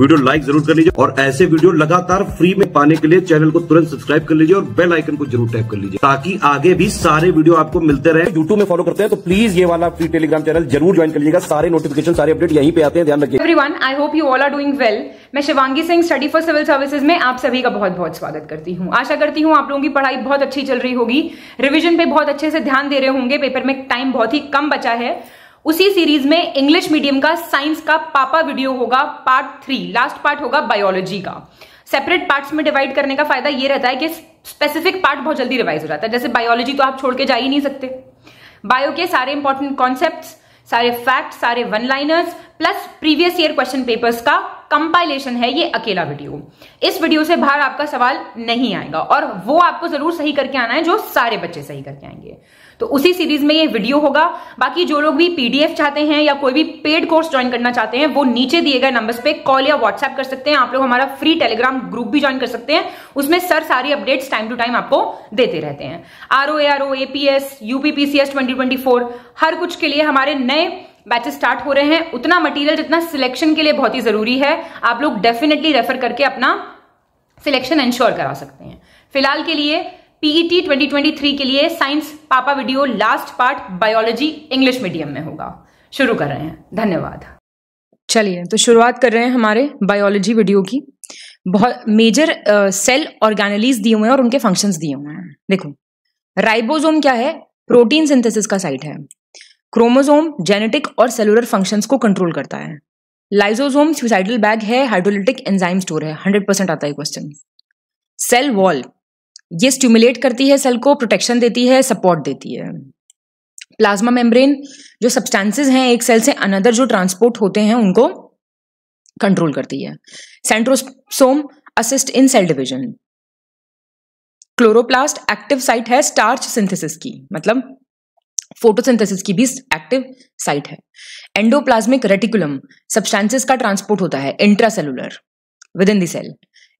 Video like जरूर कर लीजिए और ऐसे वीडियो लगातार फ्री में पाने के लिए चैनल को तुरंत सब्सक्राइब कर लीजिए और बेल आइकन को जरूर टैप कर लीजिए ताकि आगे भी सारे वीडियो आपको मिलते रहे यूट्यूब में फॉलो करते हैं तो प्लीज ये वाला फ्री टेलीग्राम चैनल जरूर ज्वाइन कर लीजिएगा सारे नोटिफिकेशन सारे अपडेट यहीं पे आते हैं ध्यान रखिए everyone I hope you all are doing well मैं Shivangi Singh study for civil services में आप सभी का बहुत बहुत स्वागत करती हूँ आशा करती हूँ आप लोगों की पढ़ाई बहुत अच्छी चल रही होगी रिविजन पे बहुत अच्छे से ध्यान दे रहे होंगे पेपर में टाइम बहुत ही कम बचा है उसी सीरीज में इंग्लिश मीडियम का साइंस का पापा वीडियो होगा पार्ट थ्री लास्ट पार्ट होगा बायोलॉजी का सेपरेट पार्ट्स में डिवाइड करने का फायदा यह रहता है कि स्पेसिफिक पार्ट बहुत जल्दी रिवाइज हो जाता है जैसे बायोलॉजी तो आप छोड़ के जा ही नहीं सकते बायो के सारे इंपॉर्टेंट कॉन्सेप्ट सारे फैक्ट सारे one liners plus previous year question papers का कंपाइलेशन है ये अकेला वीडियो इस वीडियो से बाहर आपका सवाल नहीं आएगा और वो आपको जरूर सही करके आना है जो सारे बच्चे सही करके आएंगे तो उसी सीरीज में ये वीडियो होगा बाकी जो लोग भी पीडीएफ चाहते हैं या कोई भी पेड कोर्स ज्वाइन करना चाहते हैं वो नीचे दिए गए नंबर्स पे कॉल या व्हाट्सएप कर सकते हैं आप लोग हमारा फ्री टेलीग्राम ग्रुप भी ज्वाइन कर सकते हैं उसमें सर सारी अपडेट्स टाइम टू टाइम आपको देते रहते हैं R O R O APS UPPCS twenty twenty four हर कुछ के लिए हमारे नए बैचेस स्टार्ट हो रहे हैं उतना मटीरियल जितना सिलेक्शन के लिए बहुत ही जरूरी है आप लोग डेफिनेटली रेफर करके अपना सिलेक्शन इंश्योर करा सकते हैं फिलहाल के लिए पीईटी 2023 e के लिए साइंस पापा video last part biology English medium में होगा शुरू कर रहे हैं धन्यवाद चलिए तो शुरुआत कर रहे हैं हमारे बायोलॉजी वीडियो की बहुत मेजर सेल ऑर्गेनलीज दिए हुए हैं और उनके फंक्शंस दिए हुए हैं देखो राइबोसोम क्या है प्रोटीन सिंथेसिस का साइट है क्रोमोसोम जेनेटिक और सेलुलर फंक्शंस को कंट्रोल करता है लाइजोसोम सुसाइडल बैग है हाइड्रोलिटिक एंजाइम स्टोर है 100% आता है क्वेश्चन सेल वॉल ये स्टिमुलेट करती है सेल को प्रोटेक्शन देती है सपोर्ट देती है प्लाज्मा मेम्ब्रेन जो सब्सटेंसेस हैं एक सेल से अनदर जो ट्रांसपोर्ट होते हैं उनको कंट्रोल करती है centrosome assist in cell division chloroplast active site है स्टार्च सिंथेसिस की मतलब फोटोसिंथेसिस की भी एक्टिव साइट है एंडोप्लाज्मिक रेटिकुलम सब्सटेंसेस का ट्रांसपोर्ट होता है intracellular with in the cell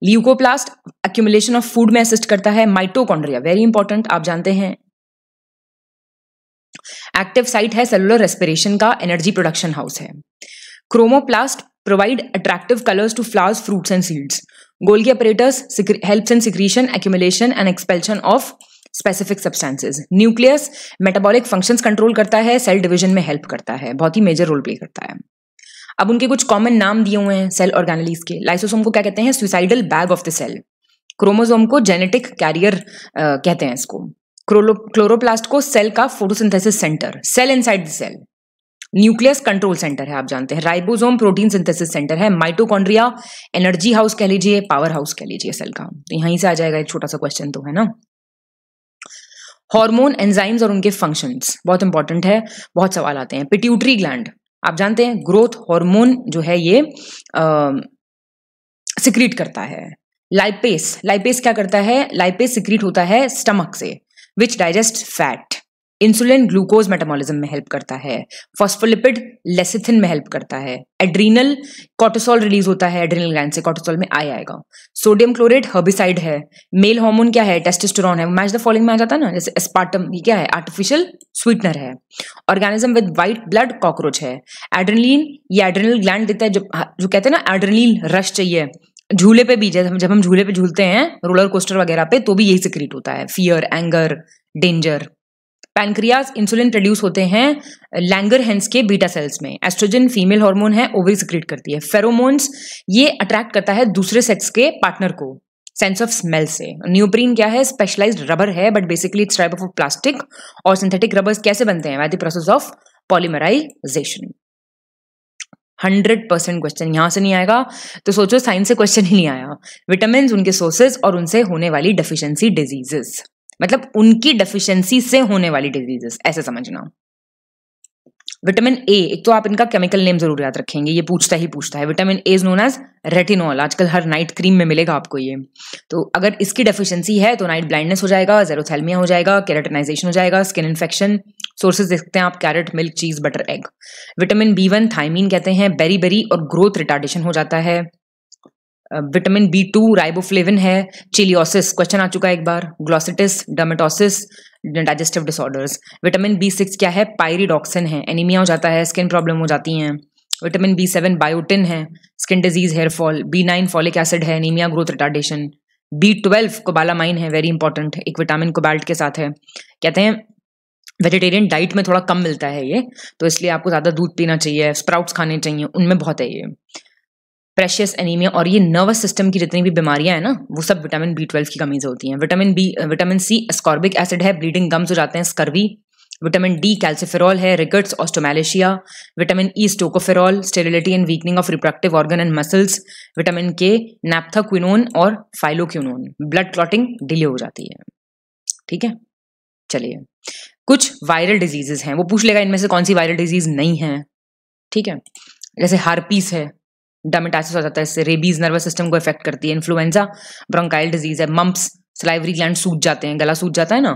leucoplast accumulation of food में असिस्ट करता है माइटोकॉन्ड्रिया वेरी इंपॉर्टेंट आप जानते हैं एक्टिव साइट है सेलुलर रेस्पिरेशन का एनर्जी प्रोडक्शन हाउस है chromoplast provide attractive colours to flowers fruits and seeds Golgi operators helps in secretion accumulation and expulsion of specific substances nucleus metabolic functions control करता है cell division में help करता है बहुत ही major role play करता है अब उनके कुछ कॉमन नाम दिए हुए हैं सेल ऑर्गेनलीज के लाइसोसोम को क्या कहते हैं suicidal bag of the cell chromosome को जेनेटिक कैरियर कहते हैं इसको क्लोरोप्लास्ट को सेल का photosynthesis centre cell inside the cell nucleus control centre है आप जानते हैं राइबोसोम प्रोटीन सिंथेसिस सेंटर है माइटोकॉन्ड्रिया एनर्जी हाउस कह लीजिए पावर हाउस कह लीजिए सेल का तो यहीं से आ जाएगा एक छोटा सा क्वेश्चन तो है ना हार्मोन एंजाइम्स और उनके फंक्शंस बहुत इंपॉर्टेंट है बहुत सवाल आते हैं पिट्यूटरी ग्लैंड आप जानते हैं ग्रोथ हार्मोन जो है ये सिक्रीट करता है लाइपेस लाइपेस क्या करता है लाइपेस सिक्रीट होता है स्टमक से which digest fat insulin glucose metabolism में हेल्प करता है फॉस्फोलिपिड लेसिथिन में हेल्प करता है एड्रीनल कॉटोसॉल रिलीज होता है एड्रीनल ग्लैंड से कॉर्टिसोल में आई आएगा सोडियम क्लोरेट हर्बिसाइड है मेल हार्मोन क्या है टेस्टोस्टेरोन है मैच द फॉलोइंग में आ जाता है ना जैसे एस्पार्टम ये क्या है आर्टिफिशियल स्वीटनर है organism with white blood cockroach है एड्रीन ये एड्रीनल ग्लैंड देता है जो हाँ, जो कहते हैं ना एड्रीन रश चाहिए झूले पे भी जब हम जब हम झूले पे झूलते हैं रोलर कोस्टर वगैरह पे तो भी यही सिक्रीट होता है fear anger danger pancreas insulin produce होते हैं लैंगर हेंस के बीटा सेल्स में एस्ट्रोजन फीमेल हार्मोन है ओवरी सिक्रिएट करती है फेरोमोन्स ये अट्रैक्ट करता है दूसरे सेक्स के पार्टनर को सेंस ऑफ स्मेल से न्यूप्रीन क्या है स्पेशलाइज्ड रबर है but basically it's type of plastic और सिंथेटिक रबर्स कैसे बनते हैं by the process of polymerisation hundred percent question यहां से नहीं आएगा तो सोचो साइंस से क्वेश्चन ही नहीं आया विटामिन उनके सोर्सेज और उनसे होने वाली डेफिशिएंसी डिजीजेस मतलब उनकी डेफिशिएंसी से होने वाली डिजीजेस ऐसे समझना विटामिन ए एक तो आप इनका केमिकल नेम जरूर याद रखेंगे ये पूछता ही पूछता है vitamin A is known as retinol आजकल हर नाइट क्रीम में मिलेगा आपको ये तो अगर इसकी डेफिशिएंसी है तो नाइट ब्लाइंडनेस हो जाएगा जेरोथेलमिया हो जाएगा कैरेटनाइजेशन हो जाएगा स्किन इन्फेक्शन सोर्सेज देखते हैं आप carrot milk cheese butter egg vitamin B one thiamine कहते हैं बेरी बेरी और ग्रोथ रिटार्डेशन हो जाता है विटामिन बी टू राइबोफ्लेविन है चिलियोसिस क्वेश्चन आ चुका है एक बार glossitis dermatosis digestive disorders vitamin B six क्या है पायरीडॉक्सिन है एनीमिया हो जाता है स्किन प्रॉब्लम हो जाती हैं विटामिन बी सेवन बायोटिन है skin disease hair fall B nine folic acid है anaemia growth retardation B twelve cobalamin है वेरी इंपॉर्टेंट एक विटामिन कोबाल्ट के साथ है कहते हैं वेजिटेरियन डाइट में थोड़ा कम मिलता है ये तो इसलिए आपको ज़्यादा दूध पीना चाहिए स्प्राउट्स खाने चाहिए उनमें बहुत है ये प्रेशियस एनीमिया और ये नर्वस सिस्टम की जितनी भी बीमारियां हैं ना वो सब विटामिन बी ट्वेल्व की कमी से होती हैं vitamin B vitamin C ascorbic acid है ब्लीडिंग गम्स हो जाते हैं स्कर्वी विटामिन डी कैल्सिफेरॉल है rickets osteomalacia vitamin E tocopherol sterility and weakening of reproductive organ and muscles vitamin K naphthoquinone और फाइलोक्विनोन ब्लड क्लॉटिंग डिले हो जाती है ठीक है चलिए कुछ वायरल डिजीजेज हैं वो पूछ लेगा इनमें से कौन सी वायरल डिजीज नहीं है ठीक है जैसे हारपीस है डर्मेटाइसिस हो जाता है इससे रेबीज नर्वस सिस्टम को इफेक्ट करती है इन्फ्लुएंजा ब्रोंकाइल डिजीज है मम्प्स सलाइवरी ग्लैंड सूज जाते हैं गला सूज जाता है ना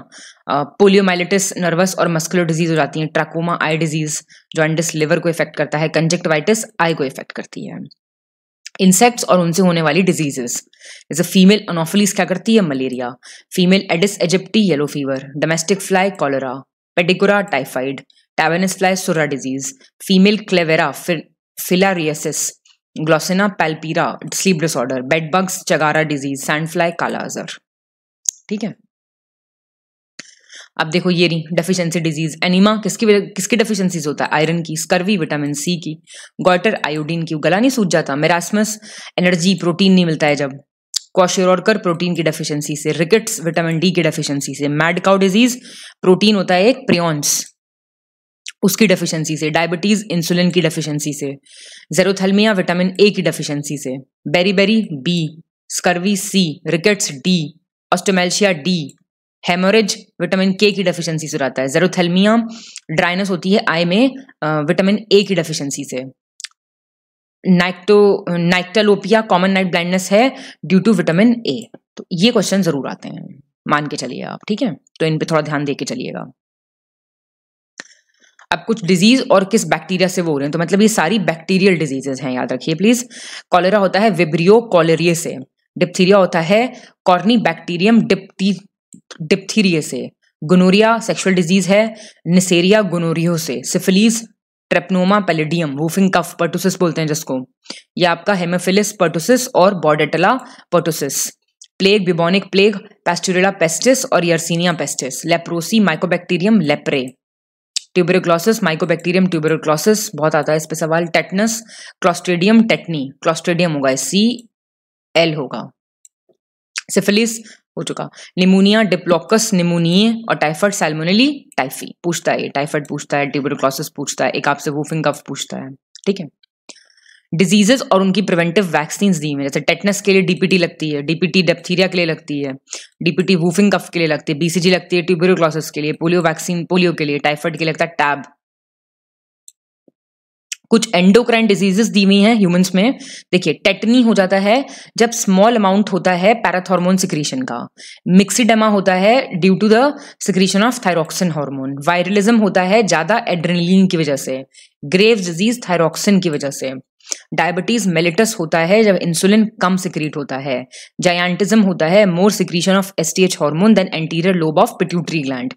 पोलियोमाइलिटिस नर्वस और मस्कुलर डिजीज हो जाती है trachoma eye disease jaundice liver को इफेक्ट करता है कंजेक्टवाइटिस आई को इफेक्ट करती है इंसेक्ट्स और उनसे होने वाली डिजीजेस जैसे फीमेल अनोफिलीस क्या करती है malaria female Aedes aegypti yellow fever domestic fly cholera pediculus typhoid tabanus fly surra disease female क्लेवेरा filariasis Glossina palpalis sleep disorder bedbugs Chagas disease sandfly kala azar ठीक है अब देखो ये नहीं डेफिशिएंसी डिजीज एनिमा किसकी किसकी डेफिशिएंसीज होता है आयरन की स्कर्वी विटामिन सी की गोटर आयोडीन की गला नहीं सूझ जाता मेरासमस एनर्जी प्रोटीन नहीं मिलता है जब क्वाशरकर प्रोटीन की डेफिशिएंसी से रिकेट्स विटामिन डी की डेफिशिएंसी से मैडकाउ डिजीज प्रोटीन होता है एक प्रियॉन्स उसकी डेफिशिएंसी से डायबिटीज इंसुलिन की डेफिशिएंसी से जेरोथेलमिया विटामिन ए की डेफिशिएंसी से beriberi B scurvy C rickets D osteomalacia D haemorrhage vitamin K की डेफिशिएंसी से रहता है जेरोथेलमिया ड्राइनेस होती है आई में विटामिन ए की डेफिशिएंसी से नाइक्टो नाइक्टलोपिया कॉमन नाइट ब्लाइंडनेस है ड्यू टू विटामिन ए तो ये क्वेश्चन जरूर आते हैं मान के चलिए आप ठीक है तो इन पे थोड़ा ध्यान दे के चलिएगा अब कुछ डिजीज और किस बैक्टीरिया से वो हो रहे हैं तो मतलब ये सारी बैक्टीरियल डिजीजेज हैं याद रखिए प्लीज कॉलेरा होता है विब्रियो कॉलेरिये से डिप्थीरिया होता है कॉर्नी बैक्टीरियम डिप्टी डिप्थीरिये से गुनोरिया सेक्सुअल डिजीज है निसेरिया गुनोरियो से syphilis Treponema pallidum whooping cough pertussis बोलते हैं जिसको या आपका हेमोफिलिस पर्टोसिस और Bordetella pertussis plague bubonic plague Pasteurella pestis और Yersinia pestis leprosy Mycobacterium leprae tuberculosis Mycobacterium tuberculosis बहुत आता है इस पर सवाल टेटनस क्लॉस्ट्रेडियम टेक्नी क्लॉस्ट्रेडियम होगा सी एल होगा सिफिलिस हो चुका निमोनिया डिप्लोकस निमोनिए और टाइफाइड सैल्मोनेली टाइफी पूछता है टाइफाइड पूछता है ट्यूबरोक्लोसिस पूछता है एक आपसे वूफिंग कफ पूछता है ठीक है डिजीजेस और उनकी प्रिवेंटिव वैक्सीन दी हुई जैसे टेटनस के लिए डीपीटी लगती है डीपीटी डेप्थीरिया के लिए लगती है डीपीटी वूफिंग कफ के लिए लगती है बीसीजी लगती है ट्यूबरोक्लोसिस के लिए पोलियो वैक्सीन पोलियो के लिए टाइफाइड के लिए लगता है टैब कुछ एंडोक्राइन डिजीजेस दी हुई हैं ह्यूमंस में देखिए टेटनी हो जाता है जब स्मॉल अमाउंट होता है पैराथॉर्मोन सिक्रीशन का मिक्सीडेमा होता है due to the secretion of thyroxine hormone virilism होता है ज्यादा एड्रेनलिन की वजह से ग्रेव डिजीज थायरोक्सिन की वजह से डायबिटीज मेलिटस होता है जब इंसुलिन कम सिक्रीट होता है जायंटिज्म होता है more secretion of S T H hormone then anterior lobe of pituitary gland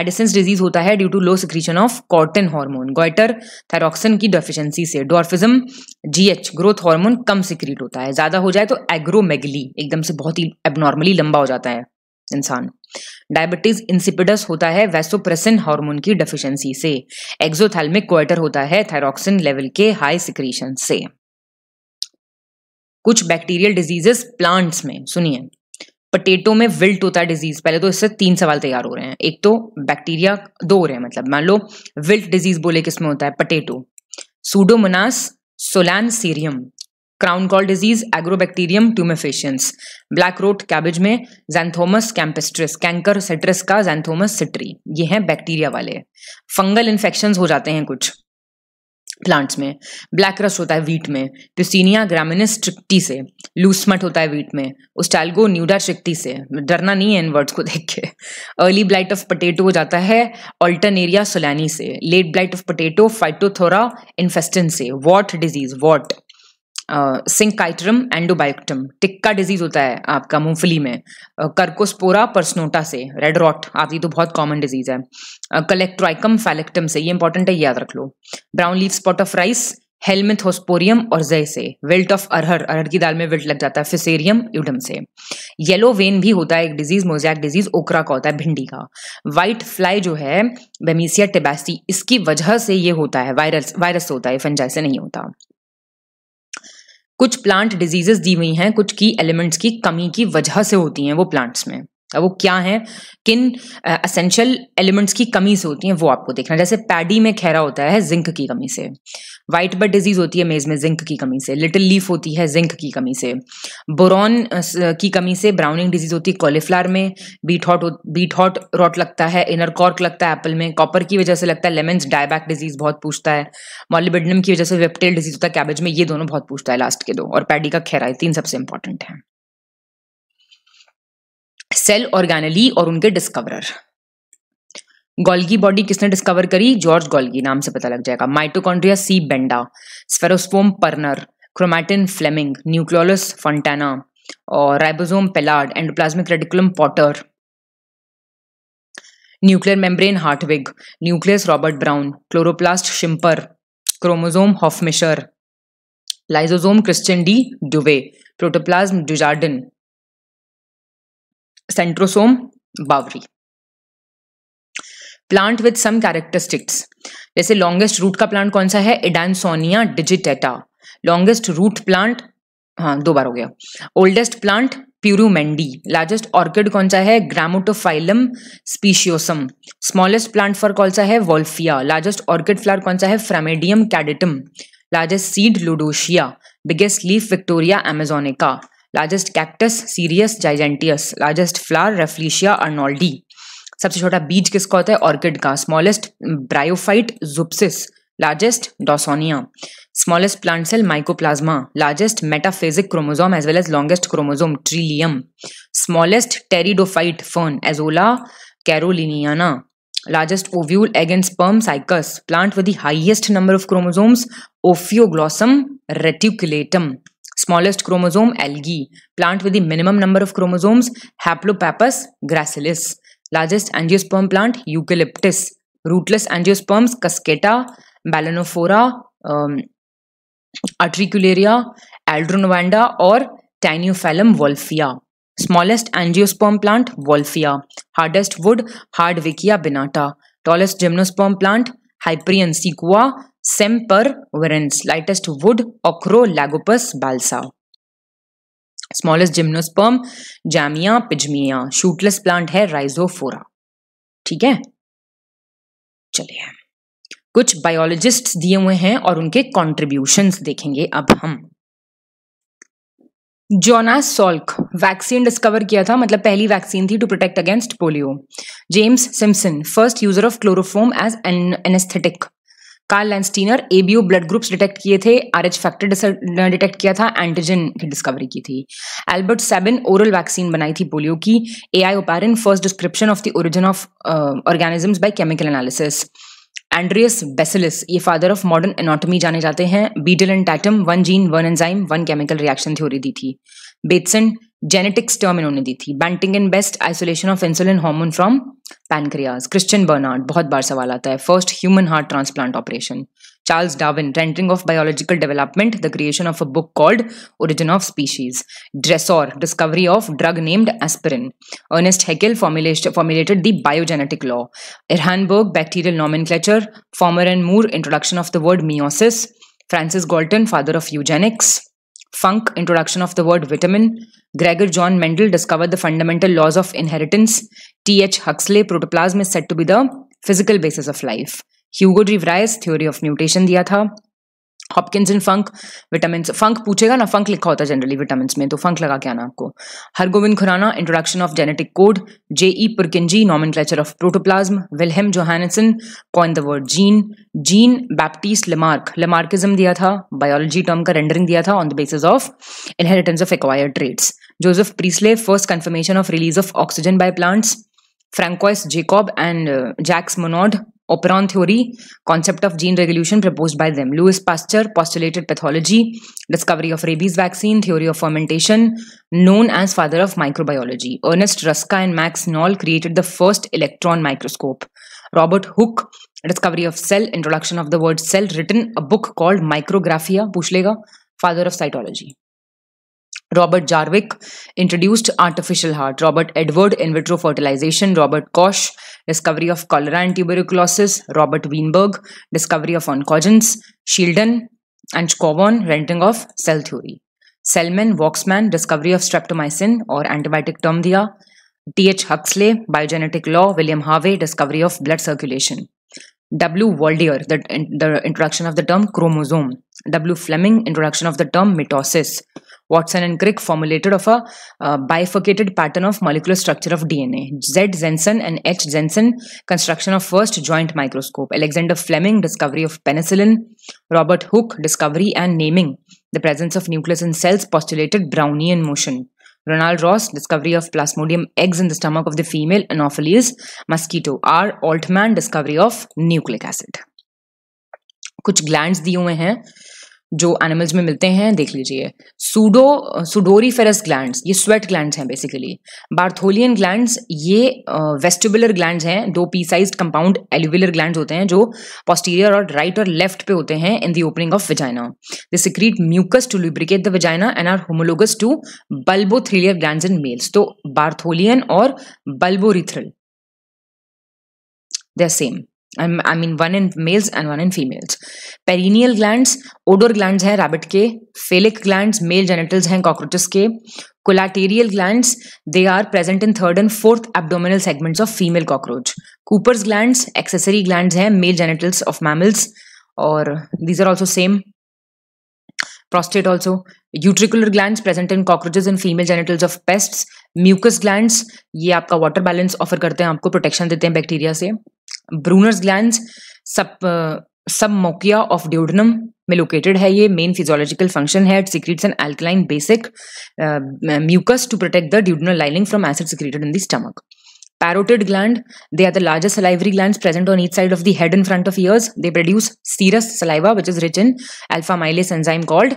Addison's disease होता है due to low secretion of cortin hormone goitre thyroxine की डेफिशिएंसी से डॉर्फिज्म जीएच ग्रोथ हार्मोन कम secrete होता है ज्यादा हो जाए तो एग्रोमेगली एकदम से बहुत ही एबनॉर्मली लंबा हो जाता है इंसान डायबिटीज इंसिपिडस होता है वैसोप्रेसिन हार्मोन की डेफिशिएंसी से एक्सोथैल्मिक क्वार्टर होता है थायरोक्सिन लेवल के हाई सिक्रीशन से कुछ बैक्टीरियल डिजीजेस प्लांट्स में सुनिए पटेटो में विल्ट होता है डिजीज पहले तो इससे तीन सवाल तैयार हो रहे हैं एक तो बैक्टीरिया दो हो रहे हैं मतलब मान लो विल्ट डिजीज बोले किसमें होता है potato Pseudomonas solanacearum crown gall disease Agrobacterium tumefaciens black rot cabbage में जैंथोमस कैंपेस्ट्रिस कैंकर सिट्रस का जैंथोमस सिट्री ये हैं बैक्टीरिया वाले फंगल इन्फेक्शन हो जाते हैं कुछ प्लांट्स में ब्लैक रस होता है वीट में प्यूसिनिया ग्रामिनिस ट्रिक्टी से लूसमट होता है वीट में उस्टालगो न्यूडा ट्रिक्टी से डरना नहीं है इन वर्ड्स को देख के अर्ली ब्लाइट ऑफ पोटेटो हो जाता है ऑल्टरनेरिया सोलैनी से late blight of potato Phytophthora infestans से wart disease wart Synchytrium endobioticum tikka disease होता है आपका मूंगफली में कर्कोस्पोरा पर्सनोटा से रेड रॉट आदि तो बहुत कॉमन डिजीज है कलेक्ट्राइकम फैलेक्टम से ये इंपॉर्टेंट है याद रख लो brown leaf spot of rice Helminthosporium और जय से विल्ट ऑफ अरहर अरहर की दाल में विल्ट लग जाता है फिसेरियम यूडम से येलो वेन भी होता है एक डिजीज मोजैक डिजीज ओकरा का होता है भिंडी का वाइट फ्लाई जो है बेमीसिया टेबैसी इसकी वजह से ये होता है वायरस वायरस होता है फंजाई से नहीं होता कुछ प्लांट डिजीजेस दी हुई हैं कुछ की एलिमेंट्स की कमी की वजह से होती हैं वो प्लांट्स में वो क्या है किन असेंशियल एलिमेंट्स की कमी से होती है वो आपको देखना जैसे पैडी में खैरा होता है जिंक की कमी से वाइट बर्ड डिजीज होती है मेज में जिंक की कमी से लिटिल लीफ होती है जिंक की कमी से बोरॉन की कमी से ब्राउनिंग डिजीज होती है कॉलीफ्लावर में beet heart beet heart rot लगता है इनर कॉर्क लगता है एप्पल में कॉपर की वजह से लगता है लेमन डायबैक डिजीज बहुत पूछता है मॉलिबिडनम की वजह से वेप्टेल डिजीज होता है कैबेज में ये दोनों बहुत पूछता है लास्ट के दो और पैडी का खैरा तीन सबसे इंपॉर्टेंट है सेल ऑर्गेनली और उनके डिस्कवरर गोल्गी बॉडी किसने डिस्कवर करी जॉर्ज गोल्गी नाम से पता लग जाएगा mitochondria C Benda spherosome Perner chromatin Flemming nucleolus Fontana और ribosome Palade endoplasmic reticulum Porter nuclear membrane Hertwig nucleus Robert Brown chloroplast Schimper chromosome Hofmeister lysosome Christian de Duve protoplasm Dujardin centrosome Boveri plant with some characteristics जैसे longest root का plant कौन सा है Adansonia digitata longest root plant हाँ दो बार हो गया oldest plant प्यूरूमेंडी लार्जेस्ट ऑर्किड कौन सा है Grammatophyllum speciosum smallest plant for कौन सा है वॉल्फिया लार्जेस्ट ऑर्किड फ्लावर कौन सा है फ्रामेडियम कैडिटम largest seed Lodoicea biggest leaf Victoria amazonica largest cactus Cereus giganteus largest flower Rafflesia arnoldii सबसे छोटा बीज किसका होता है ऑर्किड का smallest bryophyte Zoopsis largest Dawsonia smallest plant cell Mycoplasma largest metaphasic chromosome as well as longest chromosome Trillium smallest pteridophyte fern Azolla caroliniana largest ovule egg and sperm Cycas plant with the highest number of chromosomes Ophioglossum reticulatum Smallest chromosome, algae. Plant with the minimum number of chromosomes, Haplopappus gracilis. Largest angiosperm plant, eucalyptus. Rootless angiosperms, Cascata, Balanophora, um, Utricularia, or tinyophyllum wolfia. Smallest angiosperm plant, Wolfia. Hardest wood, hardwickia binata. Tallest gymnosperm plant, Hyperion sequoia. Semper virens, wood ऑक्रो lagopus balsa smallest gymnosperm Zamia pygmaea shootless plant है Rhizophora ठीक है चलिए कुछ biologist दिए हुए हैं और उनके कॉन्ट्रीब्यूशन देखेंगे अब हम जोनास सोल्क वैक्सीन डिस्कवर किया था मतलब पहली वैक्सीन थी to protect against polio James Simpson first user of chloroform as an anaesthetic Karl Landsteiner ABO blood groups detect किए थे आरएच फैक्टर डिटेक्ट किया था एंटीजन की डिस्कवरी की थी एल्बर्ट सेबिन ओरल वैक्सीन बनाई थी पोलियो की A I Oparin first description of the origin of organisms by chemical analysis Andreas Vesalius ये फादर ऑफ मॉडर्न एनाटॉमी जाने जाते हैं Beadle and Tatum one gene one enzyme one chemical reaction theory दी थी Bateson genetics term इन्होंने दी थी Banting and Best isolation of insulin hormone from pancreas Christian Barnard बहुत बार सवाल आता है first human heart transplant operation Charles Darwin rendering of biological development the creation of a book called Origin of Species Dreser discovery of drug named aspirin Ernst Haeckel formulated the biogenetic law Ehrenberg bacterial nomenclature Farmer and Moore introduction of the word meiosis Francis Galton father of eugenics Funk introduction of the word vitamin Gregor John Mendel discover the fundamental laws of inheritance T.H. Huxley, protoplasm is said to be the physical basis of life Hugo ड्रीवराइज theory of mutation दिया था Hopkins इन फंक vitamin फंक पूछेगा ना फंक लिखा होता है generally vitamin में तो फंक लगा के आना आपको Hargobind Khorana introduction of genetic code J E नॉमिन nomenclature of protoplasm Wilhelm Johannsen coin the word gene Jean Baptiste Lamarck Lamarckism दिया था बायोलॉजी टर्म का रेंडरिंग दिया था on the basis of inheritance of acquired traits Joseph Priestley first confirmation of release of oxygen by plants Francois Jacob and uh, Jacques Monod operon theory, concept of gene regulation proposed by them. Louis Pasteur postulated pathology, discovery of rabies vaccine, theory of fermentation, known as father of microbiology. Ernest Ruska and Max Noll created the first electron microscope. Robert Hooke, discovery of cell, introduction of the word cell, written a book called Micrographia Pushlega, father of cytology. Robert Jarvik introduced artificial heart, Robert Edward in vitro fertilization, Robert Koch discovery of cholera and tuberculosis, Robert Weinberg discovery of oncogens, Sheldon and Schkovan renting of cell theory, Selman Waksman discovery of streptomycin or antibiotic Tomdia, T.H. Huxley biogenetic law, William Harvey discovery of blood circulation. W. Waldier, the, the introduction of the term chromosome. W. Fleming, introduction of the term mitosis. Watson and Crick formulated of a uh, bifurcated pattern of molecular structure of DNA. Z. Jensen and H. Jensen construction of first joint microscope. Alexander Fleming discovery of penicillin. Robert Hooke discovery and naming the presence of nucleus in cells postulated Brownian motion. Ronald Ross, discovery of plasmodium eggs in the stomach of the female Anopheles mosquito. R. Altman, discovery of nucleic acid. कुछ glands दिए हुए हैं जो animals में मिलते हैं देख लीजिए सूडो सुडोरी फेरस ग्लैंड ये स्वेट ग्लैंड हैं बेसिकली बार्थोलियन ग्लैंड ये वेस्टिबुलर ग्लैंड हैं दो pea size compound alveolar gland होते हैं जो पॉस्टीरियर और राइट और लेफ्ट पे होते हैं in the opening of vagina the secrete mucus to lubricate the vagina and are homologous to bulbourethral gland in males तो बार्थोलियन और bulbourethral they same I mean one in males and one in females perineal gland odour gland हैं rabbit के phallic gland male genital हैं cockroaches के colleterial gland they are present in third and fourth abdominal segments of female cockroach Cowper's gland accessory gland हैं male genitals of mammals और these are also same prostate also utricular gland present in cockroaches in female genitals of pest mucus gland ये आपका water balance offer करते हैं आपको protection देते हैं bacteria से Brunner's gland sub submucosa of duodenum में लोकेटेड है ये मेन फिजियोलॉजिकल फंक्शन है it secretes an basic mucus to protect the duodenal lining from acid secreted in the stomach parotid gland they are the largest salivary gland present on each side of the head in front of ears they produce serous saliva which is rich in alpha amylase enzyme called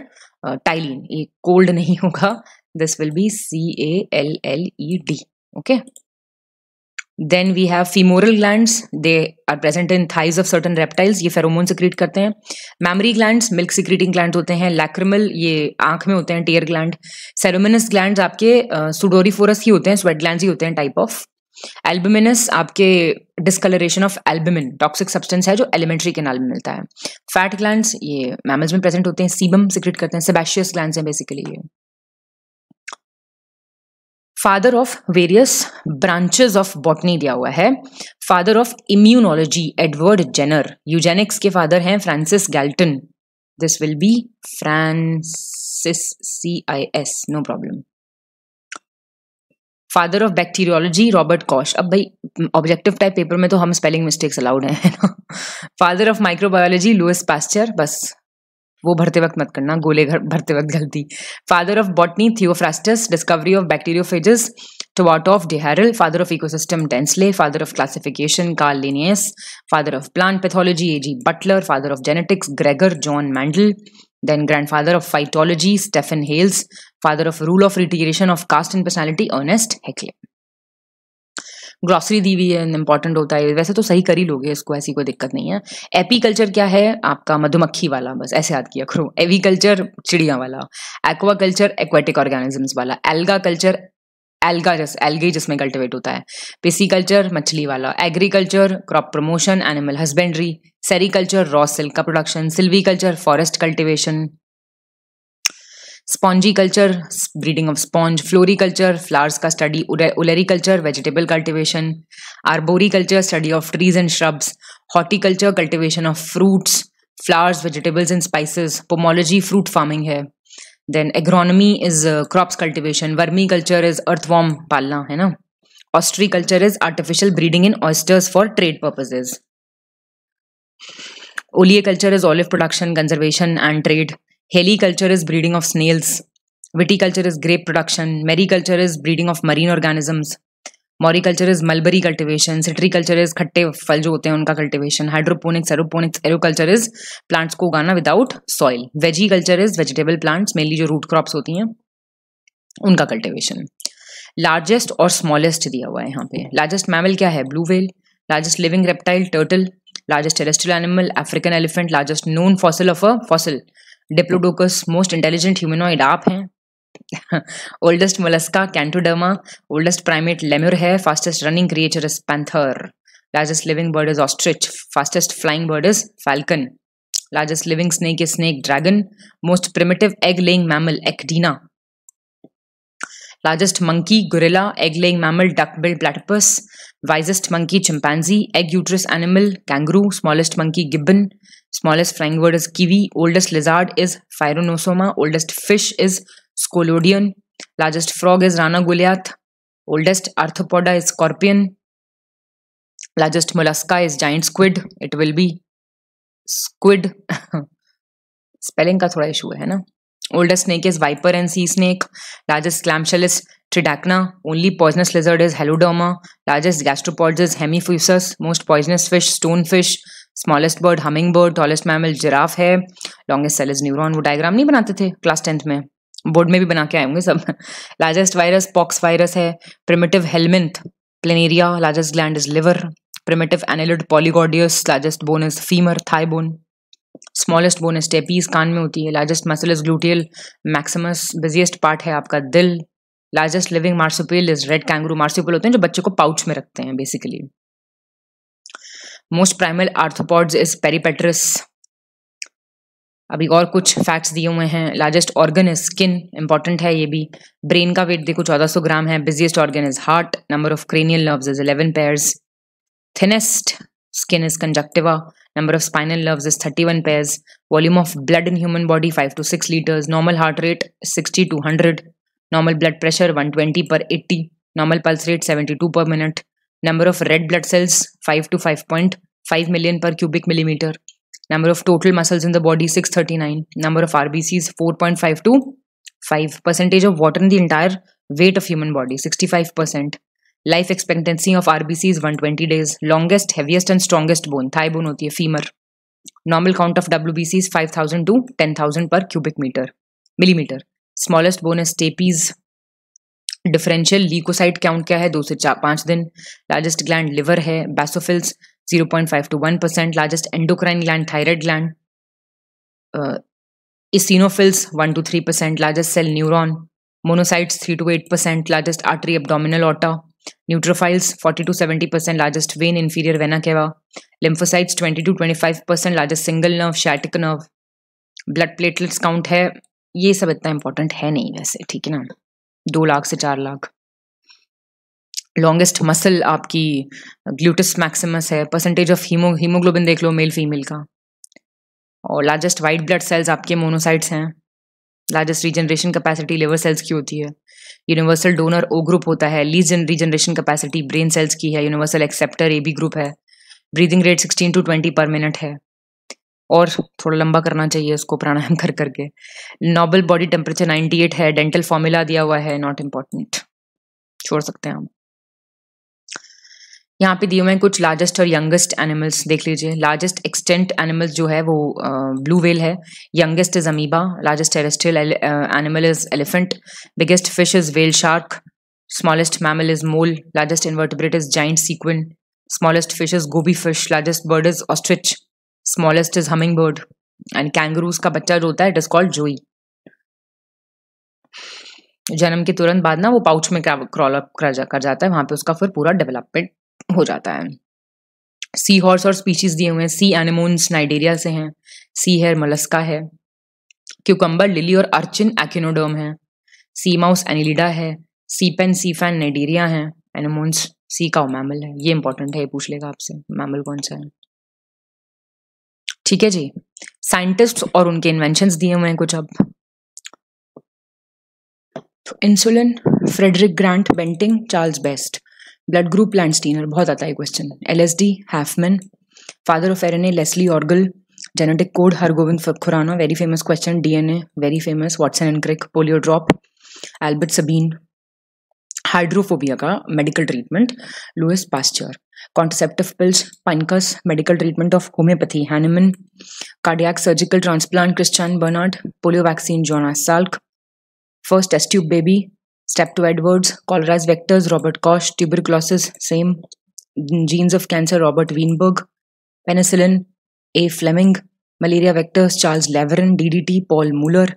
ptyalin ये cold नहीं होगा this will B C A L L E D okay then we have femoral gland they are present in thighs of certain reptiles ये pheromone secrete करते हैं mammary gland milk secreting gland होते हैं लैक्रमल ये आंख में होते हैं टीयर ग्लैंड सेरोमिनस ग्लैंड आपके सुडोरीफोरस uh, ही होते हैं स्वेट ग्लैंड ही होते हैं टाइप ऑफ एल्बमिनस आपके discolouration of albumin toxic substance है जो एलिमेंट्री केनाल में मिलता है फैट ग्लैंड ये मैमल्स में प्रेजेंट होते हैं सीबम सिक्रिट करते हैं सेबेशियस ग्लैंड है बेसिकली ये father of various branches of botany दिया हुआ है father of immunology Edward Jenner eugenics के फादर हैं Francis Galton this will be Francis C I S no problem father of bacteriology Robert Koch अब भाई objective type paper में तो हम स्पेलिंग मिस्टेक्स अलाउड हैं father of microbiology Louis Pasteur बस वो भरते वक्त मत करना गोले घर भरते वक्त गलती father of botany Theophrastus discovery of bacteriophages टोवाटो of d'Herelle father of ecosystem Tansley father of classification Carl Linnaeus father of plant pathology A G Butler father of genetics Gregor John Mendel then grand father of phytology Stephen Hales father of rule of retrogression of caste and personality honest haecklin glossary दी हुई है important होता है वैसे तो सही कर ही लोगे इसको ऐसी कोई दिक्कत नहीं है एपी कल्चर क्या है आपका मधुमक्खी वाला बस ऐसे याद किया करो एवी कल्चर चिड़िया वाला एक्वा कल्चर एक्वेटिक ऑर्गेनिजम्स वाला algaculture alga just algae जिसमें कल्टिवेट होता है पेसी कल्चर मछली वाला agriculture crop promotion animal husbandry sericulture raw silk का production silviculture forest cultivation spongiculture breeding of sponge floriculture flowers का study olericulture vegetable cultivation arboriculture study of trees and shrubs horticulture cultivation of fruits flowers vegetables and spices pomology fruit farming है then agronomy is crops cultivation vermiculture is earthworm पालना है ना ostreiculture is artificial breeding in oysters for trade purposes oleiculture is olive production conservation and trade of snails viticulture is grape production mariculture is breeding of marine organisms मॉरी moriculture is mulberry cultivation culture is खट्टे फल जो होते हैं उनका cultivation hydroponics aeroponics aeroculture is plants को उगाना without soil vegeculture is vegetable plants mainly जो रूट क्रॉप्स होती हैं उनका कल्टिवेशन लार्जेस्ट और स्मॉलेस्ट दिया हुआ है यहाँ पे लार्जेस्ट मैमल क्या है blue whale largest living reptile turtle largest terrestrial animal African elephant largest known fossil of a fossil Diplodocus most intelligent humanoid आप हैं oldest Mollusca Chaetoderma oldest primate lemur है fastest running creature is panther largest living bird is ostrich fastest flying bird is falcon largest living snake is snake dragon most primitive egg laying mammal echidna largest monkey gorilla egg laying mammal duck bill प्लेटपस wisest monkey chimpanzee egg uterus animal kangaroo smallest monkey gibbon Smallest flying bird is kiwi. Oldest lizard is Phyronosoma. Oldest fish is Scolodion. Largest frog is Rana goliath. Oldest arthropoda is scorpion. Largest mollusca is giant squid. It will be squid. spelling का थोड़ा issue है ना oldest snake is viper and sea snake largest clamshell is tridacna only poisonous lizard is heloderma largest gastropods is hemiphysis most poisonous fish stonefish fish smallest bird hummingbird tallest mammal giraffe है longest cell is neuron वो diagram नहीं बनाते थे class tenth में board में भी बना के आए होंगे सब लार्जेस्ट वायरस पॉक्स वायरस है primitive helminth planaria largest gland is liver primitive annelid polygordius largest bone is femur thigh bone smallest bone is stapes कान में होती है largest muscle is gluteal maximus busiest part है आपका दिल largest living marsupial is red kangaroo marsupial होते हैं जो बच्चे को पाउच में रखते हैं basically most primal arthropods is peripatus अभी और कुछ फैक्ट्स दिए हुए हैं largest organ is skin important है ये भी ब्रेन का वेट देखो चौदह सौ ग्राम है busiest organ is heart number of cranial nerves is eleven pairs thinnest skin is conjunctiva number of spinal nerves is thirty one pairs volume of blood in human body five to six litres normal heart rate sixty to hundred normal blood pressure twenty per eighty normal pulse rate 72 per minute number of red blood cells 5 to 5.5 million per cubic millimeter number of total muscles in the body 639 number of rbcs 4.5 to 5 percentage of water in the entire weight of human body 65% life expectancy of rbc is 120 days longest heaviest and strongest bone thigh bone hoti hai femur normal count of wbc is 5000 to 10000 per cubic meter millimeter smallest bone is stapes differential leucocyte count क्या है दो से चार पाँच दिन largest gland liver है basophils 0.5 to 1 percent largest endocrine gland thyroid gland eosinophils 1 to 3 percent largest cell neuron monocytes 3 to 8 percent largest artery abdominal aorta neutrophils 40 to 70 percent largest vein inferior vena cava lymphocytes 20 to 25 percent largest single nerve sciatic nerve blood platelets count है ये सब इतना important है नहीं वैसे ठीक है ना दो लाख से चार लाख लॉन्गेस्ट मसल आपकी ग्लूटस मैक्सिमस है परसेंटेज ऑफ हीमो हीमोग्लोबिन देख लो मेल फीमेल का और लार्जेस्ट वाइट ब्लड सेल्स आपके मोनोसाइट्स हैं largest regeneration capacity liver cells की होती है यूनिवर्सल डोनर ओ ग्रुप होता है least regeneration capacity brain cells की है universal acceptor A B group है breathing rate sixteen to twenty per minute है और थोड़ा लंबा करना चाहिए उसको प्राणायाम कर करके नॉबल बॉडी टेम्परेचर 98 है डेंटल फॉर्मूला दिया हुआ है नॉट इम्पॉर्टेंट छोड़ सकते हैं हम यहाँ पे दिए हुए हैं कुछ लार्जेस्ट और यंगेस्ट एनिमल्स देख लीजिए लार्जेस्ट एक्सटेंट एनिमल्स जो है वो ब्लू वेल है youngest is amoeba largest terrestrial animal is elephant biggest fish is whale shark smallest mammal is mole largest invertebrate is giant squid smallest fish is goby fish largest bird is ostrich smallest is humming bird and kangaroos का बच्चा जो होता है it is called जोई जन्म के तुरंत बाद ना वो पाउच में क्रॉल अप कर जाता है वहां पे उसका फिर पूरा डेवलपमेंट हो जाता है सी हॉर्स और स्पीशीज दिए हुए हैं सी एनिमोन्स नाइडेरिया से हैं सी हेयर मलस्का है क्यूकम्बर लिली और अर्चिन एक्नोडोम है सी माउस एनिलिडा है sea pen sea fan cnidaria है एनिमोन्स सी का मैमल है ये इंपॉर्टेंट है ये पूछ लेगा आपसे मैमल कौन सा है ठीक है जी साइंटिस्ट और उनके इन्वेंशन दिए हुए हैं कुछ अब तो insulin Frederick Grant Banting Charles Best blood group Landsteiner बहुत आता है question L S D Hofmann father of Aaron Leslie Orgel genetic code Hargobind Khorana very famous question D N A very famous Watson and Crick polio drop Albert Sabin hydrophobia का medical treatment Louis Pasteur contraceptive pills, pincus, medical treatment of homeopathy, Hanneman, cardiac surgical transplant, Christian Bernard, polio vaccine, Jonas Salk, first test tube baby, to Edwards, cholera's vectors, Robert Koch, tuberculosis, same, genes of cancer, Robert Weinberg, penicillin, A. Fleming, malaria vectors, Charles Leverin, DDT, Paul Muller,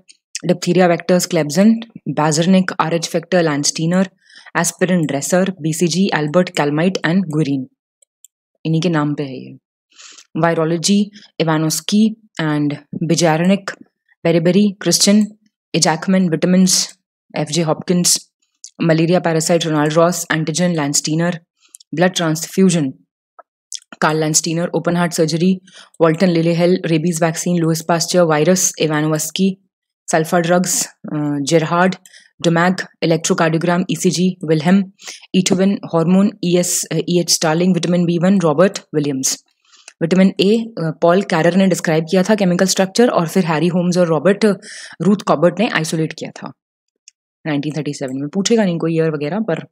diphtheria vectors, Klebsen, Bazernik, RH vector, Landsteiner, aspirin dresser, BCG, Albert, Calmite, and Guarine. इन्हीं के नाम पे है ये virology Ivanovsky and Beijerinck beriberi Christian Eijkman vitamin F J Hopkins malaria parasite Ronald Ross antigen Landsteiner blood transfusion Karl Landsteiner open heart surgery Walton Lillehei rabies vaccine Louis Pasteur virus Ivanovsky sulphur drugs Gerhard Domagk electrocardiogram E C G Willem Einthoven hormone E S E H Starling vitamin B one Robert Williams vitamin A Paul Karrer ने describe किया था chemical structure और फिर Harry Holmes और Robert Ruth Corbet ने isolate किया था 1937 में पूछेगा नहीं कोई ईयर वगैरह पर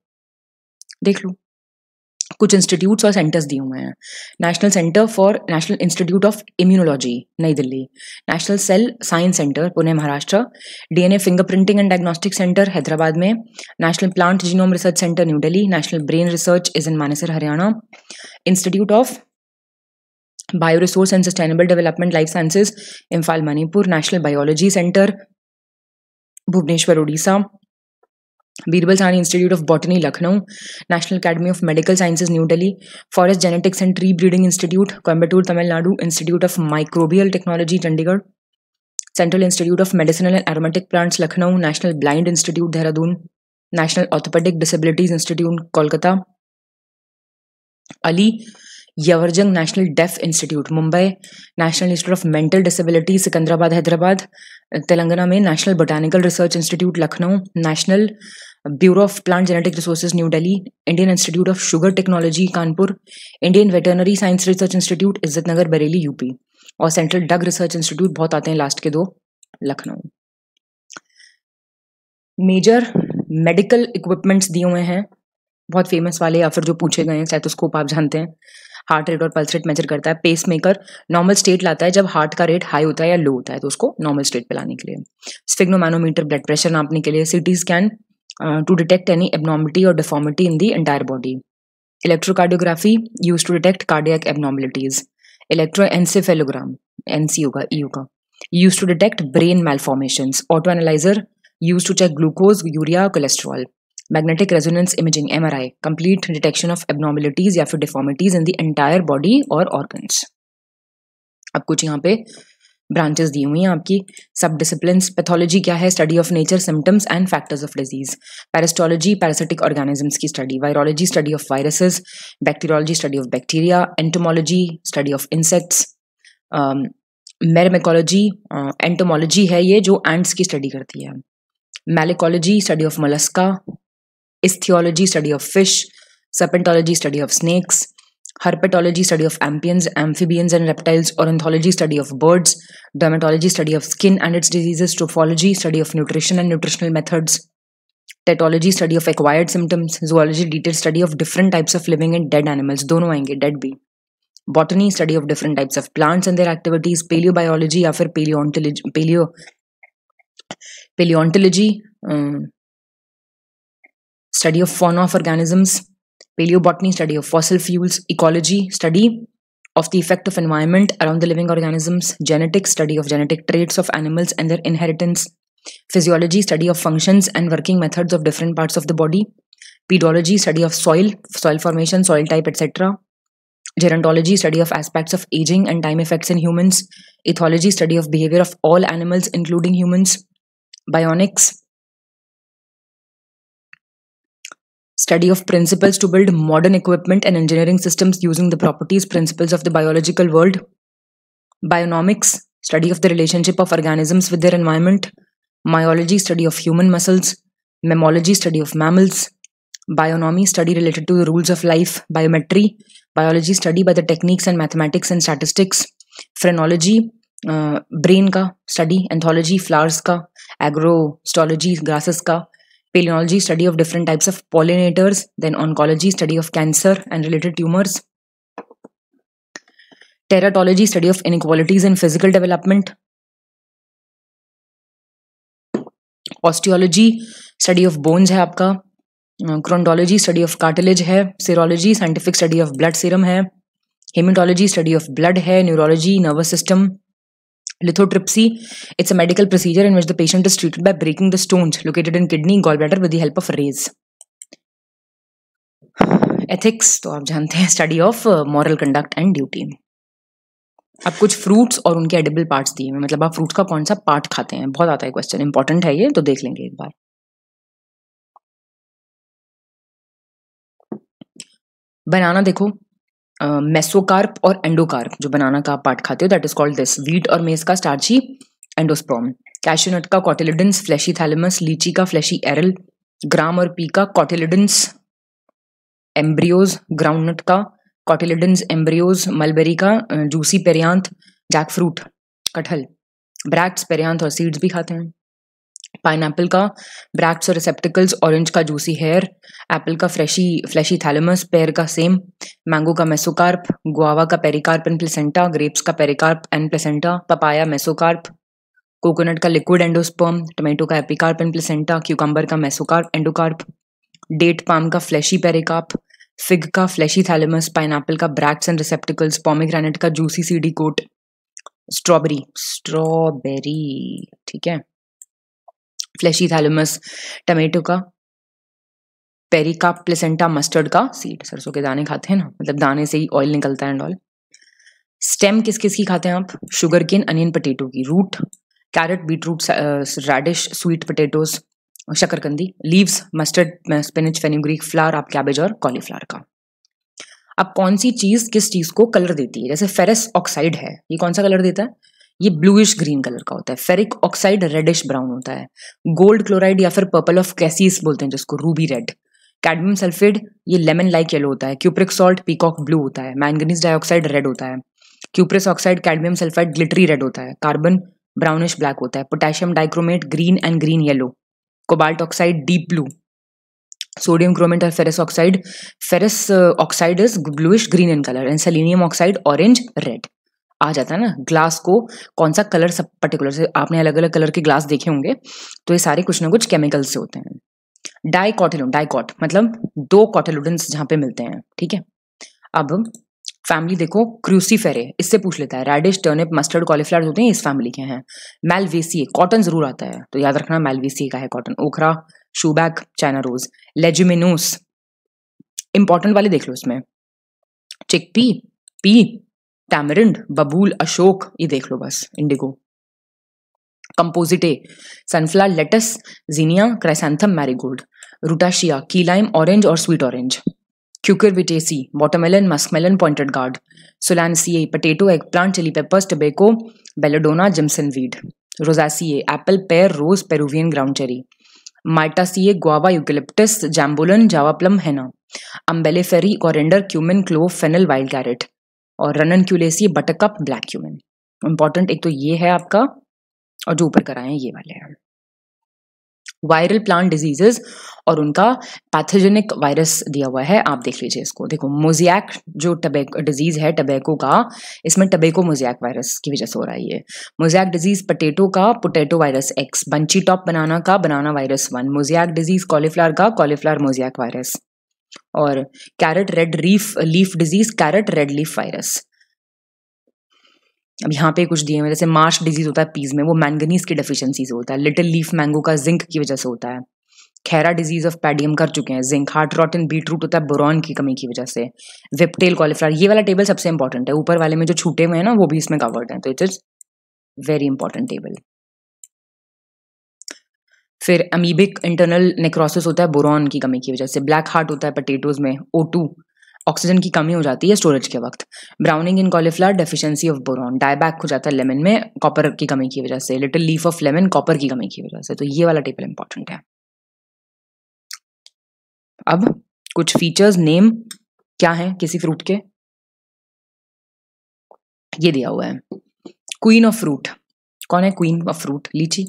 देख लूँ कुछ इंस्टीट्यूट्स और सेंटर्स दिए हुए हैं national centre for national institute of immunology Nai Delhi national cell science centre Pune Maharashtra DNA fingerprinting and diagnostic centre Hyderabad में national plant genome research centre New Delhi national brain research is in Manesar Haryana institute of bio resource and sustainable development life sciences Imphal Manipur national biology centre Bhubaneswar Orissa Birbal Sahni institute of botany Lucknow national academy of medical sciences New Delhi forest genetics and tree breeding institute Coimbatore Tamil Nadu institute of microbial technology Chandigarh central institute of medicinal and aromatic plants Lucknow national blind institute Dehradun national orthopaedic disabilities institute Kolkata Ali Yavar Jung national deaf institute Mumbai national institute of mental disability Secunderabad Hyderabad Telangana में national botanical research institute Lucknow national bureau of plant genetic resources New Delhi Indian institute of sugar technology Kanpur Indian veterinary science research institute इज्जत नगर Bareilly UP और central drug research institute बहुत आते हैं last के दो Lucknow major medical equipments दिए हुए हैं बहुत फेमस वाले या फिर जो पूछे गए हैं उसको आप जानते हैं हार्ट रेट और पल्स रेट मेजर करता है पेस मेकर नॉर्मल स्टेट लाता है जब हार्ट का रेट हाई होता है या लो होता है तो उसको नॉर्मल स्टेट पे लाने के लिए स्फिग्नोमैनोमीटर ब्लड प्रेशर नापने के लिए CT scan uh, to detect any abnormality or deformity in the entire body. Electrocardiography used to detect cardiac abnormalities. Electroencephalogram, NC होगा EU का, used to detect brain malformations. Autoanalyzer used to check glucose, urea, cholesterol. Magnetic resonance imaging MRI, complete detection of abnormalities या फिर deformities in the entire body or organs. अब कुछ यहाँ पे branches दी हुई हैं आपकी सब डिसिप्लिन पैथोलॉजी क्या है study of nature symptoms and factors of disease parasitology parasitic organisms की study virology study of viruses bacteriology study of bacteria entomology study of insects myrmecology entomology है ये जो एंट्स की स्टडी करती है malacology study of mollusca ichthyology study of fish serpentology study of snakes herpetology study of amphibians, amphibians and reptiles, ornithology study of birds, dermatology study of skin and its diseases, trophology study of nutrition and nutritional methods, tetology study of acquired symptoms, zoology detailed study of different types of living and dead animals, dono aenge dead bee. Botany study of different types of plants and their activities, paleobiology या फिर paleontology, paleo, paleontology um, study of fauna of organisms paleobotany, study of fossil fuels, ecology, study of the effect of environment around the living organisms, genetics, study of genetic traits of animals and their inheritance, physiology, study of functions and working methods of different parts of the body, pedology, study of soil, soil formation, soil type, etc., gerontology, study of aspects of aging and time effects in humans, ethology, study of behavior of all animals, including humans, bionics, study of principles to build modern equipment and engineering systems using the properties principles of the biological world bionomics study of the relationship of organisms with their environment myology study of human muscles mammalogy study of mammals bionomy study related to the rules of life biometry biology study by the techniques and mathematics and statistics phrenology uh, brain ka study anthology flowers ka agrostology grasses ka paleontology study of different types of pollinators, then oncology study of cancer and related tumors, teratology study of inequalities in physical development, osteology study of bones है आपका chondrology study of cartilage है serology scientific study of blood serum है hematology study of blood है neurology nervous system Lithotripsy, it's a medical procedure in which the patient is treated by breaking the stones located in kidney, gallbladder with the help of rays. Ethics तो आप जानते हैं study of moral conduct and duty अब कुछ fruits और उनके edible parts दिए हुए मतलब आप फ्रूट्स का कौन सा पार्ट खाते हैं बहुत आता है क्वेश्चन इंपॉर्टेंट है ये तो देख लेंगे एक बार बनाना देखो मेसोकार्प और एंडोकार्प जो बनाना का पार्ट खाते हो that is called this wheat और मेज का स्टार्ची एंडोस्प्रॉम कैशोनट का कॉटेलिडेंस फ्लैशी थैलमस लीची का फ्लैशी एरल ग्राम और पी का कॉटेलिडेंस एम्ब्रियोज ग्राउंडनट का कॉटेलिडेंस एम्ब्रियोज मलबेरी का जूसी पेरियांथ जैक फ्रूट कटहल ब्रैक्ट्स पेरियांथ और सीड्स भी खाते हैं पाइन का ब्रैक्स और रिसेप्टिकल्स ऑरेंज का जूसी हेयर एप्पल का फ्रेशी फ्लैशी थैलमस पेयर का सेम मैंगो का मेसोकार्प गुआवा का पेरिकार्प एंड प्लेसेंटा ग्रेप्स का pericarp and placenta papaya mesocarp coconut का लिक्विड एंडोस्पर्म टोमेटो का एपिकार्प एंड प्लेसेंटा क्यूकम्बर का मेसोकार्प एंडोकार्प डेट पाम का fleshy pericarp fig का fleshy thalamus pine का bracts and receptacles pomegranate का juicy seedy coat strawberry strawberry ठीक है fleshy thalamus tomato का पेरिका प्लेसेंटा मस्टर्ड का सीड सरसों के दाने खाते हैं ना मतलब दाने से ही ऑयल निकलता है एंड ऑल स्टेम किस किस की खाते हैं आप शुगर केन अनियन पटेटो की root carrot beetroot radish sweet potatoes शकरकंदी leaves mustard spinach fenugreek flower आप कैबेज और कॉलीफ्लावर का अब कौन सी चीज किस चीज को कलर देती है जैसे फेरस ऑक्साइड है ये कौन सा कलर देता है ये ब्लूइश ग्रीन कलर का होता है फेरिक ऑक्साइड रेडिश ब्राउन होता है गोल्ड क्लोराइड या फिर पर्पल ऑफ कैसीस बोलते हैं जिसको रूबी रेड कैडमियम सल्फेड ये लेमन लाइक येलो होता है क्यूप्रिक सॉल्ट पीकॉक ब्लू होता है मैंगनीज डाइऑक्साइड रेड होता है cuprous oxide cadmium sulphide glittery red होता है कार्बन ब्राउनिश ब्लैक होता है potassium dichromate green and green yellow cobalt oxide deep blue sodium chromate और ferrous oxide ferrous oxide is bluish green in colour and selenium oxide orange red आ जाता है ना glass को कौन सा कलर सब पर्टिकुलर से आपने अलग अलग कलर के ग्लास देखे होंगे तो ये सारे कुछ ना कुछ केमिकल से होते हैं डाइकॉटिलोन डाइकॉट मतलब दो कॉटेलोडन्स जहां पे मिलते हैं ठीक है अब फैमिली देखो क्रूसीफेरे इससे पूछ लेता है रेडिश टर्निप मस्टर्ड कॉलीफ्लावर होते हैं इस फैमिली के हैं मेलवेसी कॉटन जरूर आता है तो याद रखना मेलवेसी का है cotton okra shoeblack China rose leguminosae important वाले देख लो इसमें चिकपी पी टैमरिंड बबूल अशोक ये देख लो बस indigo compositae sunflower lettuce zinnia chrysanthemum marigold rutaceae की लाइम ऑरेंज और sweet orange cucurbitaceae watermelon muskmelon pointed gourd solanaceae potato egg plant chilli peppers tobacco belladonna jimson weed rosaceae apple pear rose Peruvian ground cherry myrtaceae guava eucalyptus jambolan Java plum henna umbelliferae coriander cumin clove fennel wild carrot और ranunculaceae buttercup black cumin important एक तो ये है आपका और जो ऊपर कराए ये वाले हैं वायरल प्लांट डिजीजेस और उनका पैथोजेनिक वायरस दिया हुआ है आप देख लीजिए इसको देखो मोजियाक जो टबेको डिजीज है टबेको का इसमें टबेको मोजियाक वायरस की वजह से हो रहा है ये मोजियाक डिजीज पटेटो का potato virus X bunchy top banana का banana virus one mosaic disease cauliflower का कॉलीफ्लावर मोजियाक वायरस और carrot red reef leaf disease carrot red leaf virus अब यहाँ पे कुछ दिए हुए जैसे मार्श डिजीज होता है पीज में वो मैंगनीज की डेफिशिएंसी से होता है लिटिल लीफ मैंगो का जिंक की वजह से होता है खैरा डिजीज ऑफ पैडियम कर चुके हैं zinc heart in beetroot होता है बोरॉन की कमी की वजह से विपटेल कॉलीफ्लावर ये वाला टेबल सबसे इंपॉर्टेंट है ऊपर वाले में जो छूटे हुए हैं ना वो भी इसमें कवर्ड है तो it is very important table फिर अमीबिक इंटरनल नेक्रोसिस होता है बोरॉन की कमी की वजह से ब्लैक हार्ट होता है पटेटोज में ओ टू ऑक्सीजन की कमी हो जाती है स्टोरेज के वक्त browning in cauliflower deficiency of boron dieback हो जाता है लेमन में कॉपर की कमी की वजह से little leaf of lemon copper की कमी की वजह से तो ये वाला टेबल इंपॉर्टेंट है अब कुछ फीचर्स नेम क्या है किसी फ्रूट के ये दिया हुआ है क्वीन ऑफ फ्रूट कौन है queen of fruit lychee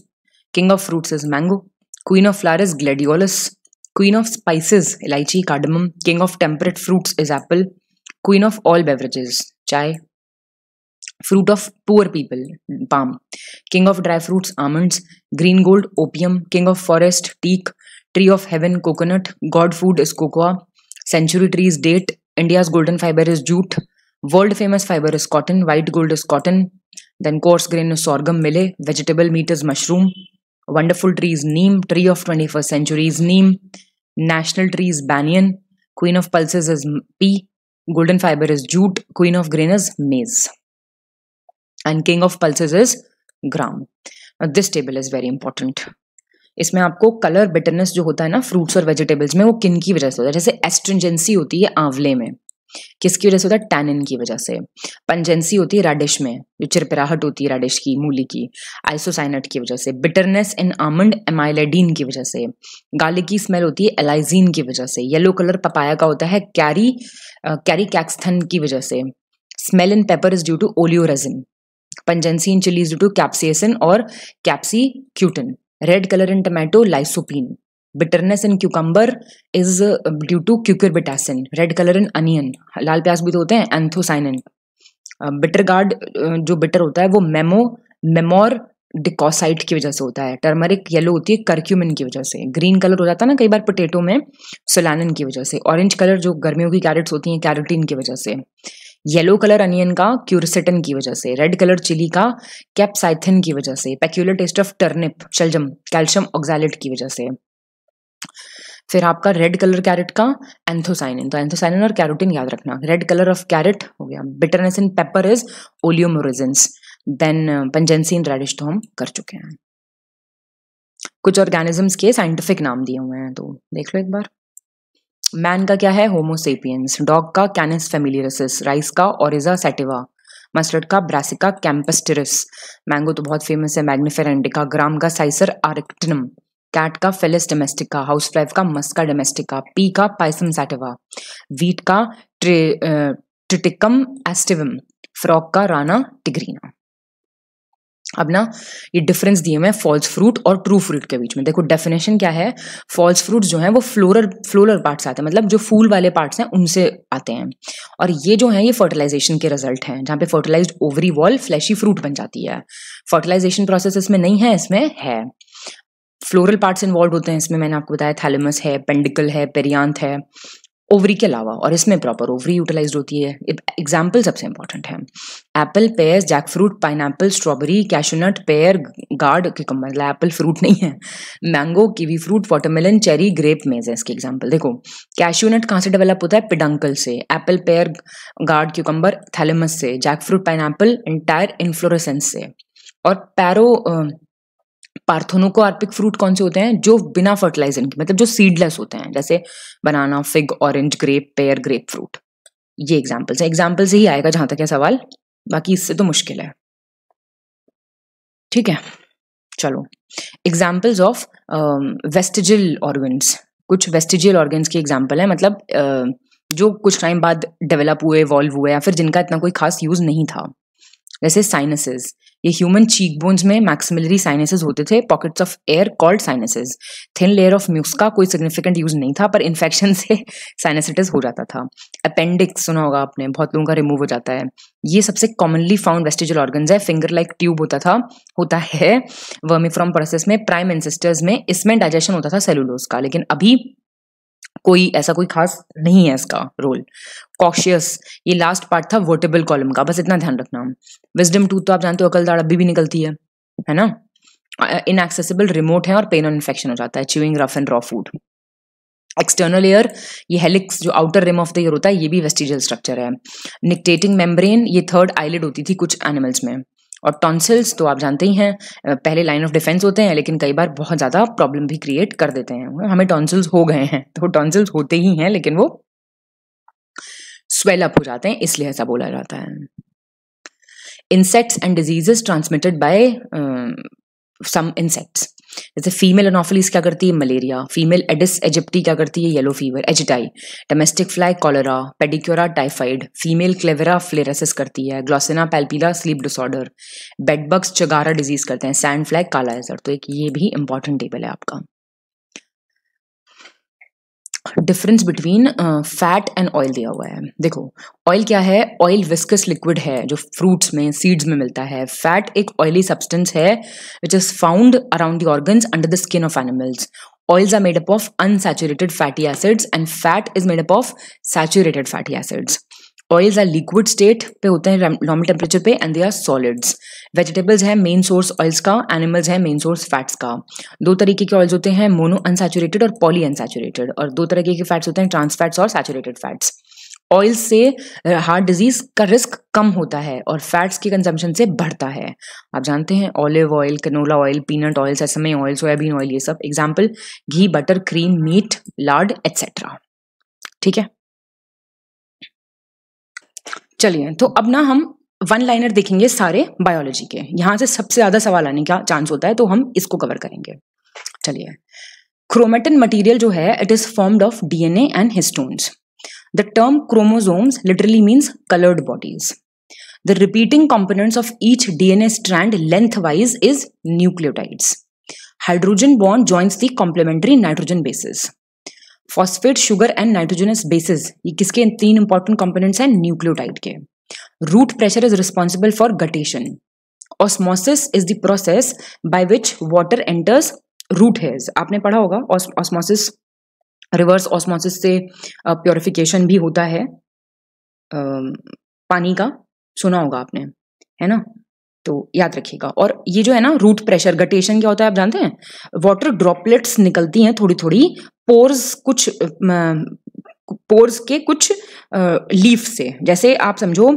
King of fruits is mango. Queen of flowers, is gladiolus. Queen of spices, elaichi, cardamom. King of temperate fruits is apple. Queen of all beverages, chai. Fruit of poor people, palm. King of dry fruits, almonds. Green gold, opium. King of forest, teak. Tree of heaven, coconut. God food is cocoa. Century trees, date. India's golden fiber is jute. World famous fiber is cotton. White gold is cotton. Then coarse grain is sorghum millet. Vegetable meat is mushroom. wonderful trees neem tree of 21st century is neem national tree is banyan queen of pulses is pea golden fiber is jute queen of grain is maize and king of pulses is gram now this table is very important इसमें आपको colour bitterness जो होता है ना fruits और vegetables में वो किन की वजह से होता है जैसे एस्ट्रिंजेंसी होती है आंवले में किसकी वजह से होता है टैनिन की वजह से पंजेंसी होती है रेडिश में जो चिरपिराहट होती है रेडिश की मूली की आइसोसाइनट की वजह से बिटरनेस इन आमंड एमाइलेडीन की वजह से गार्लिक की स्मेल होती है एलाइजीन की वजह से येलो कलर पपाया का होता है कैरी कैरी कैक्सथन की वजह से smell in pepper is due to oleoresin pungency in chillies due to capsaicin और कैप्सी क्यूटन red colour in tomato lycopene bitterness in cucumber is due to cucurbitacin red colour in onion लाल प्याज भी तो होते हैं एंथोसाइन बिटर गार्ड जो बिटर होता है वो मेमो मेमोर डिकोसाइट की वजह से होता है टर्मरिक येलो होती है करक्यूमिन की वजह से ग्रीन कलर हो जाता है ना कई बार पोटेटो में सोलानिन की वजह से ऑरेंज कलर जो गर्मियों की कैरेट्स होती हैं कैरोटीन की वजह से येलो कलर अनियन का क्यूरसेटन की वजह से रेड कलर चिली का कैप्साइथिन की वजह से पैक्यूलर टेस्ट ऑफ टर्निप शलजम कैल्शियम ऑक्सालेट की वजह से फिर आपका रेड कलर कैरेट का एंथोसाइनिन तो एंथोसाइनिन और कैरोटीन याद रखना रेड कलर ऑफ कैरेट हो गया bitterness in pepper is oleoresins then pungency radish तो हम कर चुके हैं कुछ ऑर्गेनिजम्स के साइंटिफिक नाम दिए हुए हैं तो देख लो एक बार मैन का क्या है होमोसेपियंस डॉग का कैनिस फेमिलियरसिस राइस का ओरिजा सेटिवा मस्टर्ड का ब्रासिका कैम्पस्टिरस मैंगो तो बहुत फेमस है मैग्निफेर एंडिका ग्राम का साइसर आरिक्टनम कैट का फेलिस डोमेस्टिका हाउस वाइफ का मस्का डोमेस्टिका पी का पाइसम सैटिवा वीट का ट्रिटिकम एस्टिवम फ्रॉक का राना टिग्रीना अब ना ये डिफरेंस दिए हुए फॉल्स फ्रूट और ट्रू फ्रूट के बीच में देखो डेफिनेशन क्या है फॉल्स फ्रूट जो है वो फ्लोरल फ्लोरल पार्ट्स आते हैं मतलब जो फूल वाले पार्ट्स हैं उनसे आते हैं और ये जो है ये फर्टिलाइजेशन के रिजल्ट हैं जहाँ पे fertilised ovary wall fleshy fruit बन जाती है फर्टिलाइजेशन प्रोसेस इसमें नहीं है इसमें है फ्लोरल पार्ट्स इन्वॉल्व होते हैं इसमें मैंने आपको बताया थैलेमस है पेंडिकल है पेरियांत है ओवरी के अलावा और इसमें प्रॉपर ओवरी यूटिलाइज होती है एग्जाम्पल सबसे इंपॉर्टेंट है apple pear jackfruit pineapple strawberry cashew nut pear gourd के मतलब एप्पल फ्रूट नहीं है mango kiwi fruit watermelon cherry grape maize है इसके एग्जाम्पल देखो कैशोनट कहाँ से डेवलप होता है पिडंकल से apple pear gourd cucumber thalamus से jackfruit pineapple entire inflorescence से और पैरो uh, आर्पिक फ्रूट कौन से होते हैं जो बिना फर्टिलाइजर के मतलब जो सीडलेस होते हैं जैसे banana fig orange grape pear grapefruit ये एग्जाम्पल्स है एग्जाम्पल से ही आएगा जहां तक है सवाल बाकी इससे तो मुश्किल है ठीक है चलो एग्जाम्पल्स ऑफ वेस्टिजल ऑर्गन्स कुछ वेस्टिजियल ऑर्गन्स की एग्जाम्पल है मतलब uh, जो कुछ टाइम बाद डेवलप हुए इवॉल्व हुए या फिर जिनका इतना कोई खास यूज नहीं था जैसे साइनसेस ये ह्यूमन चीक बोन्स में मैक्सिमिलरी साइनसेज होते थे pockets of air called sinuses thin layer of mucus का कोई सिग्निफिकेंट यूज नहीं था पर इन्फेक्शन से साइनसिटिस हो जाता था अपेंडिक्स सुना होगा आपने बहुत लोगों का रिमूव हो जाता है ये सबसे कॉमनली फाउंड वेस्टिजल ऑर्गन है फिंगर लाइक ट्यूब होता था होता है वर्मी फ्रॉम प्रोसेस में प्राइम इंसिस्टर्स में इसमें डाइजेशन होता था सेलुलोज का लेकिन अभी कोई ऐसा कोई खास नहीं है इसका रोल कॉशियस ये लास्ट पार्ट था वोटेबल कॉलम का बस इतना ध्यान रखना विजडम टूथ तो आप जानते हो दाड़ अभी भी निकलती है है ना इनएक्सेसिबल रिमोट है और पेन और इन्फेक्शन हो जाता है chewing rough and raw food external ear ये हेलिक्स जो outer rim of the ear होता है ये भी वेस्टिजियल स्ट्रक्चर है निकटेटिंग मेम्ब्रेन ये थर्ड आइलेट होती थी कुछ एनिमल्स में और टॉन्सिल्स तो आप जानते ही हैं पहले लाइन ऑफ डिफेंस होते हैं लेकिन कई बार बहुत ज़्यादा प्रॉब्लम भी क्रिएट कर देते हैं हमें टॉन्सिल्स हो गए हैं तो टॉन्सिल्स होते ही हैं लेकिन वो स्वेल अप हो जाते हैं इसलिए ऐसा बोला जाता है insects and diseases transmitted by some insects जैसे फीमेल अनोफिलीज क्या करती है मलेरिया फीमेल एडिस एजिप्टी क्या करती है yellow fever aegypti domestic fly cholera Pediculus typhoid female क्लेवेरा फ्लेरासिस करती है Glossina palpalis sleep disorder bedbugs Chagas disease करते हैं सैंड फ्लाई कालाइजर तो एक ये भी इंपॉर्टेंट टेबल है आपका difference between fat and oil दिया हुआ है देखो ऑयल क्या है ऑयल विस्कस लिक्विड है जो फ्रूट्स में सीड्स में मिलता है फैट एक ऑयली सब्सटेंस है which is found around the organs under the skin of animals oils are made up of unsaturated fatty acids and fat is made up of saturated fatty acids oils are liquid state पे होते हैं normal temperature पे and they are solids vegetables है main source oils का animals है main source fats का दो तरीके के ऑयल्स होते हैं मोनो अनसेचुरेटेड और पॉली अनसेचुरेटेड और दो तरीके के फैट्स होते हैं ट्रांस फैट्स और सैचुरेटेड फैट्स ऑयल्स से हार्ट डिजीज का रिस्क कम होता है और फैट्स के कंजम्पशन से बढ़ता है आप जानते हैं olive oil canola oil peanut oil sesame oil soybean oil ये सब एग्जाम्पल घी butter cream meat lard etcetera ठीक है चलिए तो अब ना हम वन लाइनर देखेंगे सारे बायोलॉजी के यहाँ से सबसे ज्यादा सवाल आने का चांस होता है तो हम इसको कवर करेंगे चलिए क्रोमेटिन मटेरियल जो है it is formed of DNA and histones the term chromosomes literally means coloured bodies the repeating components of each DNA strand lengthwise is nucleotides hydrogen bond joins the complementary nitrogen bases phosphate sugar and nitrogenous bases ये किसके तीन important components हैं nucleotide के root pressure is responsible for guttation osmosis is the process by which water enters root hairs आपने पढ़ा होगा osmosis reverse osmosis से purification भी होता है पानी का सुना होगा आपने है ना तो याद रखिएगा और ये जो है ना रूट प्रेशर गटेशन क्या होता है आप जानते हैं वाटर ड्रॉपलेट्स निकलती हैं थोड़ी थोड़ी पोर्स कुछ पोर्स के कुछ लीफ से जैसे आप समझो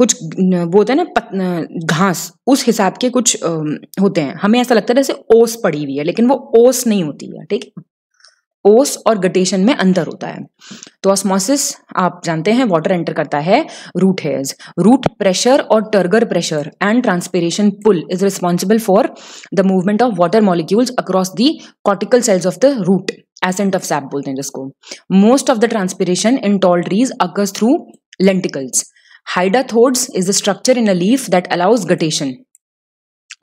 कुछ वो होता है ना घास उस हिसाब के कुछ होते हैं हमें ऐसा लगता है जैसे ओस पड़ी हुई है लेकिन वो ओस नहीं होती है ठीक है ओस और गटेशन में अंतर होता है तो ऑस्मोसिस आप जानते हैं वाटर एंटर करता है रूट हेयर्स रूट प्रेशर और turgor pressure and transpiration pull is responsible for the movement of water molecules across the cortical cells of the root ascent of sap बोलते हैं जिसको most of the transpiration in tall trees occurs through lenticels hydathodes is the structure in a leaf that allows guttation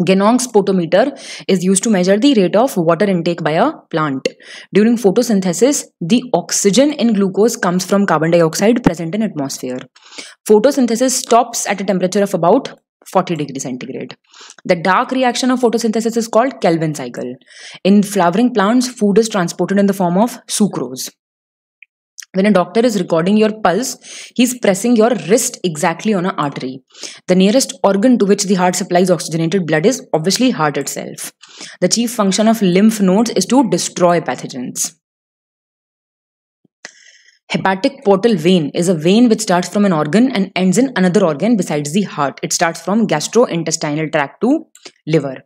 Genong's potometer is used to measure the rate of water intake by a plant. During photosynthesis, the oxygen in glucose comes from carbon dioxide present in atmosphere. Photosynthesis stops at a temperature of about 40 degree centigrade. The dark reaction of photosynthesis is called Kelvin cycle. In flowering plants, food is transported in the form of sucrose when a doctor is recording your pulse, he's pressing your wrist exactly on an artery. The nearest organ to which the heart supplies oxygenated blood is obviously heart itself. The chief function of lymph nodes is to destroy pathogens. Hepatic portal vein is a vein which starts from an organ and ends in another organ besides the heart. It starts from gastrointestinal tract to liver.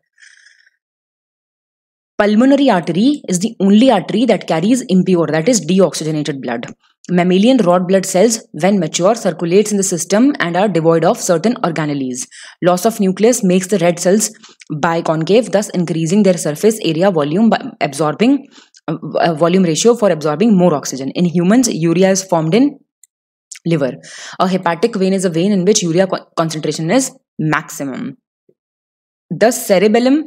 Pulmonary artery is the only artery that carries impure, that is deoxygenated blood. Mammalian rod blood cells, when mature, circulates in the system and are devoid of certain organelles. Loss of nucleus makes the red cells biconcave, thus increasing their surface area volume by absorbing uh, uh volume ratio for absorbing more oxygen. In humans, urea is formed in liver. A hepatic vein is a vein in which urea co concentration is maximum. The cerebellum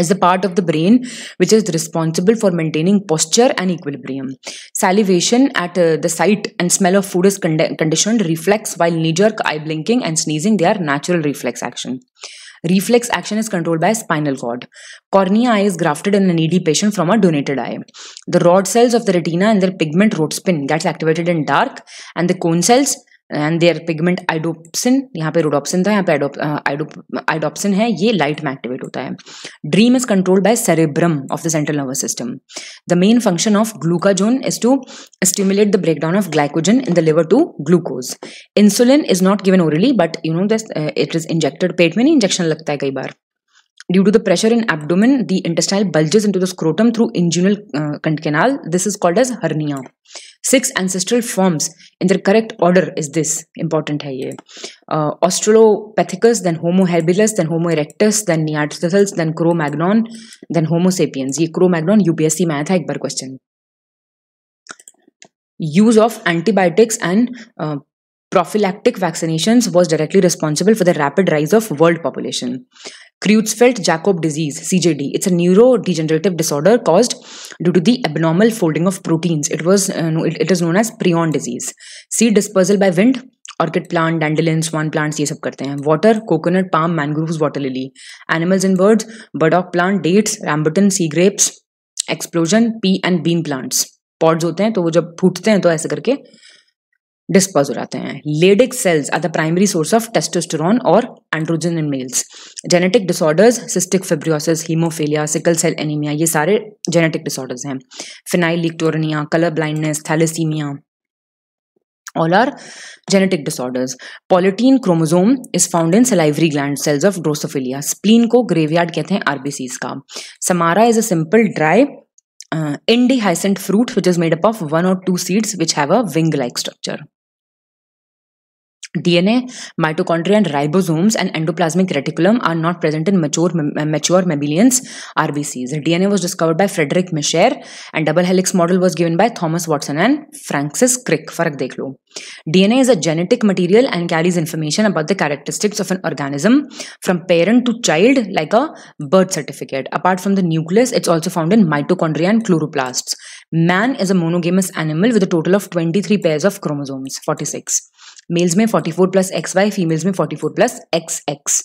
is a part of the brain which is responsible for maintaining posture and equilibrium. Salivation at uh, the sight and smell of food is con- conditioned reflex, while knee jerk, eye blinking, and sneezing they are natural reflex action. Reflex action is controlled by spinal cord. Cornea is grafted in a needy patient from a donated eye. The rod cells of the retina and their pigment rod spin gets activated in dark, and the cone cells and their pigment iodopsin यहाँ पे rhodopsin था यहाँ पे आइडोप्सिन uh, है ये light में activate होता है dream is controlled by cerebrum of the central nervous system the main function of glucagon is to stimulate the breakdown of glycogen in the liver to glucose insulin is not given orally but you know this it is injected पेट में नहीं injection लगता है कई बार due to the pressure in in the the bulges into the scrotum through inguinal कंट canal this is called as hernia six ancestral forms in their correct order is this important है ये uh, Australopithecus then Homo habilis then Homo erectus then Neanderthals then Cro-Magnon then Homo sapiens Ye cro Cro-Magnon UPSC में आया था एक बार question. use of antibiotics and uh, prophylactic vaccinations was directly responsible for the rapid rise of world population Creutzfeldt Jakob disease CJD it's a neurodegenerative disorder caused due to the abnormal folding of proteins it was it is known as prion disease seed dispersal by wind orchid plant dandelion swan plants ये सब करते हैं water coconut palm mangrove water lily animals in birds burdock plant dates rambutan sea grapes explosion pea and bean plants pods होते हैं तो वो जब फूटते हैं तो ऐसे करके डिस्पोज हो जाते हैं Leydig cells are the primary source of testosterone और androgen in males genetic disorders cystic fibrosis haemophilia sickle cell anaemia ये सारे जेनेटिक डिसऑर्डर्स हैं phenylketonuria colour blindness thalassaemia all are genetic disorders polytene chromosome is found in salivary gland cells of Drosophila spleen को graveyard कहते हैं RBCs का samara is a simple dry indehiscent fruit which is made up of one or to seeds which have a wing like structure DNA, mitochondria, and ribosomes and endoplasmic reticulum are not present in mature, uh, mature mammalians RBCs. DNA was discovered by Frederick Michair and double helix model was given by Thomas Watson and Francis Crick. Farak dekh lo. DNA is a genetic material and carries information about the characteristics of an organism from parent to child like a birth certificate. Apart from the nucleus, it's also found in mitochondria and chloroplasts. Man is a monogamous animal with a total of 23 pairs of chromosomes, 46. Males में 44 plus X Y females में 44 plus X X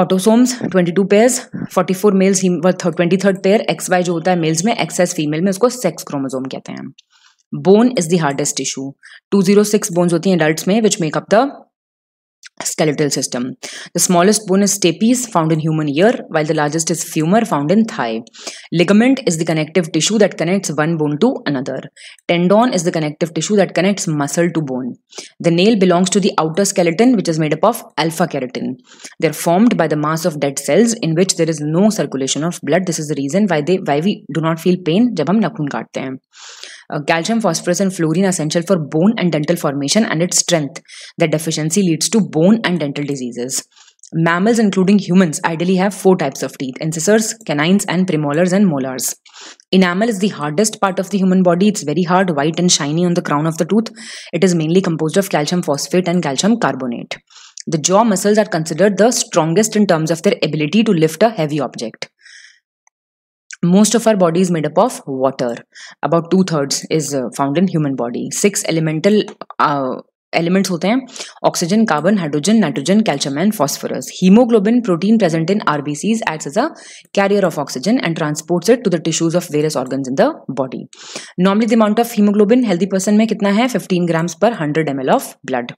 autosomes 22 forty four males twenty third pair X Y जो होता है mails में x S female में उसको sex chromosome कहते हैं bone is the hardest tissue 206 bones होती हैं एडल्ट में which make up the skeletal system. The smallest bone is stapes found in human ear while the largest is femur found in thigh. Ligament is the connective tissue that connects one bone to another. Tendon is the connective tissue that connects muscle to bone. The nail belongs to the outer skeleton which is made up of alpha keratin. They are formed by the mass of dead cells in which there is no circulation of blood. This is the reason why they why we do not feel pain जब हम नाखून काटते हैं. Uh, calcium, phosphorus, and fluorine are essential for bone and dental formation and its strength. Their deficiency leads to bone and dental diseases. Mammals, including humans, ideally have four types of teeth incisors, canines, and premolars and molars. Enamel is the hardest part of the human body. It's very hard, white, and shiny on the crown of the tooth. It is mainly composed of calcium phosphate and calcium carbonate. The jaw muscles are considered the strongest in terms of their ability to lift a heavy object most of our body is made up of water about two-thirds is uh, found in human body six elemental uh, elements hote hain. oxygen carbon hydrogen nitrogen calcium and phosphorus hemoglobin protein present in rbcs acts as a carrier of oxygen and transports it to the tissues of various organs in the body normally the amount of hemoglobin healthy person may kitna hai 15 grams per 100 ml of blood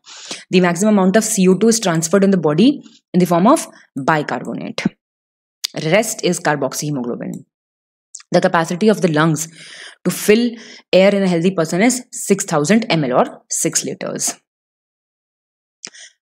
the maximum amount of co2 is transferred in the body in the form of bicarbonate rest is carboxyhemoglobin the capacity of the lungs to fill air in a healthy person is 6000 ml or 6 liters.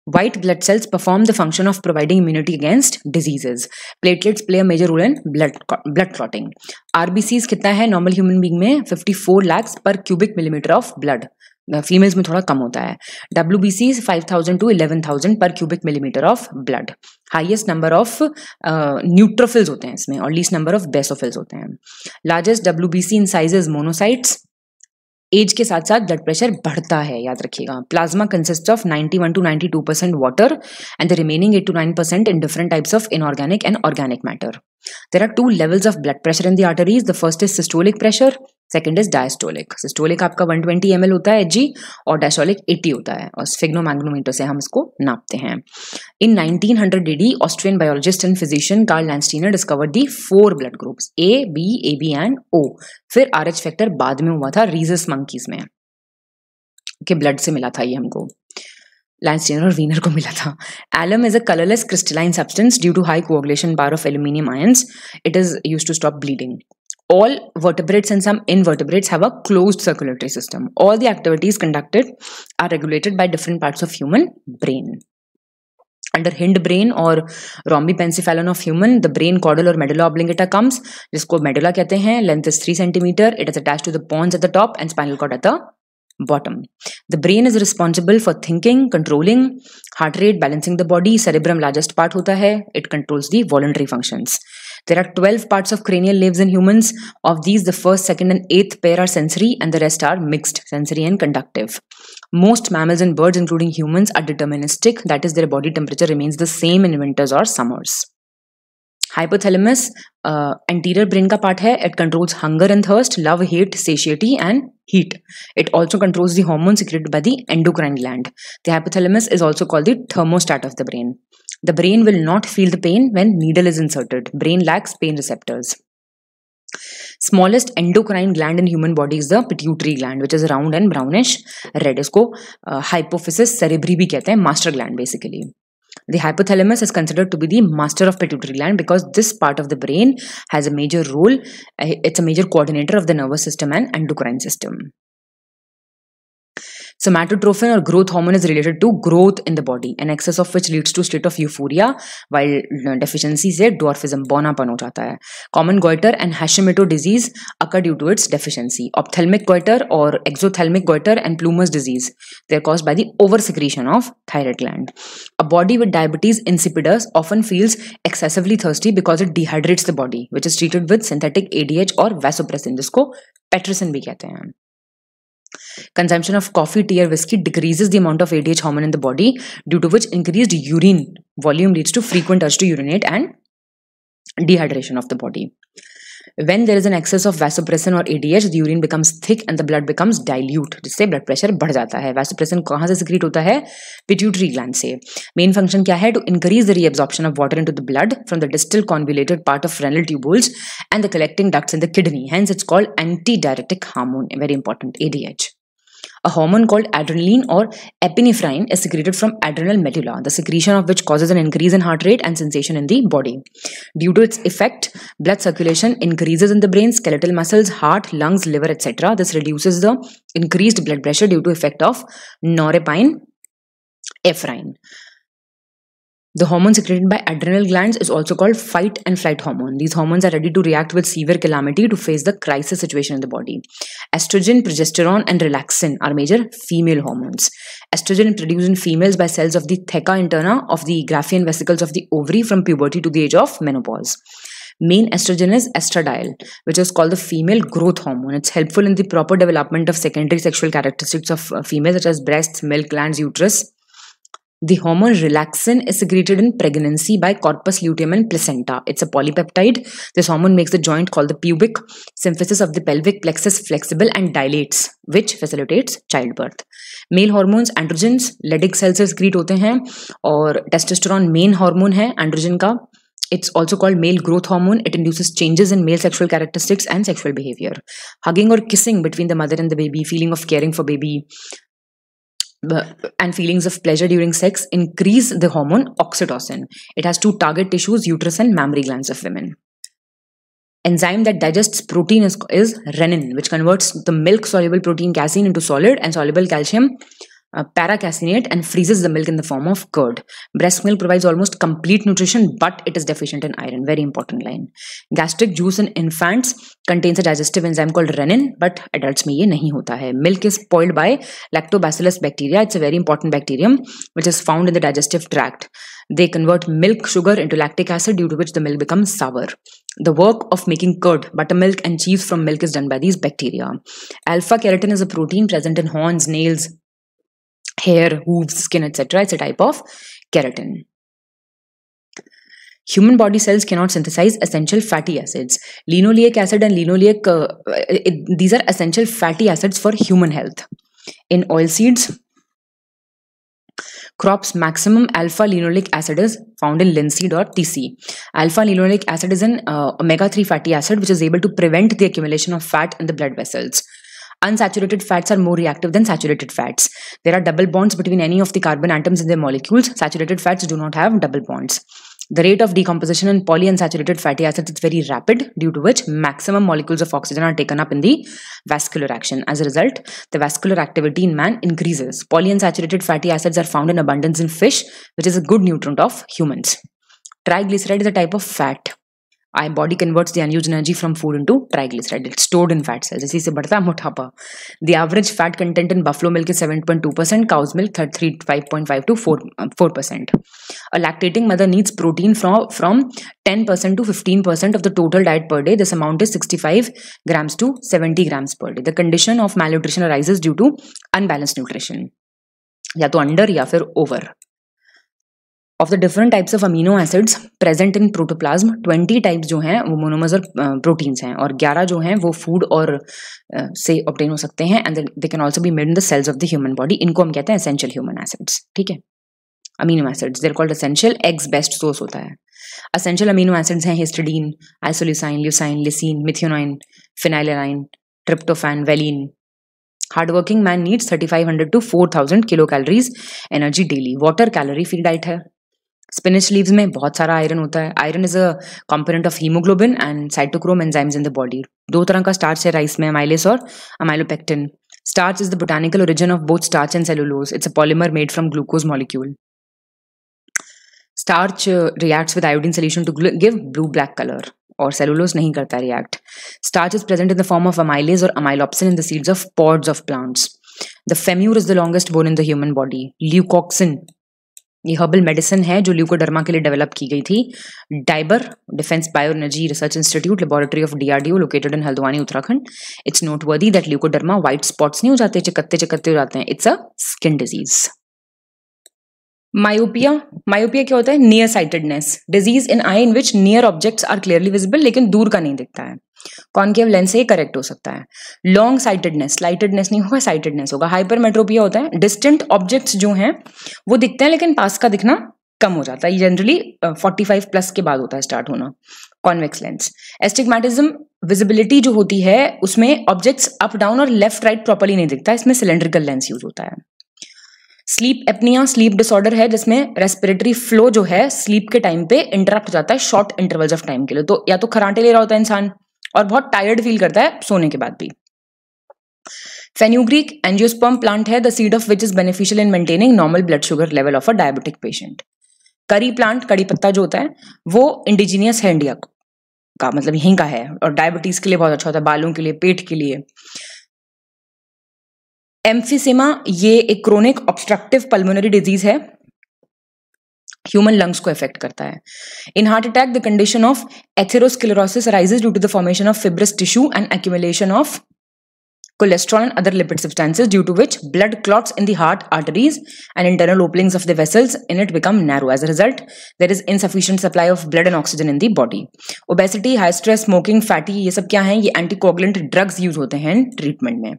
White blood cells perform the function of providing immunity against diseases. Platelets play a major role in blood blood clotting. RBCs कितना है normal human being में 54 lakhs per cubic millimeter of blood. Females uh, में थोड़ा कम होता है W B C five thousand to eleven thousand per cubic millimetre of blood highest number of neutrophils होते हैं इसमें और लीस्ट नंबर ऑफ बेसोफिल्स होते हैं largest W B C in sizes monocytes age के साथ साथ ब्लड प्रेशर बढ़ता है याद रखिएगा plasma consist of 91 to 92 percent water and the remaining 8 to 9 percent in different types of inorganic and organic matter there are two levels of blood pressure in the arteries the first is systolic pressure second is diastolic systolic आपका 120 twenty होता है जी और diastolic 80 होता है और स्फिग्नो मैग्नोमीटर से हम इसको नापते हैं in 1900 hundred the Austrian biologist and physician Karl Landsteiner discover the four blood groups A B A B and O फिर आर एच फैक्टर बाद में हुआ था रीजस मंकीज में के ब्लड से मिला था ये हमको लैंस्टीनर और वीनर को मिला था alum is a colourless crystalline substance due to high coagulation bar of aluminium ions it is use to stop bleeding all vertebrates and some invertebrates have a closed circulatory system. All the activities conducted are regulated by different parts of human brain. Under hindbrain or rhombipencephalon of human, the brain caudal or medulla oblongata comes, जिसको medulla कहते हैं. Length is 3 centimeter. It is attached to the pons at the top and spinal cord at the bottom. The brain is responsible for thinking, controlling, heart rate, balancing the body. Cerebrum largest part होता है. It controls the voluntary functions. There are 12 parts of cranial nerves in humans. Of these, the first, second, and eighth pair are sensory, and the rest are mixed, sensory and conductive. Most mammals and birds, including humans, are deterministic, that is, their body temperature remains the same in winters or summers. Hypothalamus anterior brain का part है it controls hunger and thirst love hate satiety and heat it also controls the hormone secrete by the endocrine gland the hypothalamus is also called the thermostat of the brain the brain will not feel the pain when needle is inserted brain lacks pain receptors smallest endocrine gland in human body is the pituitary gland which is round and brownish red इसको hypophysis cerebri भी कहते हैं master gland basically The hypothalamus is considered to be the master of pituitary gland because this part of the brain has a major role. Eh, it's a major coordinator of the nervous system and endocrine system. Somatotrophin or growth hormone is related to growth in the body, an excess of which leads to state of euphoria, while deficiency से dwarfism बौनापन हो जाता है. Common goiter and Hashimoto disease occur due to its deficiency. Ophthalmic goiter or exothalmic goiter and Plumer's disease they are caused by the oversecretion of thyroid gland. A body with diabetes insipidus often feels excessively thirsty because it dehydrates the body, which is treated with synthetic ADH or vasopressin, जिसको पेट्रिसिन भी कहते हैं Consumption of coffee, tea, or whiskey decreases the amount of ADH hormone in the body, due to which increased urine volume leads to frequent urge to urinate and dehydration of the body. When there is an excess of vasopressin or ADH, the urine becomes thick and the blood becomes dilute, जिससे blood pressure बढ़ जाता है vasopressin कहाँ से secrete होता है pituitary gland से main function क्या है to increase the reabsorption of water into the blood from the distal convoluted part of renal tubules and the collecting ducts in the kidney. Hence, it's called antidiuretic hormone, very important ADH. A hormone called adrenaline or epinephrine is secreted from adrenal medulla, the secretion of which causes an increase in heart rate and sensation in the body. Due to its effect, blood circulation increases in the brain, skeletal muscles, heart, lungs, liver, etc. This reduces the increased blood pressure due to effect of norepinephrine. The hormone secreted by adrenal glands is also called fight and flight hormone. These hormones are ready to react with severe calamity to face the crisis situation in the body. Estrogen, progesterone, and relaxin are major female hormones. Estrogen is produced in females by cells of the theca interna of the graphene vesicles of the ovary from puberty to the age of menopause. Main estrogen is estradiol, which is called the female growth hormone. It's helpful in the proper development of secondary sexual characteristics of uh, females such as breasts, milk glands, uterus, the hormone relaxin is secreted in pregnancy by corpus luteum and placenta. It's a polypeptide. This hormone makes the joint called the pubic symphysis of the pelvic plexus flexible and dilates, which facilitates childbirth. Male hormones androgens Leydig cells से secreted होते हैं और testosterone main hormone है androgen का. It's also called male growth hormone. It induces changes in male sexual characteristics and sexual behavior. Hugging or kissing between the mother and the baby, feeling of caring for baby, and feelings of pleasure during sex increase the hormone oxytocin. It has two target tissues, uterus and mammary glands of women. Enzyme that digests protein is, is renin, which converts the milk soluble protein casein into solid and soluble calcium uh, and freezes the milk in the form of curd. Breast milk provides almost complete nutrition, but it is deficient in iron. Very important line. Gastric juice in infants contains a digestive enzyme called renin, but adults में ये नहीं होता है. Milk is spoiled by lactobacillus bacteria. It's a very important bacterium which is found in the digestive tract. They convert milk sugar into lactic acid, due to which the milk becomes sour. The work of making curd, buttermilk, and cheese from milk is done by these bacteria. Alpha keratin is a protein present in horns, nails, hair, hooves, skin, etc. It's a type of keratin. Human body cells cannot synthesize essential fatty acids. Linoleic acid and linoleic, uh, it, these are essential fatty acids for human health. In oilseeds, crops maximum alpha linoleic acid is found in linseed or tc alpha linoleic acid is an uh, omega 3 fatty acid which is able to prevent the accumulation of fat in the blood vessels Unsaturated fats are more reactive than saturated fats. There are double bonds between any of the carbon atoms in their molecules. Saturated fats do not have double bonds. The rate of decomposition in polyunsaturated fatty acids is very rapid, due to which maximum molecules of oxygen are taken up in the vascular action. As a result, the vascular activity in man increases. Polyunsaturated fatty acids are found in abundance in fish, which is a good nutrient of humans. Triglyceride is a type of fat. I body converts the unused energy from food into triglyceride it's stored in fat cells इसी से बढ़ता है मोटापा the average fat content in buffalo milk is 7.2 percent cow's milk three five point five to four four percent a lactating mother needs protein from from 10 percent to 15 percent of the total diet per day. This amount is 65 grams to 70 per day the condition of malnutrition arises due to unbalanced nutrition या तो under या फिर over of the different types of amino acids present in protoplasm twenty types जो हैं वो monomers और proteins uh, हैं और ग्यारह जो हैं वो फूड और uh, से ऑप्टेन हो सकते हैं and they can also be made in the cells of the human body इनको हम कहते हैं एसेंशियल ह्यूमन एसिड्स ठीक है amino acids there called essential eggs best source होता है असेंशियल अमीनो एसिड्स हैं histidine isoleucine leucine lysine methionine phenylalanine tryptophan valine hardworking man needs thirty five hundred to four thousand kilo calories energy daily water calorie free diet है spinach leaves में बहुत सारा iron होता है iron is a component of haemoglobin and cytochrome enzymes in the body दो तरह का starch है राइस में अमाइलिस और amylopectin starch is the botanical origin of both starch and cellulose it's a polymer made from glucose molecule starch reacts with iodine solution to give blue black colour और cellulose नहीं करता react starch is present in the form of amylase और amylopsin in the seeds of pods of plants the femur is the longest bone in the human body Lukoskin ये herbal medicine है जो leucoderma के लिए develop की गई थी DIBER defence bio energy research institute laboratory of DRDO located in Haldwani Uttarakhand it's noteworthy that leucoderma white spots नहीं हो जाते चकत्ते चकत्ते हो जाते हैं it's a skin disease myopia myopia क्या होता है near sightedness disease in eye in which near objects are clearly visible लेकिन दूर का नहीं दिखता है कॉन्केव लेंस से ही करेक्ट हो सकता है लॉन्ग साइटेडनेस लाइटेडनेस नहीं होगा साइटेडनेस होगा हाइपरमेट्रोपिया होता है डिस्टेंट ऑब्जेक्ट्स जो हैं वो दिखते हैं लेकिन पास का दिखना कम हो जाता है जनरली फोर्टी फाइव प्लस के बाद होता है स्टार्ट होना कॉन्वेक्स लेंस एस्टिग्मेटिज्म विजिबिलिटी जो होती है उसमें ऑब्जेक्ट्स अप डाउन और लेफ्ट राइट प्रॉपरली नहीं दिखता इसमें सिलेंड्रिकल लेंस यूज होता है स्लीप एपनिया स्लीप डिसऑर्डर है जिसमें रेस्पिरेटरी फ्लो जो है स्लीप के टाइम पे इंटरप्ट हो जाता है शॉर्ट इंटरवल्स ऑफ टाइम के लिए तो या तो खराटे ले रहा होता है इंसान और बहुत टायर्ड फील करता है सोने के बाद भी फेन्यूग्रीक एंजियोस्पर्म प्लांट है the seed of which is beneficial in maintaining normal blood sugar level of a diabetic patient curry plant कड़ी पत्ता जो होता है वो इंडिजीनियस है इंडिया का मतलब यहीं का है और डायबिटीज के लिए बहुत अच्छा होता है बालों के लिए पेट के लिए एम्फिसिमा ये एक क्रोनिक ऑब्स्ट्रक्टिव पल्मोनरी डिजीज है ह्यूमन लंग्स को इफेक्ट करता है in heart attack the condition of atherosclerosis rises due to the formation of fibrous tissue and accumulation of cholesterol and other lipid substances due to which blood clots in the heart arteries and internal openings of the vessels in it become narrow as a result there is insufficient supply of blood and oxygen in the body obesity high stress smoking fatty ये सब क्या है ये anticoagulant drugs use होते हैं treatment में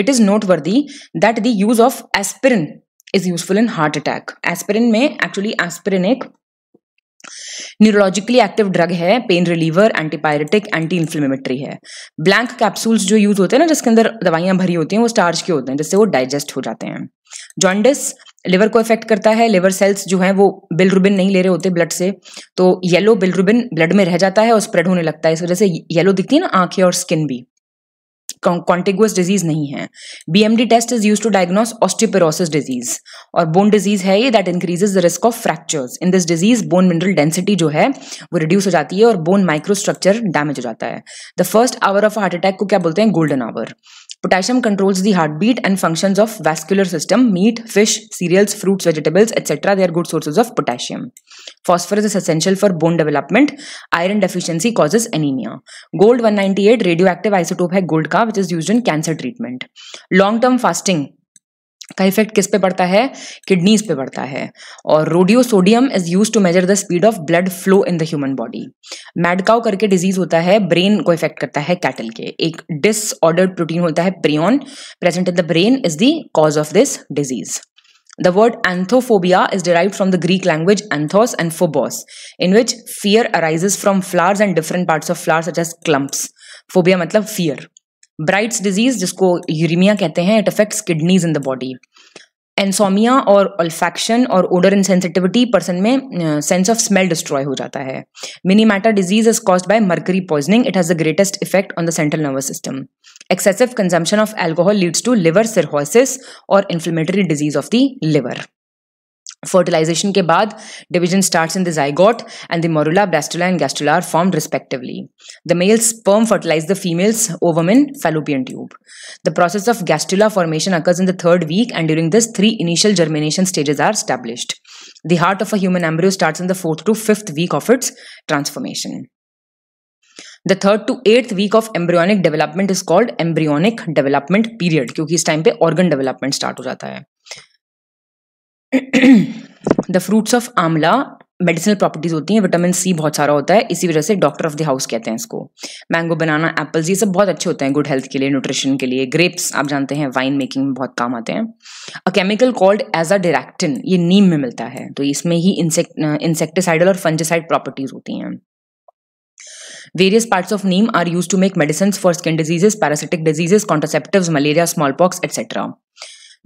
it is noteworthy that the use of aspirin is useful in heart attack aspirin में actually aspirin एक न्यूरोलॉजिकली एक्टिव ड्रग है pain reliever antipyretic anti inflammatory है ब्लैंक कैप्सूल्स जो use होते हैं ना जिसके अंदर दवाइयां भरी होती हैं वो स्टार्च के होते हैं जिससे वो डाइजेस्ट हो जाते हैं जॉन्डिस लिवर को इफेक्ट करता है लिवर सेल्स जो हैं वो बिलरुबिन नहीं ले रहे होते ब्लड से तो येलो बिलरुबिन ब्लड में रह जाता है और स्प्रेड होने लगता है इस वजह से येलो दिखती है ना आंखें और स्किन भी कॉन्टिगुअस डिजीज नहीं है BMD test is use to diagnose osteoporosis disease और बोन डिजीज है ये that increases the risk of fractures in this disease bone mineral density जो है वो रिड्यूस हो जाती है और बोन माइक्रोस्ट्रक्चर डैमेज हो जाता है the first hour of heart attack को क्या बोलते हैं golden hour Potassium controls the heartbeat and functions of vascular system. Meat, fish, cereals, fruits, vegetables, etc. They are good sources of potassium. Phosphorus is essential for bone development. Iron deficiency causes anemia. Gold 198 radioactive isotope hai gold ka which is used in cancer treatment. Long term fasting का effect किस पे पड़ता है kidneys पे पड़ता है और radiosodium is use to measure the speed of blood flow in the human body mad cow करके डिजीज होता है ब्रेन को इफेक्ट करता है कैटल के एक डिसऑर्डर्ड प्रोटीन होता है prion present in the brain is the cause of this disease the word anthophobia is derive from the Greek language anthos and phobos in which fear arises from flowers and different part of flowers such as clumps phobia मतलब fear Bright's disease जिसको uraemia कहते हैं it affects kidneys in the body anosmia और olfaction और odour insensitivity person में sense of smell destroy हो जाता है Minamata disease is cause by mercury poisoning it has the greatest effect on the central nervous system excessive consumption of alcohol leads to liver cirrhosis और inflammatory disease of the liver fertilization के बाद division start in the zygote and the morula blastula and gastrula are form respectively the male sperm fertilize the female's ovum in fallopian tube the process of gastrula formation occurs in the third week and during this three initial germination stages are established the heart of a embryo start in the fourth to fifth week of its transformation the third to eighth week of embryonic development is called embryonic development period क्योंकि इस time पे organ development start हो जाता है the fruits of amla medicinal properties होती हैं vitamin C बहुत सारा होता है इसी वजह से डॉक्टर ऑफ द हाउस कहते हैं इसको मैंगो बनाना एप्पल्स ये सब बहुत अच्छे होते हैं गुड हेल्थ के लिए न्यूट्रिशन के लिए ग्रेप्स आप जानते हैं वाइन मेकिंग में बहुत काम आते हैं a chemical called azadirachtin ये नीम में मिलता है तो इसमें ही इंसेक्ट इंसेक्टिसाइडल और फंजिसाइड प्रॉपर्टीज होती हैं parts of neem are use to make medicine for skin diseases parasitic diseases contraceptive malaria small pox etcetera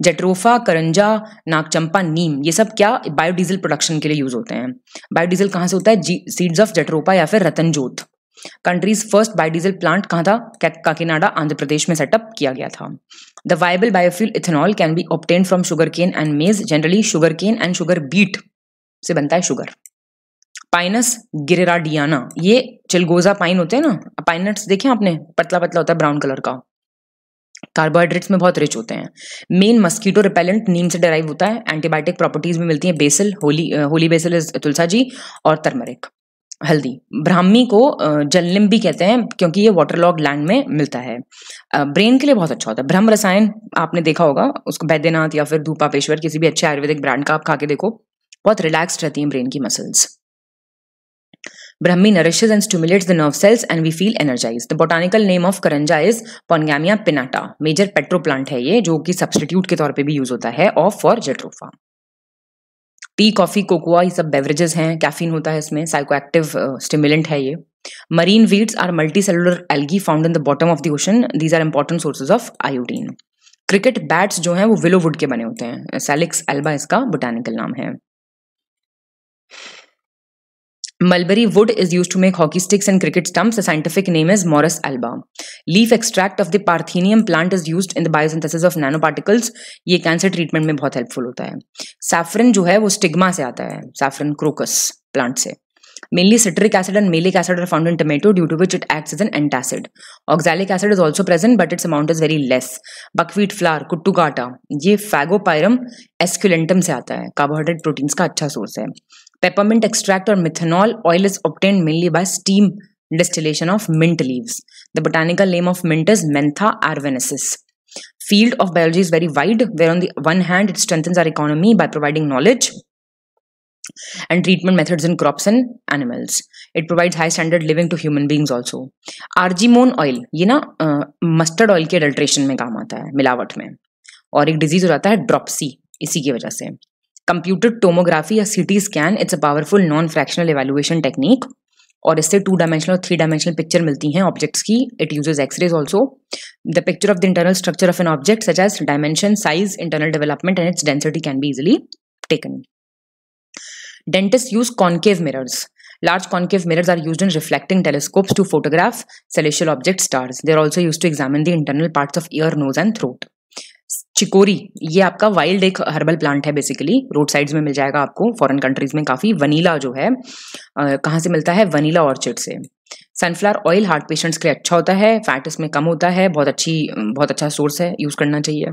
jatropha karanja nagchampa नीम ये सब क्या बायोडीजल प्रोडक्शन के लिए यूज होते हैं बायोडीजल कहाँ से होता है सीड्स ऑफ जटरोपा या फिर जोत कंट्रीज फर्स्ट बायोडीजल प्लांट कहाँ था काकीनाडा आंध्र प्रदेश में सेटअप किया गया था the viable biofuel ethanol can be obtain from sugar cane and maize generally sugar cane and sugar beet से बनता है शुगर पाइनस गिरेराडियाना ये चिलगोजा पाइन होते हैं ना पाइनट्स देखे आपने पतला पतला होता है ब्राउन कलर का कार्बोहाइड्रेट्स में बहुत रिच होते हैं मेन मस्कीटो रिपेलेंट नीम से डराइव होता है एंटीबायोटिक प्रॉपर्टीज में मिलती है basil holy holy basil is tulsi ji और तर्मरिक हल्दी ब्राह्मी को जलनिम भी कहते हैं क्योंकि ये लॉग लैंड में मिलता है ब्रेन के लिए बहुत अच्छा होता है ब्रह्म रसायन आपने देखा होगा उसको बैद्यनाथ या फिर धूपापेश्वर किसी भी अच्छे आयुर्वेदिक ब्रांड का आप खा के देखो बहुत रिलैक्स रहती हैं ब्रेन की muscles Brahmi nourishes and stimulates the nerve cells and we feel energized. The botanical name of karanja is Pongamia pinnata. Major petro plant hai ye jo ki substitute ke taur pe bhi use hota hai of for jatropha Tea, coffee, cocoa ye sab beverages hain. Caffeine hota hai isme. Psychoactive uh, stimulant hai ye. Marine weeds are multicellular algae found in the bottom of the ocean. These are important sources of iodine. Cricket bats जो हैं वो willow would के बने होते हैं Salix Elba इसका botanical नाम है Mulberry wood is used to make hockey sticks and cricket stumps. The scientific name is Morris alba. Leaf extract of the Parthenium plant is used in the biosynthesis of nanoparticles. ये cancer treatment में बहुत helpful होता है Saffron जो है वो stigma से आता है Saffron crocus plant से Mainly citric acid and malic acid are found in tomato due to which it acts as an antacid. Oxalic acid is also present but its amount is very less. Buckwheat flour, kuttu gata. ये phagopyrum esculentum से आता है Carbohydrate proteins का अच्छा source है Peppermint extract or methanol oil is obtained mainly by steam distillation of mint leaves. The botanical name of mint is Mentha arvenensis. Field of biology is very wide, where on the one hand it strengthens our economy by providing knowledge and treatment methods in crops and animals. It provides high standard living to human beings also. Argimon oil, ये ना mustard oil के adulteration में काम आता है मिलावट में और एक डिजीज हो जाता है ड्रॉपसी इसी की वजह से कंप्यूटेड टोमोग्राफी या CT scan it's a powerful non fractional evaluation technique और इससे टू डायमेंशनल और थ्री डायमेंशनल पिक्चर मिलती हैं ऑब्जेक्ट्स की it use X rays also the picture of the internal structure of an object such as dimension size internal development and its density can be easily taken dentist use concave mirrors large concave mirrors are use in reflecting telescope to photograph celestial object stars They are also used to examine the internal parts of ear, nose, and chicory ये आपका wild एक herbal plant है basically road sides में मिल जाएगा आपको foreign countries में काफ़ी वनीला जो है कहाँ से मिलता है वनीला ऑर्चिड से सनफ्लावर ऑयल हार्ट पेशेंट्स के लिए अच्छा होता है फैट इसमें कम होता है बहुत अच्छी बहुत अच्छा सोर्स है यूज़ करना चाहिए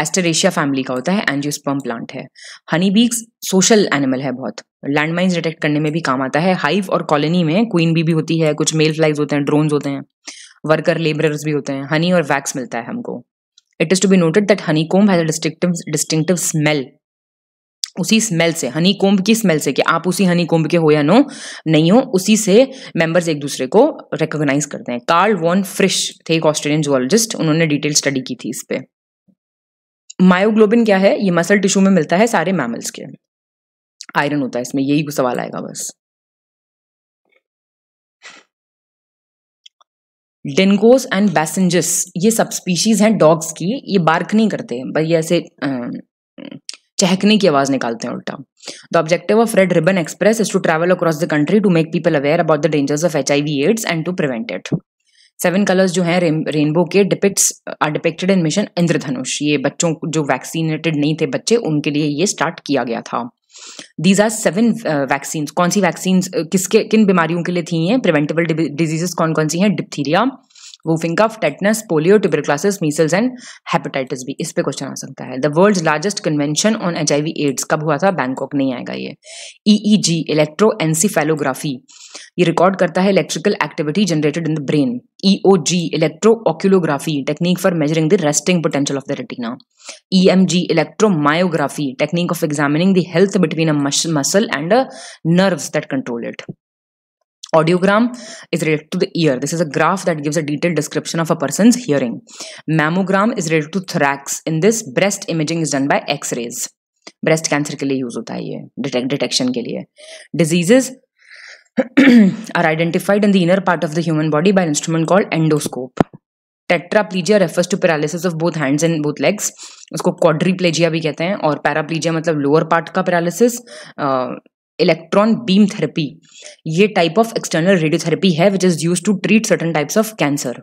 एस्टरेशिया फैमिली का होता है एंजियोस्पर्म प्लांट है हनी बीक्स सोशल एनिमल है बहुत लैंडमाइंस डिटेक्ट करने में भी काम आता है हाइव और कॉलोनी में क्वीन बी भी होती है कुछ मेल फ्लाइज होते हैं ड्रोन्स होते हैं वर्कर लेबरर्स भी होते हैं हनी और वैक्स मिलता है हमको it is to be noted that honeycomb a distinctive distinctive उसी स्मेल से हनी कोम्ब की स्मेल से कि आप उसी हनी कोम्ब के हो या नो नहीं हो उसी से मेंबर्स एक दूसरे को रिकोगनाइज करते हैं कार्ल वॉन फ्रिश थे एक ऑस्ट्रेलियन जोलॉजिस्ट उन्होंने डिटेल स्टडी की थी इस पे मायोग्लोबिन क्या है ये मसल टिश्यू में मिलता है सारे मैमल्स के आयरन होता है इसमें यही सवाल आएगा बस डेंगोस एंड बैसेंजस ये सब स्पीशीज हैं डॉग्स की ये बार्क नहीं करते हैं ये ऐसे चहकने की आवाज निकालते हैं उल्टा the objective of red ribbon express is to travel across the country to make people aware about the dangers of H I V AIDS and to prevent it seven colours जो हैं रेनबो के depicts are depicted in mission Indradhanush ये बच्चों जो vaccinated नहीं थे बच्चे उनके लिए ये स्टार्ट किया गया था दीज आर सेवन वैक्सीन कौन सी वैक्सीन uh, किसके किन बीमारियों के लिए थी हैं प्रिवेंटेबल डिजीजेस कौन कौन सी हैं diphtheria whooping cough tetanus polio tuberculosis measles and hepatitis भी इस पे क्वेश्चन आ सकता है the world largest convention on H AIDS कब हुआ था बैंकॉक नहीं आएगा ये ई जी इलेक्ट्रो एनसीफेलोग्राफी ये रिकॉर्ड करता है electrical activity generated in the brain E O G electrooculography technique for measuring the resting potential of the retina E M G electromyography technique of examining the health between a muscle and a nerves that control it Audiogram is related to the ear. This is a graph that gives a detailed description of a person's hearing. Mammogram is related to thorax. In this, breast imaging is done by X-rays. Breast cancer के लिए use होता है ये detection के लिए diseases are identified in the inner part of the human body by instrument called endoscope tetraplegia refers to paralysis of both hands and both legs उसको quadriplegia भी कहते हैं और पैराप्लीजिया मतलब लोअर पार्ट का पैरालिसिस इलेक्ट्रॉन बीम थेरेपी ये type of external radiotherapy है which is use to treat certain types of cancer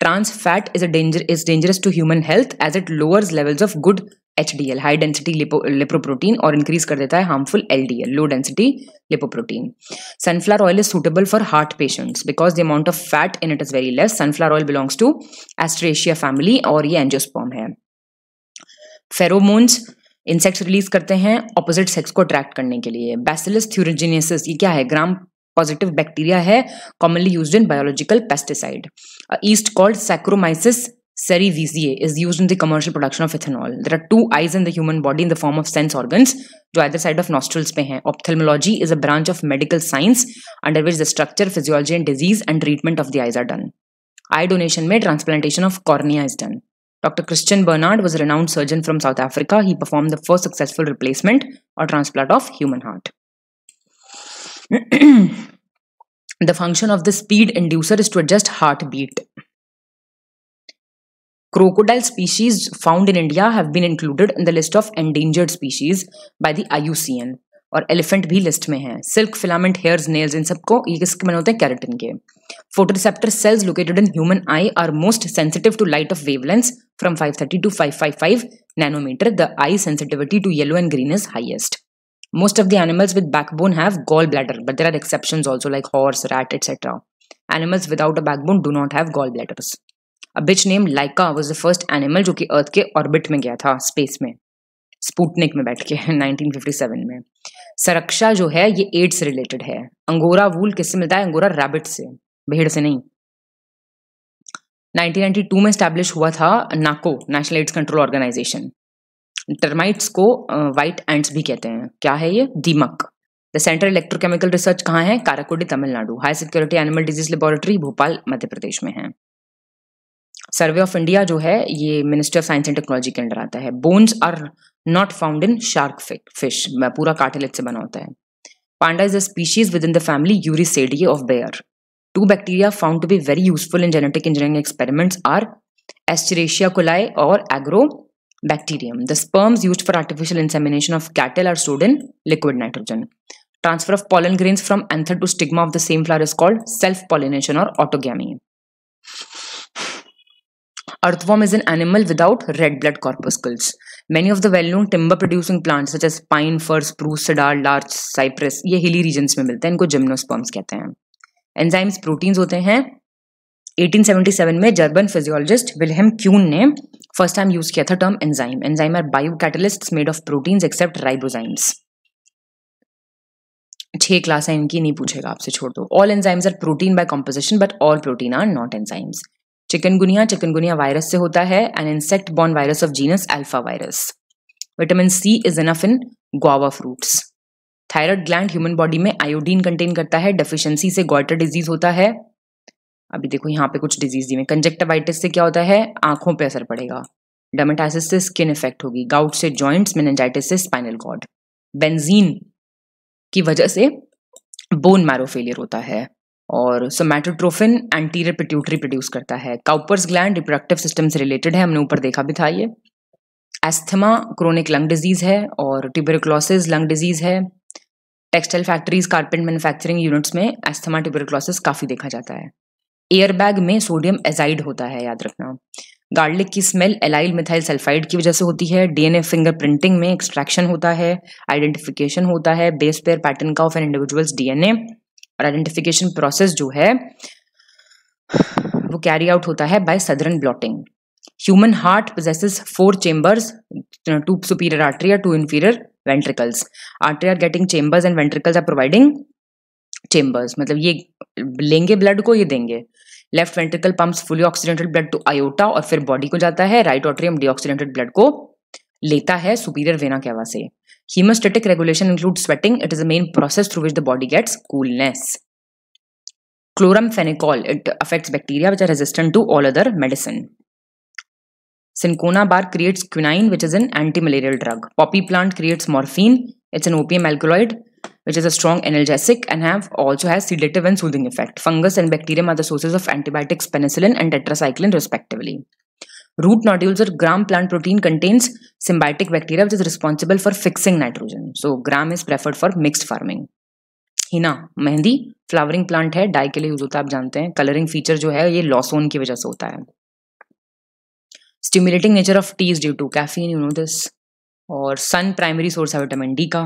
trans fat is danger is dangerous to human health as it lowers levels of good H D L high density lipoprotein और increase कर देता है harmful L D L low density lipoprotein sunflower oil is suitable for heart patients because the amount of fat in it is very less sunflower oil belongs to Asteraceae family और ये angiosperm है pheromones insects release करते हैं opposite sex को attract करने के लिए bacillus थ्यूरोजीनियसिस ये क्या है ग्राम पॉजिटिव बैक्टीरिया है commonly use in biological pesticide yeast called saccharomyces cerevisiae is use in the commercial production of ethanol there are two eyes in the human body in the form of sense organ जो other side of nostrils पे हैं ophthalmology is a branch of medical science under which the structure physiology and disease and treatment of the eyes are done eye donation में transplantation of cornea is done Dr. Christian Bernard was a renowned surgeon from South Africa. He performed the first successful replacement or transplant of human heart. the function of the speed inducer is to adjust heartbeat. Crocodile species found in India have been included in the list of endangered species by the IUCN. और elephant भी list में है silk filament hairs nails इन सबको ये किसके बने होते हैं कैरेटिन के photoreceptor cells located in human eye are most sensitive to light of wavelengths from 530 to 555 nanometer the eye sensitivity to yellow and green is highest most of the animals with backbone have gall bladder but there are exception also like horse rat etcetera animals without a backbone do not have gall bladders a bitch name Laika was the first animal जो कि अर्थ के orbit में गया था space में Sputnik में बैठ के 1957 में सरक्षा जो है ये एड्स से रिलेटेड है अंगोरा वूल किससे मिलता है अंगोरा रैबिट से भेड़ से नहीं 1992 में स्टैब्लिश हुआ था NACO national AIDS control organisation termites को वाइट एंड्स भी कहते हैं क्या है ये दीमक द सेंट्रल इलेक्ट्रोकेमिकल रिसर्च कहाँ है Karaikudi Tamil Nadu high security animal disease laboratory Bhopal Madhya Pradesh में है सर्वे ऑफ इंडिया जो है ये ministry of science and technology के अंडर आता है bones are not found in shark fish पूरा कार्टिलेज से बना होता है panda is a species with in the family Ursidae of bear two bacteria found to be very useful in genetic engineering experiments are Escherichia coli और agro agrobacterium the sperms use for artificial insemination of cattle are stored in liquid nitrogen transfer of pollen grains from anther to stigma of the same flower is called self pollination और autogamy Earthworm is an animal without red blood corpuscles. Many of the well-known timber-producing plants such as pine, fir, spruce, cedar, larch, cypress ये hilly regions में मिलते हैं इनको gymnosperms कहते हैं Enzymes proteins होते हैं 1877 में जर्मन फिजियोलॉजिस्ट विलहेम क्यून ने फर्स्ट टाइम यूज किया था term enzyme enzyme are biocatalyst made of proteins except ribozymes छह क्लास है इनकी नहीं पूछेगा आपसे छोड़ दो all enzymes are protein by composition but all protein are not enzymes chikungunya chikungunya virus से होता है an insect borne virus of genus alphavirus vitamin C is enough in guava fruits thyroid gland human body में iodine contain करता है deficiency से गॉटर disease होता है अभी देखो यहाँ पे कुछ डिजीज दी में कंजेक्टिवाइटिस से क्या होता है आंखों पे असर पड़ेगा डर्मेटाइसिस से स्किन इफेक्ट होगी गाउट से जॉइंट्स मेनजाइटिस से स्पाइनल कॉर्ड बेंजीन की वजह से बोन मैरो फेलियर होता है और सोमैटोट्रोफिन एंटीरियर पिट्यूटरी प्रोड्यूस करता है काउपर्स ग्लैंड रिप्रोडक्टिव सिस्टम से रिलेटेड है हमने ऊपर देखा भी था ये एस्थमा क्रोनिक लंग डिजीज है और ट्यूबरक्लोसिस लंग डिजीज है textile factories carpet manufacturing units में एस्थमा ट्यूबरक्लोसिस काफ़ी देखा जाता है एयरबैग में सोडियम एजाइड होता है याद रखना गार्लिक की स्मेल एलाइल मिथाइल सल्फाइड की वजह से होती है डीएनए फिंगर प्रिंटिंग में एक्सट्रैक्शन होता है आइडेंटिफिकेशन होता है बेस पेयर पैटर्न का ऑफ एन इंडिविजुअल्स डीएनए और आइडेंटिफिकेशन प्रोसेस जो है वो कैरी आउट होता है by Southern blotting human heart possesses four chambers two superior atria two inferior ventricles atria getting chambers and ventricles are providing chambers मतलब ये लेंगे ब्लड को ये देंगे left ventricle pumps fully oxygenated blood to aorta और फिर body को जाता है राइट ऑट्रियम डी ब्लड को लेता है सुपीरियर वेना कैवा से Hemostatic regulation includes sweating. It is the main process through which the body gets coolness. Chloramphenicol, it affects bacteria which are resistant to all other medicine. Cinchona bark creates quinine, which is an anti-malarial drug. Poppy plant creates morphine. It's an opium alkaloid, which is a strong analgesic and have also has sedative and soothing effect. Fungus and bacterium are the sources of antibiotics, penicillin and tetracycline respectively. root nodules or gram plant protein contains symbiotic bacteria which is responsible for fixing nitrogen so gram is preferred for mixed farming henna मेहंदी flowering plant है dye के लिए use होता है आप जानते हैं colouring feature जो है ये लॉसोन की वजह से होता है stimulating nature of tea is due to caffeine you know this और सन प्राइमरी सोर्स है विटामिन डी का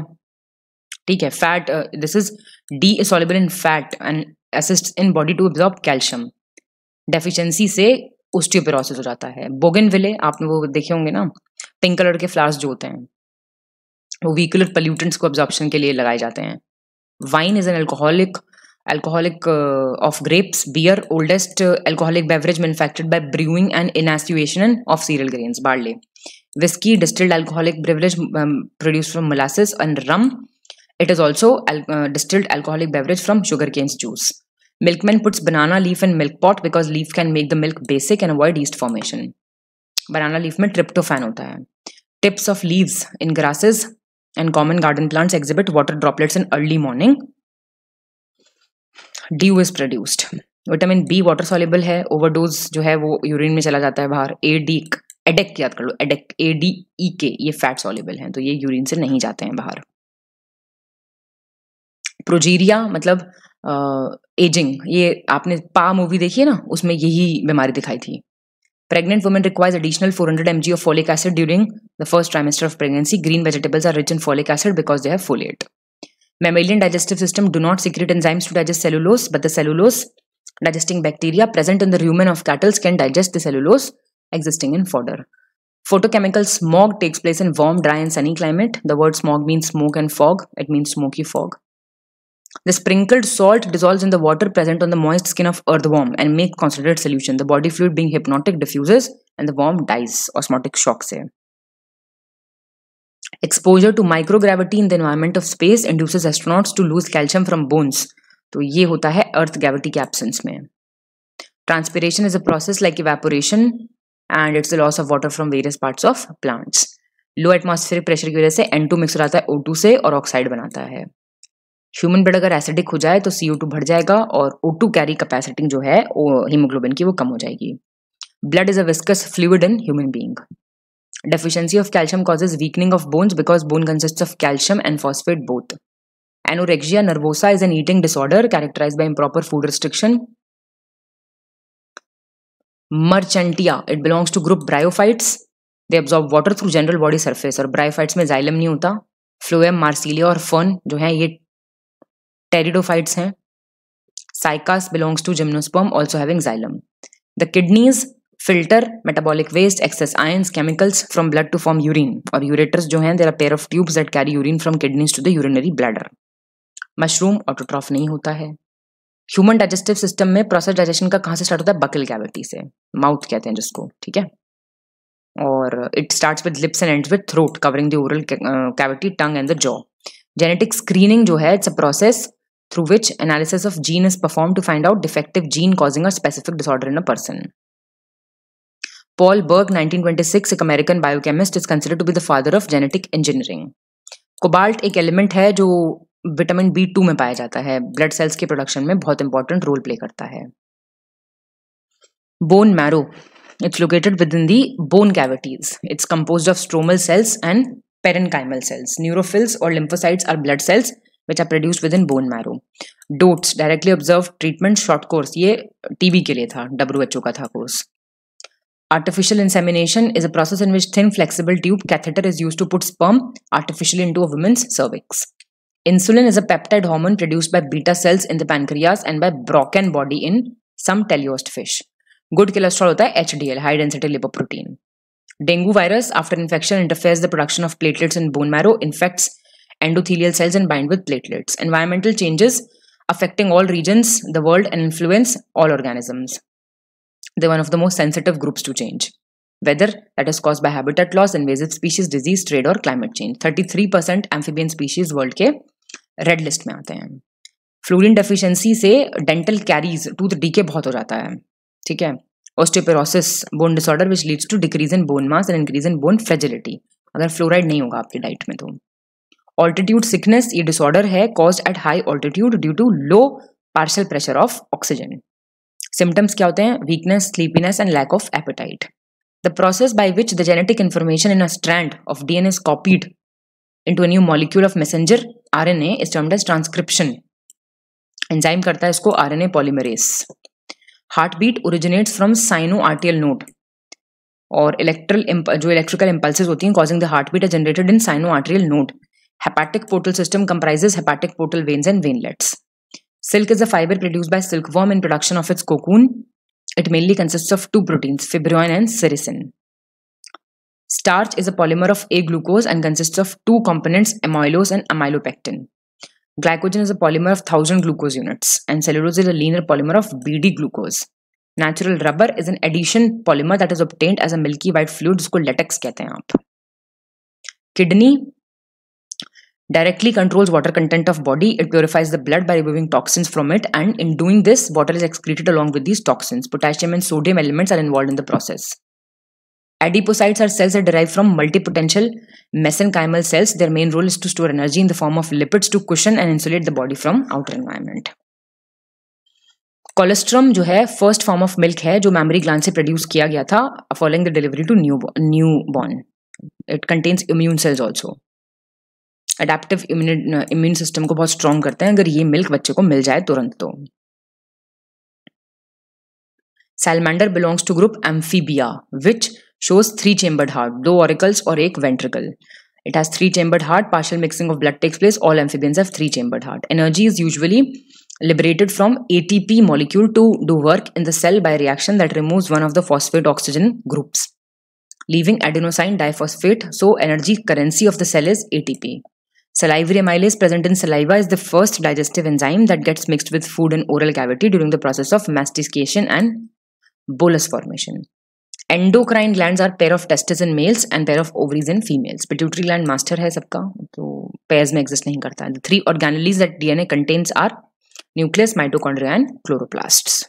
ठीक है fat this is D is soluble in fat and assist in body to absorb calcium deficiency से osteoporosis हो जाता है बोगन विले आपने वो देखे होंगे ना पिंक कलर के फ्लावर्स जो होते हैं वो वीकुलर पल्यूटेंट्स को ऑब्जॉर्प्शन के लिए लगाए जाते हैं wine is an alcoholic alcoholic of grapes beer oldest alcoholic beverage manufactured by brewing and inactivation of cereal grain barley whisky distilled alcoholic beverage produce from molasses and rum it is also distilled alcoholic beverage from sugar cane's juice Milkman puts banana leaf in milk pot because leaf can make the milk basic and avoid yeast formation. Banana leaf mein tryptophan hota hai Tips of leaves in grasses and common garden plants exhibit water droplets in early morning. Dew is produced. vitamin b water soluble hai overdose jo hai wo urine mein chala jata hai bahar A D ADEK याद कर लो एडेक A D E के ये fat soluble हैं तो ये urine से नहीं जाते हैं बाहर प्रोजीरिया मतलब एजिंग ये आपने पा मूवी देखी है ना उसमें यही बीमारी दिखाई थी pregnant women requires additional 400 hundred mg of folic acid during the first trimester of pregnancy green vegetables are rich in folic acid because they have folate mammalian digestive system do not secrete enzymes to digest cellulose but the cellulose digesting bacteria present in the human of cattles can digest the cellulose existing in fodder photochemical smog takes place in warm dry and sunny climate the word smog mean smoke and fog it mean smoky fog The sprinkled salt dissolves in the water present on the moist skin of earthworm and make concentrated solution. The body fluid being hypnotic diffuses and the worm dies. Osmotic shock say. Exposure to microgravity in the environment of space induces astronauts to lose calcium from bones. So, ये होता है earth gravity के absence में transpiration is a process like evaporation and it's the loss of water from various parts of plants low atmospheric pressure की वजह से N mix हो O2 है ओ से और oxide बनाता है ह्यूमन ब्लड अगर एसिडिक हो जाए तो सी ओ टू बढ़ जाएगा और ओ टू कैरी कैपेसिटी जो है हीमोग्लोबिन की वो कम हो जाएगी blood is a viscous fluid in human being deficiency of calcium causes weakening of bones because bone consist of calcium and phosphate both anorexia nervosa is an eating disorder characterise by improper food restriction Marchantia it belongs to group bryophytes they absorb water through general body surface और bryophytes में xylem नहीं होता phloem Marsilea और fern जो है ये pteridophytes हैं cycas belongs to gymnosperm also having xylem the kidneys filter metabolic waste excess ions chemicals from blood to form urine और यूरेटर्स जो हैं there are pair of tubes that carry urine from kidneys to the urinary bladder mushroom autotroph नहीं होता है human digestive system में process digestion का कहाँ से स्टार्ट होता है बकल कैविटी से माउथ कहते हैं जिसको ठीक है और it starts with lips and ends with throat covering the oral cavity tongue and the jaw genetic screening जो है it's a process through which analysis of gene is performed to find out defective gene causing a specific disorder in a person. Paul Berg, 1926, एक American biochemist is considered to be the father of genetic engineering cobalt एक element है जो vitamin B to में पाया जाता है blood cells के production में बहुत इंपॉर्टेंट रोल प्ले करता है bone marrow it's located with in the bone cavities it's compose of stromal cells and parenchymal cells neutrophils और lymphocytes are blood cells which are produce with in bone marrow DOTS directly observe treatment short course ये TB के लिए था W H O का था course artificial insemination is a process in which thin flexible tube catheter is use to put sperm artificial in to women's cervix insulin is a peptide hormone produce by beta cells in the pancreas and by Brockmann body in some teleost fish good cholesterol होता है H D L high density lipoprotein dengue virus after infection interfere the production of platelets in bone marrow infects endothelial cells and bind with platelets. Environmental changes affecting all regions, the world, and influence all organisms. They're one of the most sensitive groups to change. Weather that is caused by habitat loss, invasive species, disease, trade, or climate change. 33% amphibian species world ke red list mein aate hain. Fluorine deficiency se dental caries, tooth decay bahut ho jata hai. Theek hai? Osteoporosis, bone disorder which leads to decrease in bone mass and increase in bone fragility. Agar fluoride nahi hoga aapki diet mein तो altitude sickness ये disorder है cause at high altitude due to low partial pressure of oxygen symptoms क्या होते हैं weakness sleepiness and lack of appetite the process by which the genetic information in a strand of D N S copied into new molecule of messenger R N A is as transcription enzyme करता है इसको R N A polymerase heartbeat originate from cyano atrial node और electrical जो electrical impulse होती हैं causing the heartbeat are generated in sino atrial node Hepatic portal system comprises hepatic portal veins and veinlets. Silk is a fiber produced by silkworm in production of its cocoon. It mainly consists of two proteins, fibroin and sericin. Starch is a polymer of A-glucose and consists of two components, amylose and amylopectin. Glycogen is a polymer of 1000 glucose units, and cellulose is a linear polymer of BD glucose. Natural rubber is an addition polymer that is obtained as a milky white fluid, called latex, latex कहते हैं आप directly controls water content of body it purifies the blood by removing toxins from it and in doing this water is excreted along with these toxins potassium and sodium elements are involved in the process Adipocytes are cells that derive from multipotential mesenchymal cells. Their main role is to store energy in the form of lipids to cushion and insulate the body from outer environment. Colostrum जो है first form of milk है जो mammary gland से produce किया गया था following the delivery to new newborn it contains immune cells adaptive immune system को बहुत स्ट्रॉन्ग करते हैं अगर ये मिल्क बच्चे को मिल जाए तुरंत तो salamander belongs to group amphibia which shows three chambered heart दो ऑरिकल्स और एक ventricle it has three chambered heart partial mixing of blood takes place all amphibians have three chambered heart energy is usually liberated from A T P molecule to do work in the cell by reaction that remove one of the phosphate oxygen groups living adenosine diphosphate so energy currency of the cell is A T P Salivary amylase present in saliva is the first digestive enzyme that gets mixed with food and oral cavity during the process of mastication and bolus formation. Endocrine glands are pair of testes in males and pair of ovaries in females. Pituitary gland master है सबका तो pairs में exist नहीं करता. The three organelles that DNA contains are nucleus, mitochondria and chloroplasts.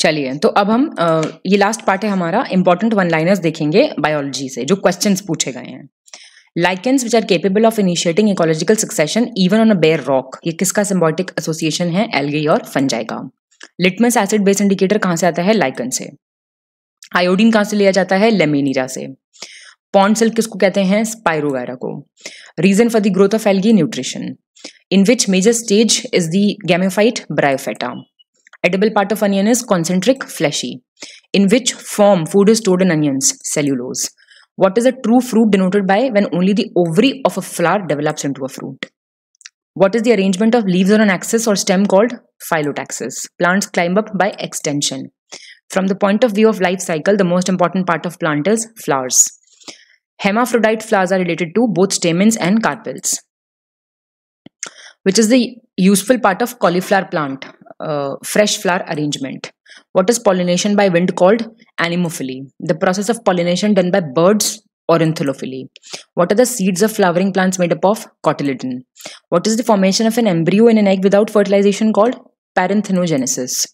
चलिए तो अब हम ये लास्ट पार्ट है हमारा इंपॉर्टेंट वन लाइनर्स देखेंगे बायोलॉजी से जो क्वेश्चंस पूछे गए हैं lichens which are capable of initiating ecological succession even on a bare rock ये किसका सिम्बॉटिक एसोसिएशन है एलगी और फंजाई का लिटमस एसिड बेस इंडिकेटर कहाँ से आता है लाइकन से आयोडीन कहाँ से लिया जाता है लेमेनीरा से पॉन्ड सिल्क किसको कहते हैं स्पायरोवैरा को reason for the growth of algae nutrition in which major stage is the gametophyte bryophyta edible part of onion is concentric fleshy in which form food is stored in onions cellulose What is a true fruit denoted by when only the ovary of a flower develops into a fruit? What is the arrangement of leaves on an axis or stem called phylotaxis? Plants climb up by extension. From the point of view of life cycle, the most important part of plant is flowers. Hermaphrodite flowers are related to both stamens and carpels. Which is the useful part of cauliflower plant? Uh, fresh flower arrangement. What is pollination by wind called? Anemophily. The process of pollination done by birds, Orantholophily. What are the seeds of flowering plants made up of? Cotyledon. What is the formation of an embryo in an egg without fertilization called? Parenthenogenesis.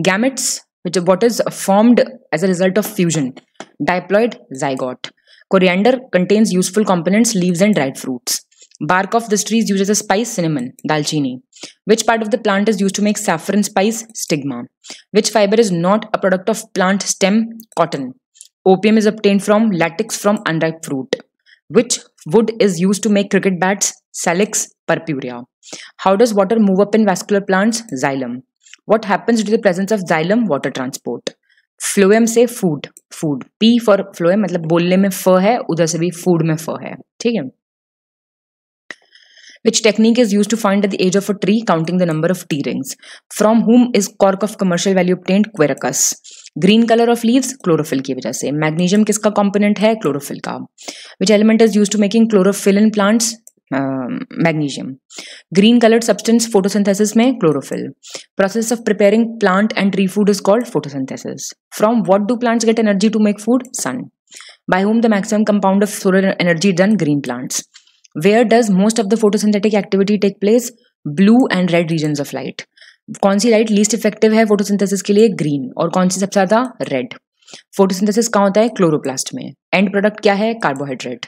Gametes, which are what is formed as a result of fusion. Diploid, zygote. Coriander contains useful components, leaves and dried fruits. Bark of this tree is used as a spice cinnamon, dalchini. Which part of the plant is used to make saffron spice, stigma. Which fiber is not a product of plant stem, cotton. Opium is obtained from latex from unripe fruit. Which wood is used to make cricket bats, salix, purpurea. How does water move up in vascular plants, xylem. What happens to the presence of xylem, water transport. Phloem से food food P for phloem मतलब बोलने में फ है उधर से भी food में फ है ठीक है which technique is used to find at the age of a tree counting the number of T rings. From whom is cork of commercial value obtained? Quercus. Green colour of leaves chlorophyll की वजह से magnesium किसका component है chlorophyll का which element is use to making chlorophyll in plants magnesium green coloured substance photosynthesis में chlorophyll process of preparing plant and tree food is called photosynthesis from what do plants get energy to make food sun by whom the maximum compound of solar energy done green plants where does most of the photosynthetic activity take place blue and red region of light कौन सी light least effective है photosynthesis के लिए green और कौन सी सबसे ज्यादा red photosynthesis कहाँ होता है क्लोरोप्लास्ट में एंड प्रोडक्ट क्या है कार्बोहाइड्रेट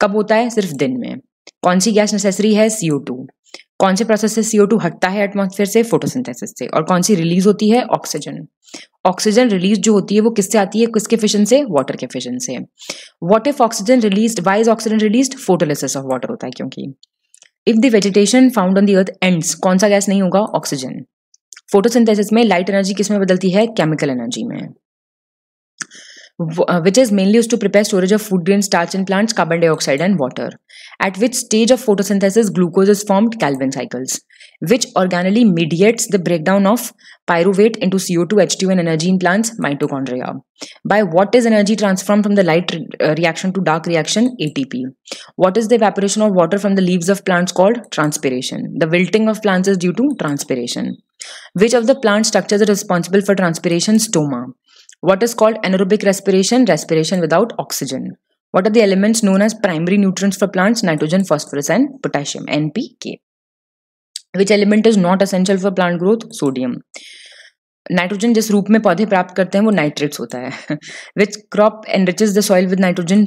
कब होता है सिर्फ दिन में कौन सी गैस नेसेसरी है सीओ टू कौन से प्रोसेस से सीओ टू हटता है एटमोसफेयर से फोटोसिंथेसिस से और कौन सी रिलीज होती है ऑक्सीजन ऑक्सीजन रिलीज जो होती है वो किससे आती है किसके फिशन से वाटर के फिशन से what if oxygen release why is oxygen release photolysis of water होता है क्योंकि if the vegetation found on the earth ends कौन सा गैस नहीं होगा ऑक्सीजन फोटोसिंथेसिस में लाइट एनर्जी किसमें बदलती है केमिकल एनर्जी में which is mainly used to prepare storage of food green starch and plants carbon dioxide and water At which stage of photosynthesis glucose is formed? Calvin cycles. Which organically mediates the breakdown of pyruvate into CO2, h 20 and energy in plants? Mitochondria. By what is energy transformed from the light re uh, reaction to dark reaction? ATP. What is the evaporation of water from the leaves of plants called? Transpiration. The wilting of plants is due to transpiration. Which of the plant structures is responsible for transpiration? Stoma what is called anaerobic respiration respiration without oxygen what are the elements known as primary nutrients for plants? Nitrogen, phosphorus and potassium, NPK. Which element is not essential for plant growth? Sodium. Nitrogen, जिस रूप में पौधे प्राप्त करते हैं वो nitrates होता है which crop enriches the soil with nitrogen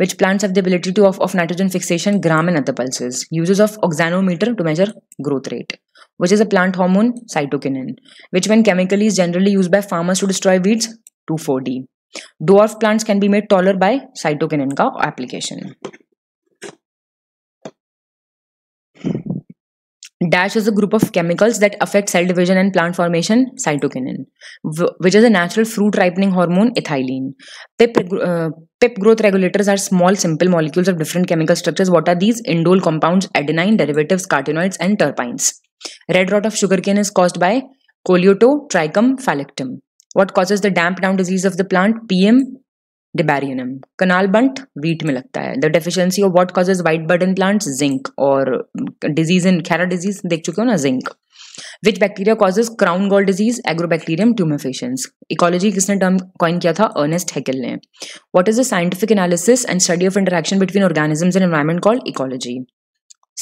which plants have the ability to of nitrogen fixation gram and other pulses uses of oxanometer to measure growth rate which is a plant hormone cytokinin which when chemically is generally used by farmers to destroy weeds 2,4-D Dwarf plants can be made taller by cytokinin application. Dash is a group of chemicals that affect cell division and plant formation, cytokinin, which is a natural fruit ripening hormone, ethylene. PIP, uh, PIP growth regulators are small, simple molecules of different chemical structures. What are these? Indole compounds, adenine, derivatives, carotenoids, and terpenes. Red rot of sugarcane is caused by colioto, trichum, what causes the damp down disease of the plant pythium debaryanum Karnal bunt wheat में लगता है the deficiency of what causes white bud in plant zinc और disease in Khaira disease देख चुके हो ना zinc which bacteria causes crown gall disease agrobacterium tumefaciens ecology किसने term coin किया था अर्नेस्ट हेकल ने what is the scientific analysis and study of interaction between organisms and environment called ecology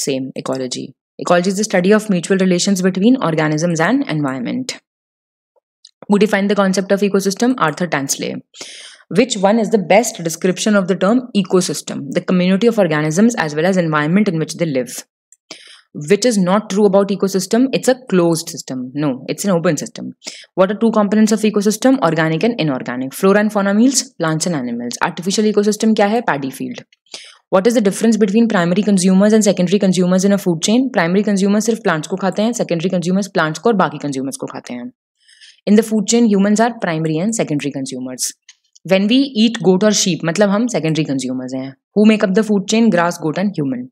same ecology ecology is the study of mutual relation between organisms and environment who defined the concept of ecosystem, Arthur Tansley. Which one is the best description of the term ecosystem, the community of organisms as well as environment in which they live? Which is not true about ecosystem, it's a closed system. No, it's an open system. What are two components of ecosystem? Organic and inorganic. Flora and fauna means plants and animals. Artificial ecosystem kya hai? Paddy field. What is the difference between primary consumers and secondary consumers in a food chain? Primary consumers consumer plants plants को खाते हैं secondary consumers plants को और in the food chain humans are primary and secondary consumers when we eat goat और sheep मतलब हम secondary consumers हैं who make up the food chain grass goat and human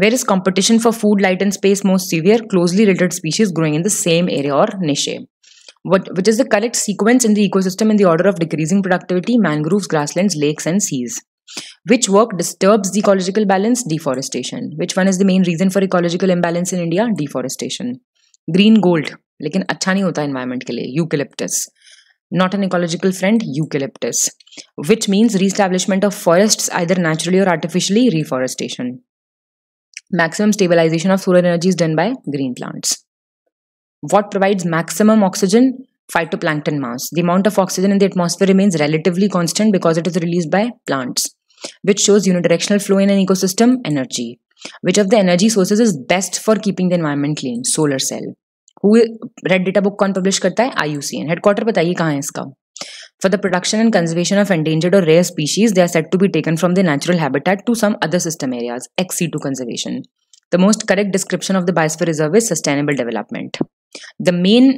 where is competition for food light and space most severe closely related species growing in the same area और niche What, which is the correct sequence in the ecosystem in the order of decreasing productivity, mangroves, grasslands, lakes, and seas. Which work disturbs the ecological balance? Deforestation. Which one is the main reason for ecological imbalance in India? Deforestation. Green gold. लेकिन अच्छा नहीं होता environment के लिए eucalyptus not an ecological friend, eucalyptus, which means re-establishment of forests either naturally or artificially, reforestation. Maximum stabilization of solar energy is done by green plants. What provides maximum oxygen? Phytoplankton mass. The amount of oxygen in the atmosphere remains relatively constant because it is released by plants, which shows unidirectional flow in an ecosystem energy. Which of the energy sources is best for keeping the environment clean? Solar cell. Red data book कौन publish करता है IUCN headquarter बताइए कहाँ है इसका for the production and conservation of endangered और rare species they are set to be taken from the natural habitat to some other system areas ex situ conservation the most correct description of the biosphere reserve is sustainable development the main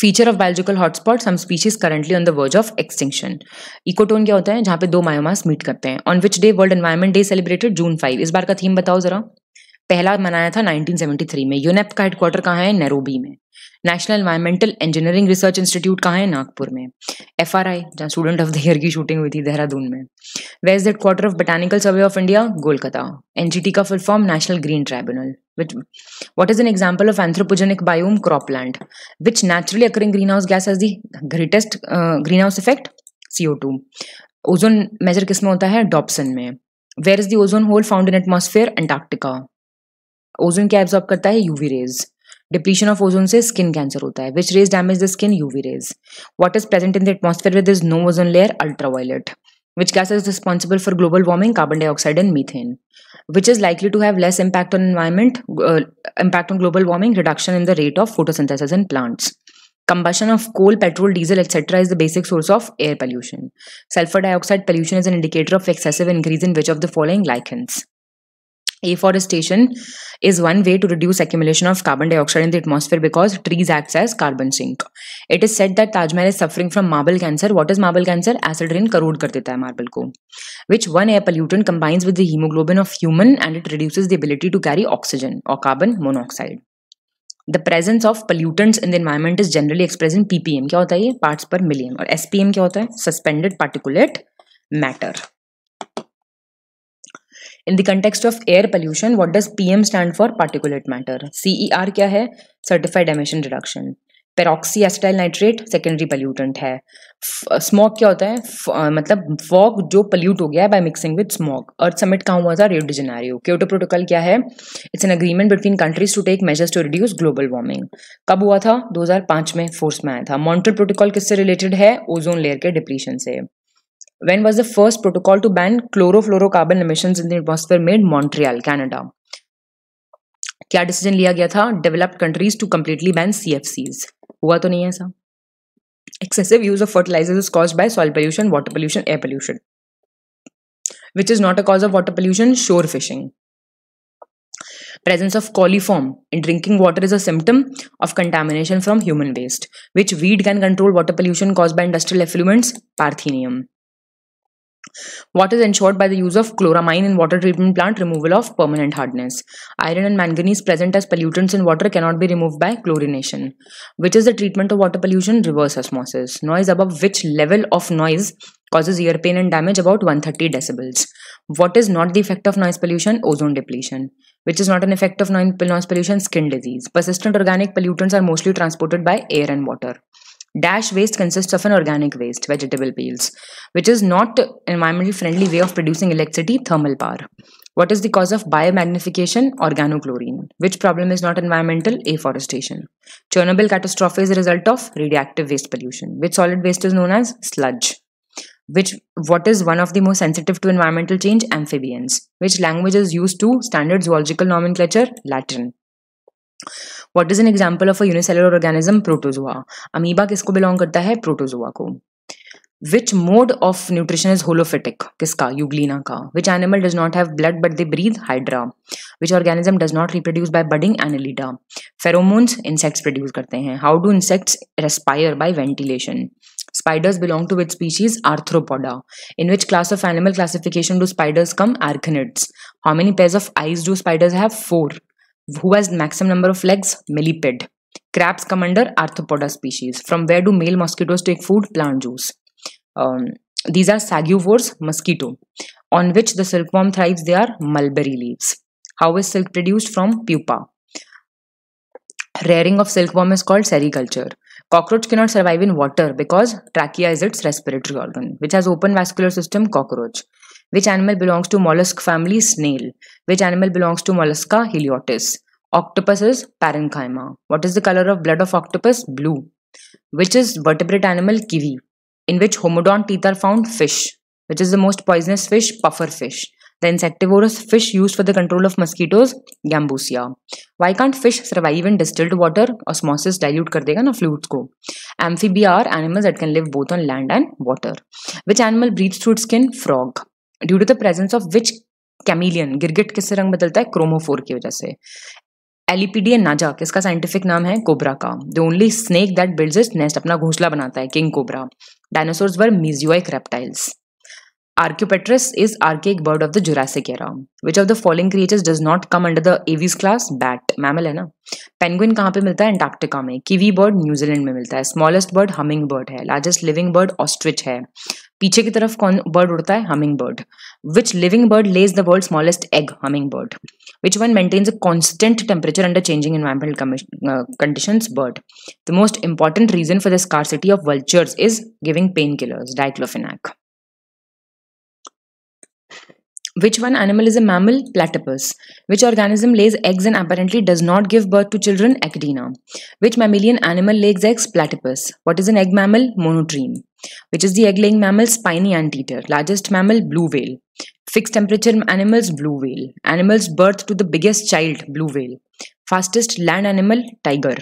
feature of biological hotspot some species currently on the verge of extinction ecotone क्या होता है जहां पे दो मायोमास meet करते हैं on which day world environment day celebrated June five इस बार का थीम बताओ जरा पहला मनाया था 1973 में यूनेप का हेडक्वार्टर कहाँ है नैरोबी में National Environmental Engineering Research Institute कहाँ है नागपुर में एफ आर आई जहाँ स्टूडेंट ऑफ द ईयर की शूटिंग हुई थी देहरादून में where's the quarter of Botanical Survey of India Kolkata N G T का full form National Green Tribunal of anthropogenic biome crop example which naturally occurring green house gas has the greatest green house effect C O two ozone major किस किसमें होता है Dobson में where is the ozone hole found in atmosphere Antarctica ozone क्या absorb करता है UV rays depletion of ozone से skin cancer होता है which rays damage the skin UV rays what is present in the atmosphere with is no ozone layer ultraviolet which gas is responsible for global warming carbon dioxide and methane which is likely to have less impact on environment impact on global warming reduction in the rate of photosynthesis in plants combustion of coal petrol diesel etcetera is the basic source of air pollution sulphur dioxide pollution is an indicator of excessive increase in which of the following lichens Afforestation is one way to reduce accumulation of carbon dioxide in the atmosphere because trees act as carbon sink. It is said that Taj Mahal is suffering from marble cancer. What is marble cancer? Acid rain corrode kar deta hai marble ko Which one air pollutant combines with the hemoglobin of human and it reduces the ability to carry oxygen or carbon monoxide. the presence of pollutants in the environment is generally expressed in ppm kya hota hai parts per million aur spm kya hota hai suspended particulate matter in the In the context of air pollution, what does PM stand for? Particulate matter. R e क्या है certified Certified reduction peroxy peroxyacetyl nitrate secondary pollutant है smog uh, क्या होता है F, uh, मतलब fog जो pollute हो गया है by mixing with smog earth summit कहाँ हुआ था रेड जनारियो क्योटो प्रोटोकॉल क्या है it's an agreement between countries to take measures to reduce global warming कब हुआ था दो हजार पांच में फोर्स में आया था मॉन्ट्रल प्रोटोकॉल किससे रिलेटेड है ओजोन लेयर के डिप्रीशन से When was the first protocol to ban chlorofluorocarbon emissions in the atmosphere made? Montreal, Canada. क्या decision लिया गया Developed countries to completely ban CFCs. C F Cs हुआ तो नहीं है ऐसा excessive pollution, of pollution, is pollution. By soil pollution water pollution air pollution which is not presence of coliform in drinking water is a symptom of contamination from human waste which weed can control water pollution caused by industrial effluents parthenium what is ensured by the use of chloramine in water treatment plant removal of permanent hardness. Iron and manganese present as pollutants in water cannot be removed by chlorination. Which is the treatment of water pollution? Reverse osmosis. Noise above which level of noise causes ear pain and damage about 130 decibels. What is not the effect of noise pollution? Ozone depletion. Which is not an effect of noise pollution? Skin disease. Persistent organic pollutants are mostly transported by air and water. Dash waste consists of an organic waste, vegetable peels, which is not an environmentally friendly way of producing electricity, thermal power. What is the cause of biomagnification? Organochlorine. Which problem is not environmental? Afforestation. Chernobyl catastrophe is a result of radioactive waste pollution, which solid waste is known as sludge. Which what is one of the most sensitive to environmental change? Amphibians. Which language is used to standard zoological nomenclature? Latin. What is an example of a unicellular organism protozoa amoeba किसको belong करता है protozoa को which mode of nutrition is holophytic किसका euglena का which animal does not have blood but they breathe hydra which organism does not reproduce by budding annelida pheromones insects produce करते हैं how do insects respire by ventilation spiders belong to which species arthropoda in which class of animal classification do spiders come arachnids how many pairs of eyes do spiders have four who has maximum number of legs? Millipede. Crabs come under arthropoda species. From where do male mosquitoes take food? Plant juice. Um, these are sanguivores mosquito. On which the silkworm thrives, they are mulberry leaves. How is silk produced? From pupa. Rearing of silkworm is called sericulture. Cockroach cannot survive in water because trachea is its respiratory organ, which has open vascular system cockroach. Which animal belongs to mollusk family? Snail. Which animal belongs to mollusca? Heliotis. Octopus is parenchyma. What is the color of blood of octopus? Blue. Which is vertebrate animal? Kiwi. In which homodont teeth are found? Fish. Which is the most poisonous fish? Puffer fish. The insectivorous fish used for the control of mosquitoes? Gambusia. Why can't fish survive in distilled water? Osmosis dilute कर देगा ना fluids को. Amphibia are animals that can live both on land and water. Which animal breathes through its skin? Frog. Due to the presence of which chameleon गिरगिट किससे रंग बदलता है chromophore की वजह से एलिपीडियन नाजा किसका साइंटिफिक नाम है कोबरा का the only snake that build is nest अपना घोंसला बनाता है king cobra dinosaurs were Mesozoic reptiles Archaeopteryx is archaic bird of the Jurassic era. Which of the following creatures does not come under the avian class? Bat, mammal है ना. Penguin कहाँ पे मिलता है? Antarctica में. Kiwi bird New Zealand में मिलता है. Smallest bird हमिंग bird है. Largest living bird ostrich है. पीछे की तरफ कौन बर्ड उड़ता है humming bird which living bird lays the world smallest egg humming bird which one maintains a constant temperature under changing environmental condition bird the most important reason for the scarcity of vultures is giving pain killers diclofenac Which one animal is a mammal? Platypus. Which organism lays eggs and apparently does not give birth to children? Echidna. Which mammalian animal lays eggs? Platypus. What is an egg mammal? Monotreme. Which is the egg laying mammal? Spiny anteater. Largest mammal? Blue whale. Fixed temperature animals? Blue whale. Animals birth to the biggest child? Blue whale. Fastest land animal? Tiger.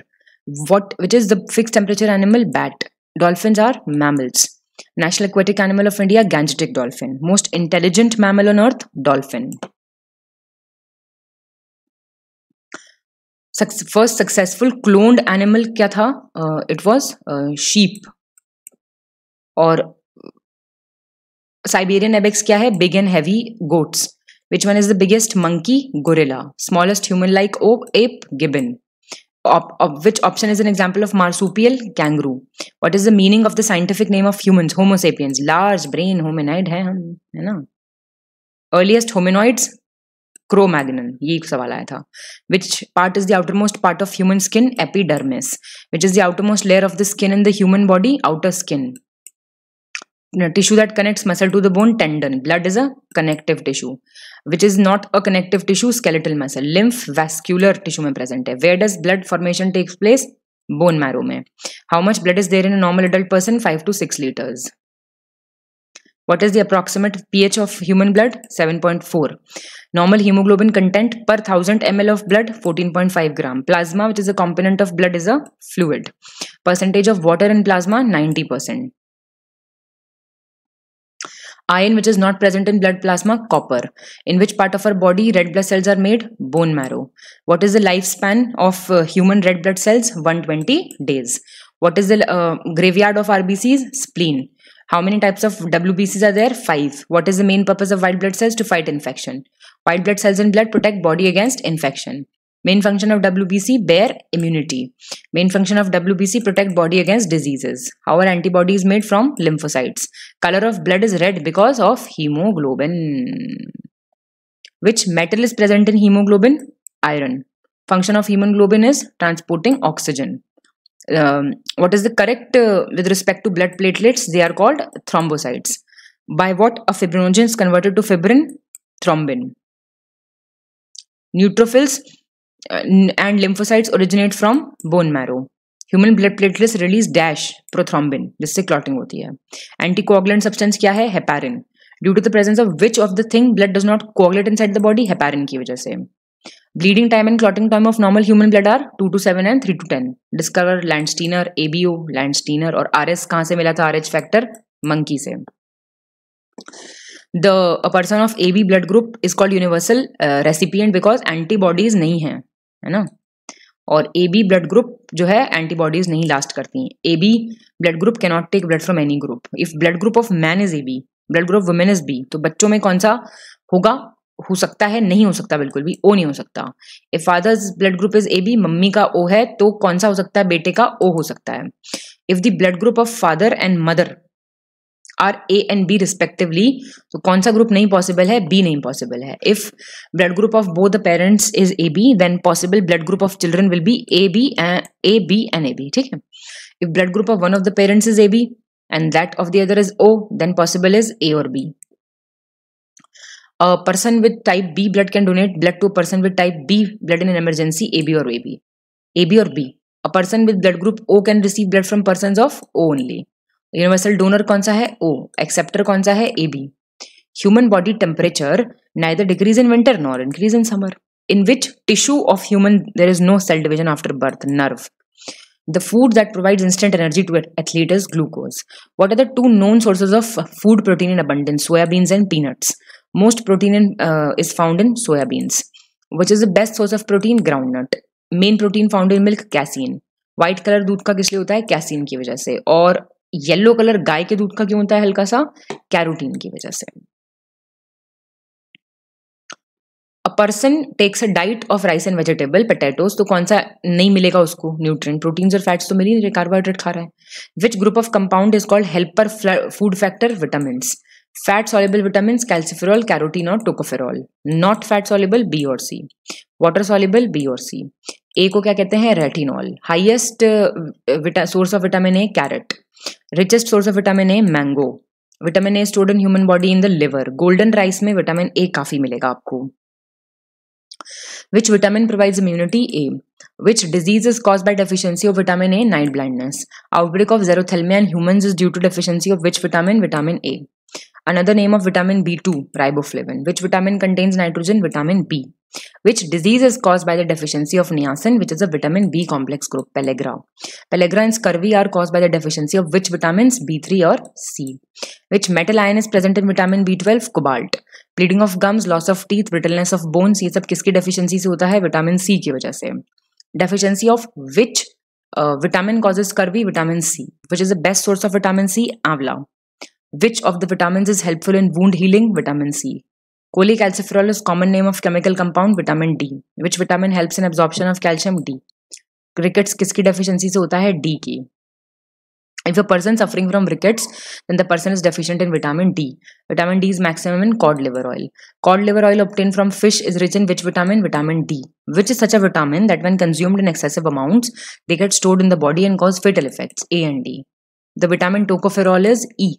What? Which is the fixed temperature animal? Bat. Dolphins are mammals. National aquatic animal of India, Gangetic dolphin. Most intelligent mammal on earth, dolphin. First successful cloned animal क्या था it was sheep और Siberian ibex क्या है big and heavy goats which one is the biggest monkey gorilla smallest human like ओप ape gibbon Op, op, which option is an example of marsupial kangaroo? What is the meaning of the scientific name of humans? Homo sapiens, large brain hominid है हम है ना Earliest hominoids? Crow Magnon ये एक सवाल आया था which part is the outermost part of human skin epidermis which is the outermost layer of the skin in the human body outer skin tissue that connects muscle to the bone tendon blood is a connective tissue which is not a connective tissue skeletal muscle lymph vascular tissue mein present hai where does blood formation takes place bone marrow mein how much blood is there in a normal adult person 5 to 6 liters what is the approximate ph of human blood 7.4 normal hemoglobin content per 1000 ml of blood 14.5 gram plasma which is a component of blood is a fluid percentage of water in plasma 90 percent Iron, which is not present in blood plasma, copper. In which part of our body red blood cells are made? Bone marrow. What is the lifespan of uh, human red blood cells? 120 days. What is the uh, graveyard of RBCs? Spleen. How many types of WBCs are there? Five. What is the main purpose of white blood cells? To fight infection. White blood cells in blood protect body against infection. Main function of WBC bear immunity. Main function of WBC protect body against diseases. Our antibody is made from lymphocytes. Color of blood is red because of hemoglobin. Which metal is present in hemoglobin? Iron. Function of hemoglobin is transporting oxygen. Um, what is the correct uh, with respect to blood platelets? They are called thrombocytes. By what a fibrinogen is converted to fibrin? Thrombin. Neutrophils and lymphocytes originate from bone marrow human blood platelets release dash prothrombin जिससे clotting होती है anticoagulant substance क्या है heparin due to the presence of which of the thing blood does not coagulate inside the body heparin की वजह से bleeding time and clotting time of normal human blood are two to seven and three to ten discover Landsteiner ABO Landsteiner और R S कहां से मिला था R H factor monkey से the person of A B blood group is called universal recipient because antibodies नहीं है है ना और ए बी ब्लड ग्रुप जो है एंटीबॉडीज नहीं लास्ट करती हैं A B blood group not take blood from any group if blood group of man is A B blood group women is B तो बच्चों में कौन सा होगा हो सकता है नहीं हो सकता बिल्कुल भी ओ नहीं हो सकता if father's blood group is A B mummy का ओ है तो कौन सा हो सकता है बेटे का ओ हो सकता है if the blood group of father and mother are A and B respectively तो कौन सा ग्रुप नहीं पॉसिबल है बी नहीं पॉसिबल है if blood group of both the parents is A B then possible blood group of children will be A B A B and A B ठीक है if blood group of one of the parents is A B and that of the other is O then possible is A और B A person with type B blood can donate blood to a person with type B blood in an emergency, AB or AB. AB or B. A person with blood group O can receive blood from persons of O only. Universal donor कौन सा है O acceptor कौन सा है A B human body temperature neither decrease in winter nor increase in summer in which tissue of human there is no cell division after birth nerve the food that provides instant energy to athlete is glucose what are the two known sources of food protein in abundance soya beans and peanuts most protein in, uh, is found in soya beans which is the best source of protein groundnut main protein found in milk casein white colour दूध का किस लिए होता है casein की वजह से और येलो कलर गाय के दूध का क्यों होता है हल्का सा कैरोटीन की वजह से a person takes a diet of rice and vegetable potatoes तो कौन सा नहीं मिलेगा उसको न्यूट्रिएंट प्रोटीन्स और फैट्स तो मिल ही नहीं कार्बोहाइड्रेट खा रहा है which group of compound is called helper food factor vitamin fat soluble vitamin calciferol carotene और tocopherol not fat soluble B और सी वाटर सॉलेबल बी और सी ए को क्या कहते हैं retinol highest source of vitamin A carrot richest source of vitamin A mango vitamin A stored in human body in the liver golden rice में vitamin A काफी मिलेगा आपको which vitamin provides immunity A which disease is cause by deficiency of vitamin A night blindness outbreak of xerophthalmia in human is due to deficiency of which vitamin vitamin A another name of vitamin B two riboflavin which vitamin contains nitrogen vitamin B which disease is caused by the deficiency of niacin, which is a vitamin B complex group, pellagra. Pellagra and scurvy are caused by the deficiency of which vitamins, B3 or C? Which metal ion is present in vitamin B12? Cobalt. Bleeding of gums, loss of teeth, brittleness of bones, ये सब किसकी deficiency से होता है vitamin C की वजह deficiency of which which vitamin causes scurvy vitamin C which is the best source of vitamin C which of the vitamins is helpful in wound healing vitamin c Cholecalciferol is common name of chemical compound vitamin D. Which vitamin helps in absorption of calcium D? Rickets kiski deficiency is होता है D की If a person suffering from rickets, then the person is deficient in vitamin D. Vitamin D is maximum in cod liver oil. Cod liver oil obtained from fish is rich in which vitamin? Vitamin D, which is such a vitamin that when consumed in excessive amounts, they get stored in the body and cause fatal effects, A and D. The vitamin tocopherol is E,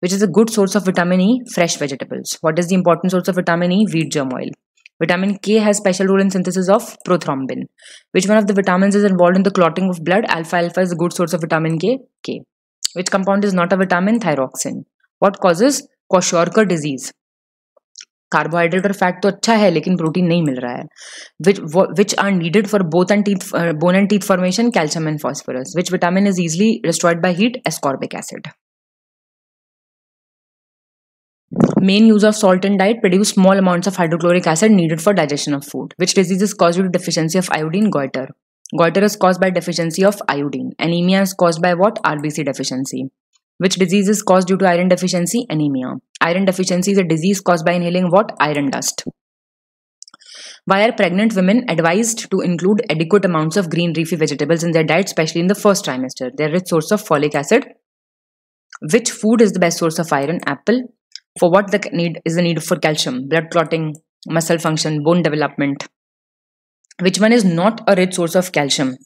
which is a good source of vitamin E, fresh vegetables. What is the important source of vitamin E? Wheat germ oil. Vitamin K has special role in synthesis of prothrombin. Which one of the vitamins is involved in the clotting of blood? Alpha alpha is a good source of vitamin K. K. Which compound is not a vitamin? Thyroxin. What causes kwashiorkor disease? Carbohydrate और fat तो अच्छा है लेकिन protein नहीं मिल रहा है which are needed for both and and teeth bone and teeth formation calcium and phosphorus which vitamin is easily destroyed by heat Main use of salt in diet produce small amounts of hydrochloric acid needed for digestion of food. Which diseases cause caused due to deficiency of iodine? Goiter. Goiter is caused by deficiency of iodine. Anemia is caused by what? RBC deficiency. Which disease is caused due to iron deficiency? Anemia. Iron deficiency is a disease caused by inhaling what? Iron dust. Why are pregnant women advised to include adequate amounts of green leafy vegetables in their diet, especially in the first trimester? They are a source of folic acid. Which food is the best source of iron? Apple for what the need is the need for calcium, blood clotting, muscle function, bone development. Which one is not a rich source of calcium?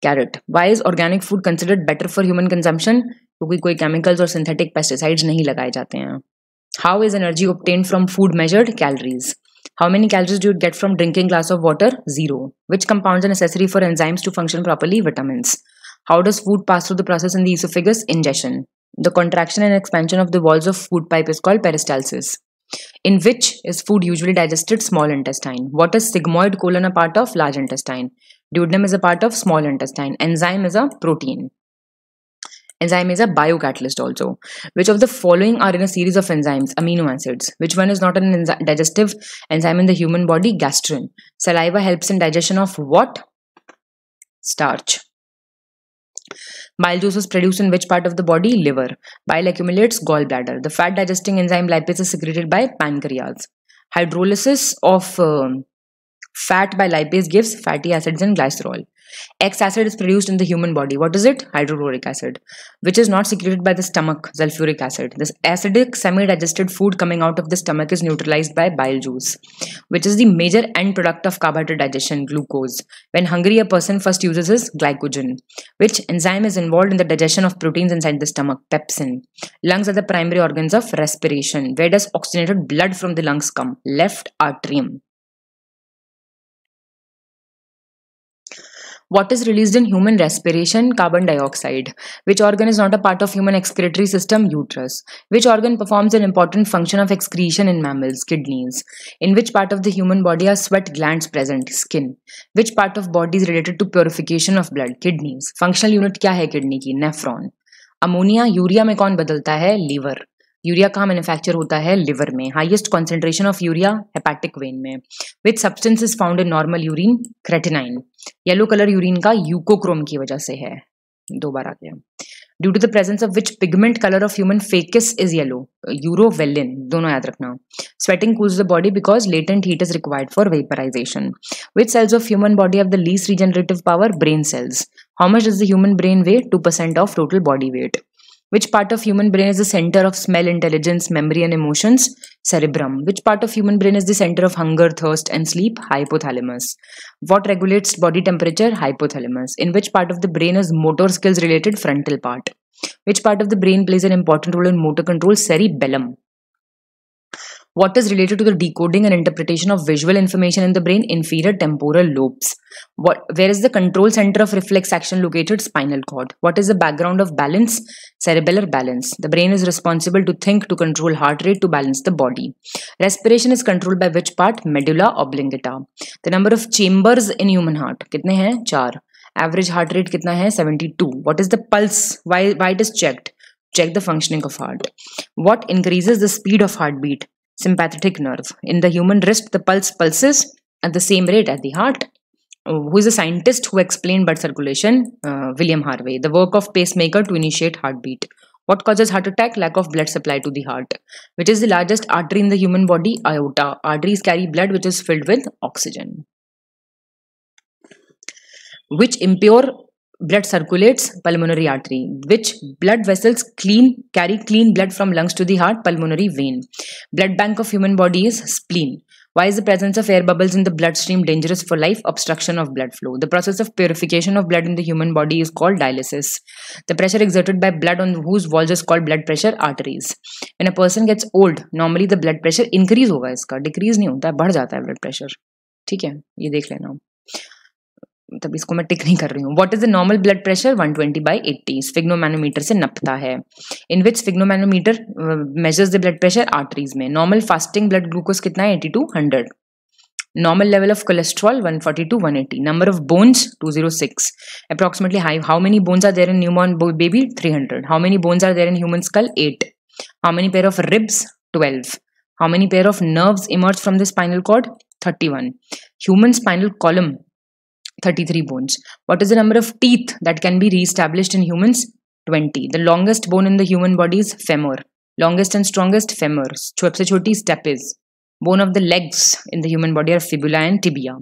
Carrot. Why is organic food considered better for human consumption? क्योंकि कोई chemicals और synthetic pesticides नहीं लगाए जाते हैं how is energy obtained from food How many calories do you get from drinking glass of water? Zero. Which compounds are necessary for enzymes to function properly? Vitamins. How does food pass through the process in the esophagus? Ingestion. The contraction and expansion of the walls of food pipe is called peristalsis. In which is food usually digested small intestine? What is sigmoid colon a part of? Large intestine. Duodenum is a part of small intestine. Enzyme is a protein. Enzyme is a biocatalyst also. Which of the following are in a series of enzymes? Amino acids. Which one is not an enzy digestive enzyme in the human body? Gastrin. Saliva helps in digestion of what? Starch. Bile juice is produced in which part of the body? Liver. Bile accumulates gallbladder. The fat digesting enzyme lipase is secreted by pancreas. Hydrolysis of uh, Fat by lipase gives fatty acids and glycerol. X acid is produced in the human body. What is it? Hydrochloric acid, which is not secreted by the stomach, sulfuric acid. This acidic semi digested food coming out of the stomach is neutralized by bile juice, which is the major end product of carbohydrate digestion, glucose. When hungry, a person first uses his glycogen, which enzyme is involved in the digestion of proteins inside the stomach, pepsin. Lungs are the primary organs of respiration. Where does oxygenated blood from the lungs come? Left atrium. what is released in human respiration carbon dioxide which organ is not a part of human excretory system uterus which organ performs an important function of excretion in mammals kidneys in which part of the human body are sweat glands present skin which part of body is related to purification of blood kidneys functional unit kya hai kidney ki nephron ammonia urea में कौन बदलता है liver urea कहाँ manufacture होता है liver में highest concentration of urea hepatic vein में which substance is found in normal urine creatinine yellow colour urine का यूकोक्रोम की वजह से है दो बार आ गया due to the presence of which pigment colour of human faeces is yellow वेलिन दोनों याद रखना sweating cools the body because latent heat is required for vaporization which cells of human body of the least regenerative power brain cells how much is the human brain weight two percent of total body weight Which part of human brain is the center of smell, intelligence, memory and emotions? Cerebrum. Which part of human brain is the center of hunger, thirst and sleep? Hypothalamus. What regulates body temperature? Hypothalamus. In which part of the brain is motor skills related? Frontal part. Which part of the brain plays an important role in motor control? Cerebellum what is related to the decoding and interpretation of visual information in the brain inferior temporal lobes what where is the control center of reflex action located spinal cord what is the background of balance cerebellar balance the brain is responsible to think to control heart rate to balance the body respiration is controlled by which part medulla oblongata the number of chambers in human heart kitne hain char average heart rate kitna hai 72 what is the pulse why why it is checked check the functioning of heart what increases the speed of heartbeat sympathetic nerve. In the human wrist, the pulse pulses at the same rate as the heart. Who is a scientist who explained blood circulation? Uh, William Harvey. The work of pacemaker to initiate heartbeat. What causes heart attack? Lack of blood supply to the heart, which is the largest artery in the human body, aorta. Arteries carry blood which is filled with oxygen. Which impure blood circulates pulmonary artery which blood vessels clean carry clean blood from lungs to the heart pulmonary vein blood bank of human body is spleen why is the presence of air bubbles in the bloodstream dangerous for life? Obstruction of blood flow. The process of purification of blood in the human body is called dialysis. The pressure exerted by blood on whose walls is called blood pressure arteries. When a person gets old, normally the blood pressure increase होगा इसका decrease नहीं होता है बढ़ जाता है blood pressure ठीक है ये देख लेना तब मतलब इसको मैं टिक नहीं कर रही हूँ what is the normal blood pressure 120 twenty by eighty sphygmomanometer से नपता है इन विच sphygmomanometer measures the blood pressure arteries में नॉर्मल फास्टिंग ब्लड ग्लूकोज कितना है eighty to hundred normal level of cholesterol 142 forty two one eighty number of bones two zero six approximately high how many bones are there in newborn baby three hundred how many bones are there in human school eight how many pair of ribs twelve how many pair of nerves emerge from the spinal cord thirty one human spinal column 33 bones. What is the number of teeth that can be reestablished in humans? 20. The longest bone in the human body is femur. Longest and strongest femur. सबसे choti step is. Bone of the legs in the human body are fibula and tibia.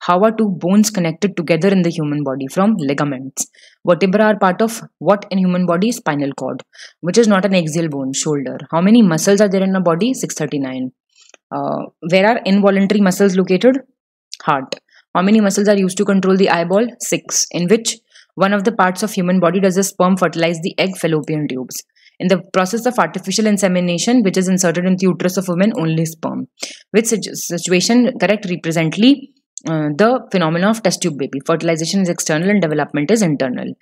How are two bones connected together in the human body? From ligaments. Vertebra are part of what in human body? Spinal cord, which is not an axial bone, shoulder. How many muscles are there in a body? 639. Uh, where are involuntary muscles located? Heart. How many muscles are used to control the eyeball? 6. In which one of the parts of human body does the sperm fertilize the egg fallopian tubes? In the process of artificial insemination, which is inserted in the uterus of women, only sperm. Which situation correct represently uh, the phenomena of test tube baby? Fertilization is external and development is internal.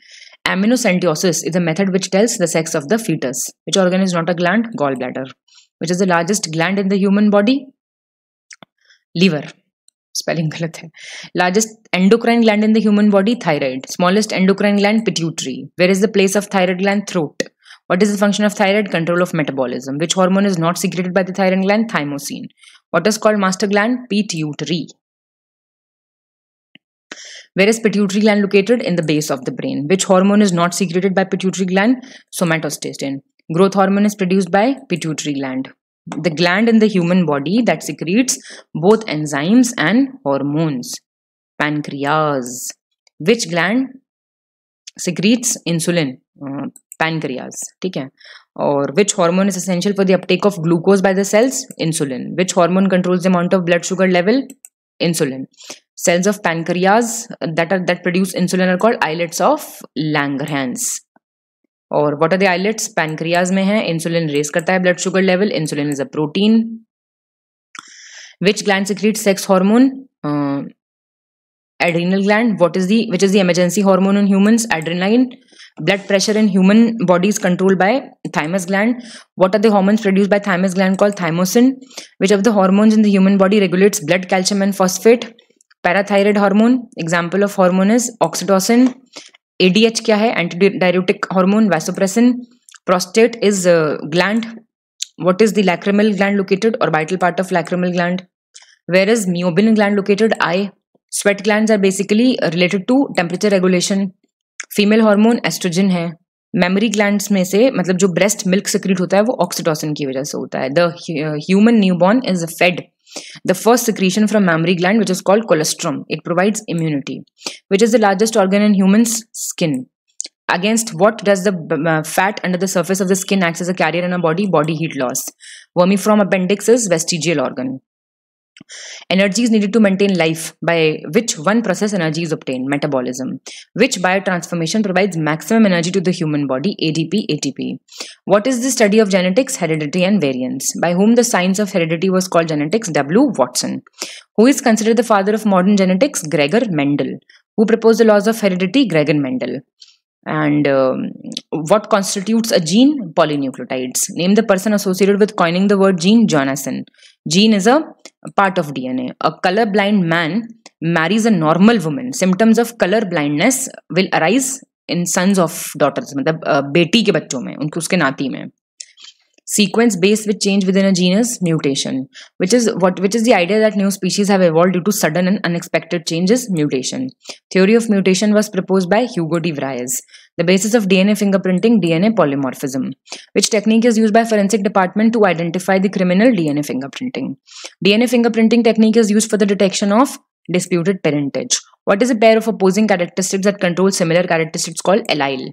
Amniocentesis is a method which tells the sex of the fetus. Which organ is not a gland? Gallbladder. Which is the largest gland in the human body? Liver spelling galat hai. Largest endocrine gland in the human body, thyroid. Smallest endocrine gland, pituitary. Where is the place of thyroid gland? Throat. What is the function of thyroid? Control of metabolism. Which hormone is not secreted by the thyroid gland? Thymosin. What is called master gland? Pituitary. Where is pituitary gland located? In the base of the brain. Which hormone is not secreted by pituitary gland? Somatostatin. Growth hormone is produced by pituitary gland the gland in the human body that secretes both enzymes and hormones pancreas which gland secretes insulin uh, pancreas ठीक है or which hormone is essential for the uptake of glucose by the cells insulin which hormone controls the amount of blood sugar level insulin cells of pancreas uh, that are that produce insulin are called islets of langerhans और what are the islets pancreas में है insulin रेस करता है blood sugar level insulin is a protein which gland secrete sex hormone adrenal gland what is which is the emergency hormone in human adrenaline blood pressure in human body is controlled by thymus gland what are the hormones produce by thymus gland call thymosin which of the hormones in the human body regulates blood calcium and phosphate parathyroid hormone example of hormone is oxytocin ADH क्या है anti diuretic hormone vasopressin prostate is gland what is the lacrimal gland located और vital part of lacrimal gland where is meibomian gland located eye sweat gland are basically related to temperature regulation female hormone estrogen है mammary gland में से मतलब जो breast milk secrete होता है वो oxytocin की वजह से होता है the human newborn is fed The first secretion from mammary gland, which is called colostrum, it provides immunity, which is the largest organ in humans' skin. Against what does the uh, fat under the surface of the skin acts as a carrier in our body? Body heat loss. Vermiform appendix is vestigial organ. Energy is needed to maintain life, by which one process energy is obtained, metabolism, which biotransformation provides maximum energy to the human body, ADP, ATP. What is the study of genetics, heredity, and variance? By whom the science of heredity was called genetics, W. Watson. Who is considered the father of modern genetics, Gregor Mendel. Who proposed the laws of heredity, Gregor Mendel and um, what constitutes a gene polynucleotides name the person associated with coining the word gene jonathan gene is a part of DNA. A color blind man marries a normal woman. Symptoms of color blindness will arise in sons of daughters मतलब बेटी के बच्चों में उनके उसके नाती में sequence based with change within a genus mutation which is what which is the idea that new species have evolved due to sudden and unexpected changes mutation theory of mutation was proposed by hugo de vries the basis of dna fingerprinting dna polymorphism which technique is used by forensic department to identify the criminal dna fingerprinting dna fingerprinting technique is used for the detection of disputed parentage what is a pair of opposing characteristics that control similar characteristics called allele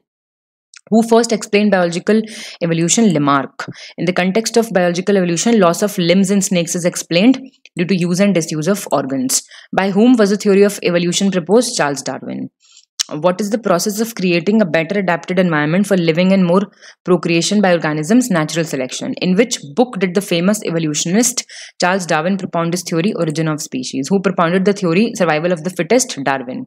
who first explained biological evolution Lamarck. In the context of biological evolution, loss of limbs in snakes is explained due to use and disuse of organs. By whom was the theory of evolution proposed? Charles Darwin what is the process of creating a better adapted environment for living and more procreation by organisms natural selection in which book did the famous evolutionist charles darwin propound his theory origin of species who propounded the theory survival of the fittest darwin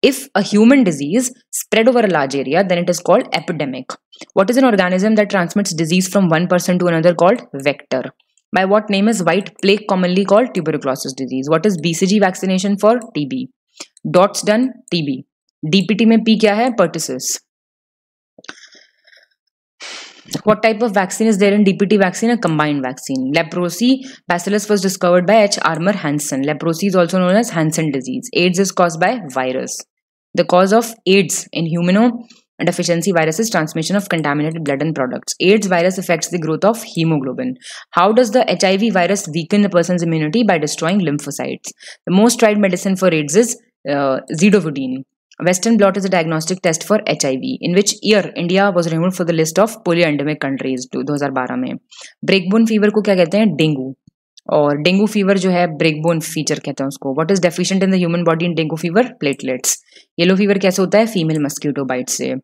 if a human disease spread over a large area then it is called epidemic what is an organism that transmits disease from one person to another called vector by what name is white plague commonly called tuberculosis disease what is bcg vaccination for tb dots done tb DPT में P क्या है What type of vaccine is there in DPT vaccine? A combined vaccine. Leprosy, bacillus was discovered by H. Armour Hansen. Leprosy is also known as Hansen disease. AIDS is caused by virus. The cause of AIDS in humano deficiency virus is transmission of contaminated blood and products. AIDS virus affects the growth of hemoglobin. How does the HIV virus weaken the person's immunity? By destroying lymphocytes. The most tried medicine for AIDS is uh, zidovudine. Western blot is a diagnostic test for HIV. In which year India was removed for the list of polio endemic countries 2012 में ब्रेकबोन fever को क्या कहते हैं dengue और dengue fever जो है ब्रेकबोन feature कहते हैं उसको what is deficient in the human body in dengue fever platelets yellow fever कैसे होता है फीमेल मस्क्यूटो बाइट से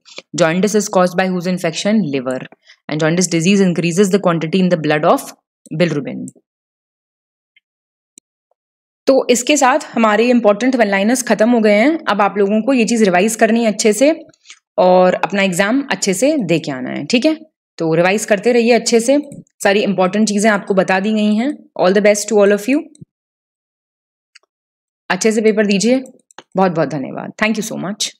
jaundice is cause by whose infection liver and jaundice disease increases the quantity in the blood of bilirubin तो इसके साथ हमारे important one liners खत्म हो गए हैं अब आप लोगों को ये चीज़ रिवाइज करनी है अच्छे से और अपना एग्जाम अच्छे से दे के आना है ठीक है तो रिवाइज करते रहिए अच्छे से सारी इंपॉर्टेंट चीज़ें आपको बता दी गई हैं all the best to all of you अच्छे से पेपर दीजिए बहुत बहुत धन्यवाद थैंक यू सो मच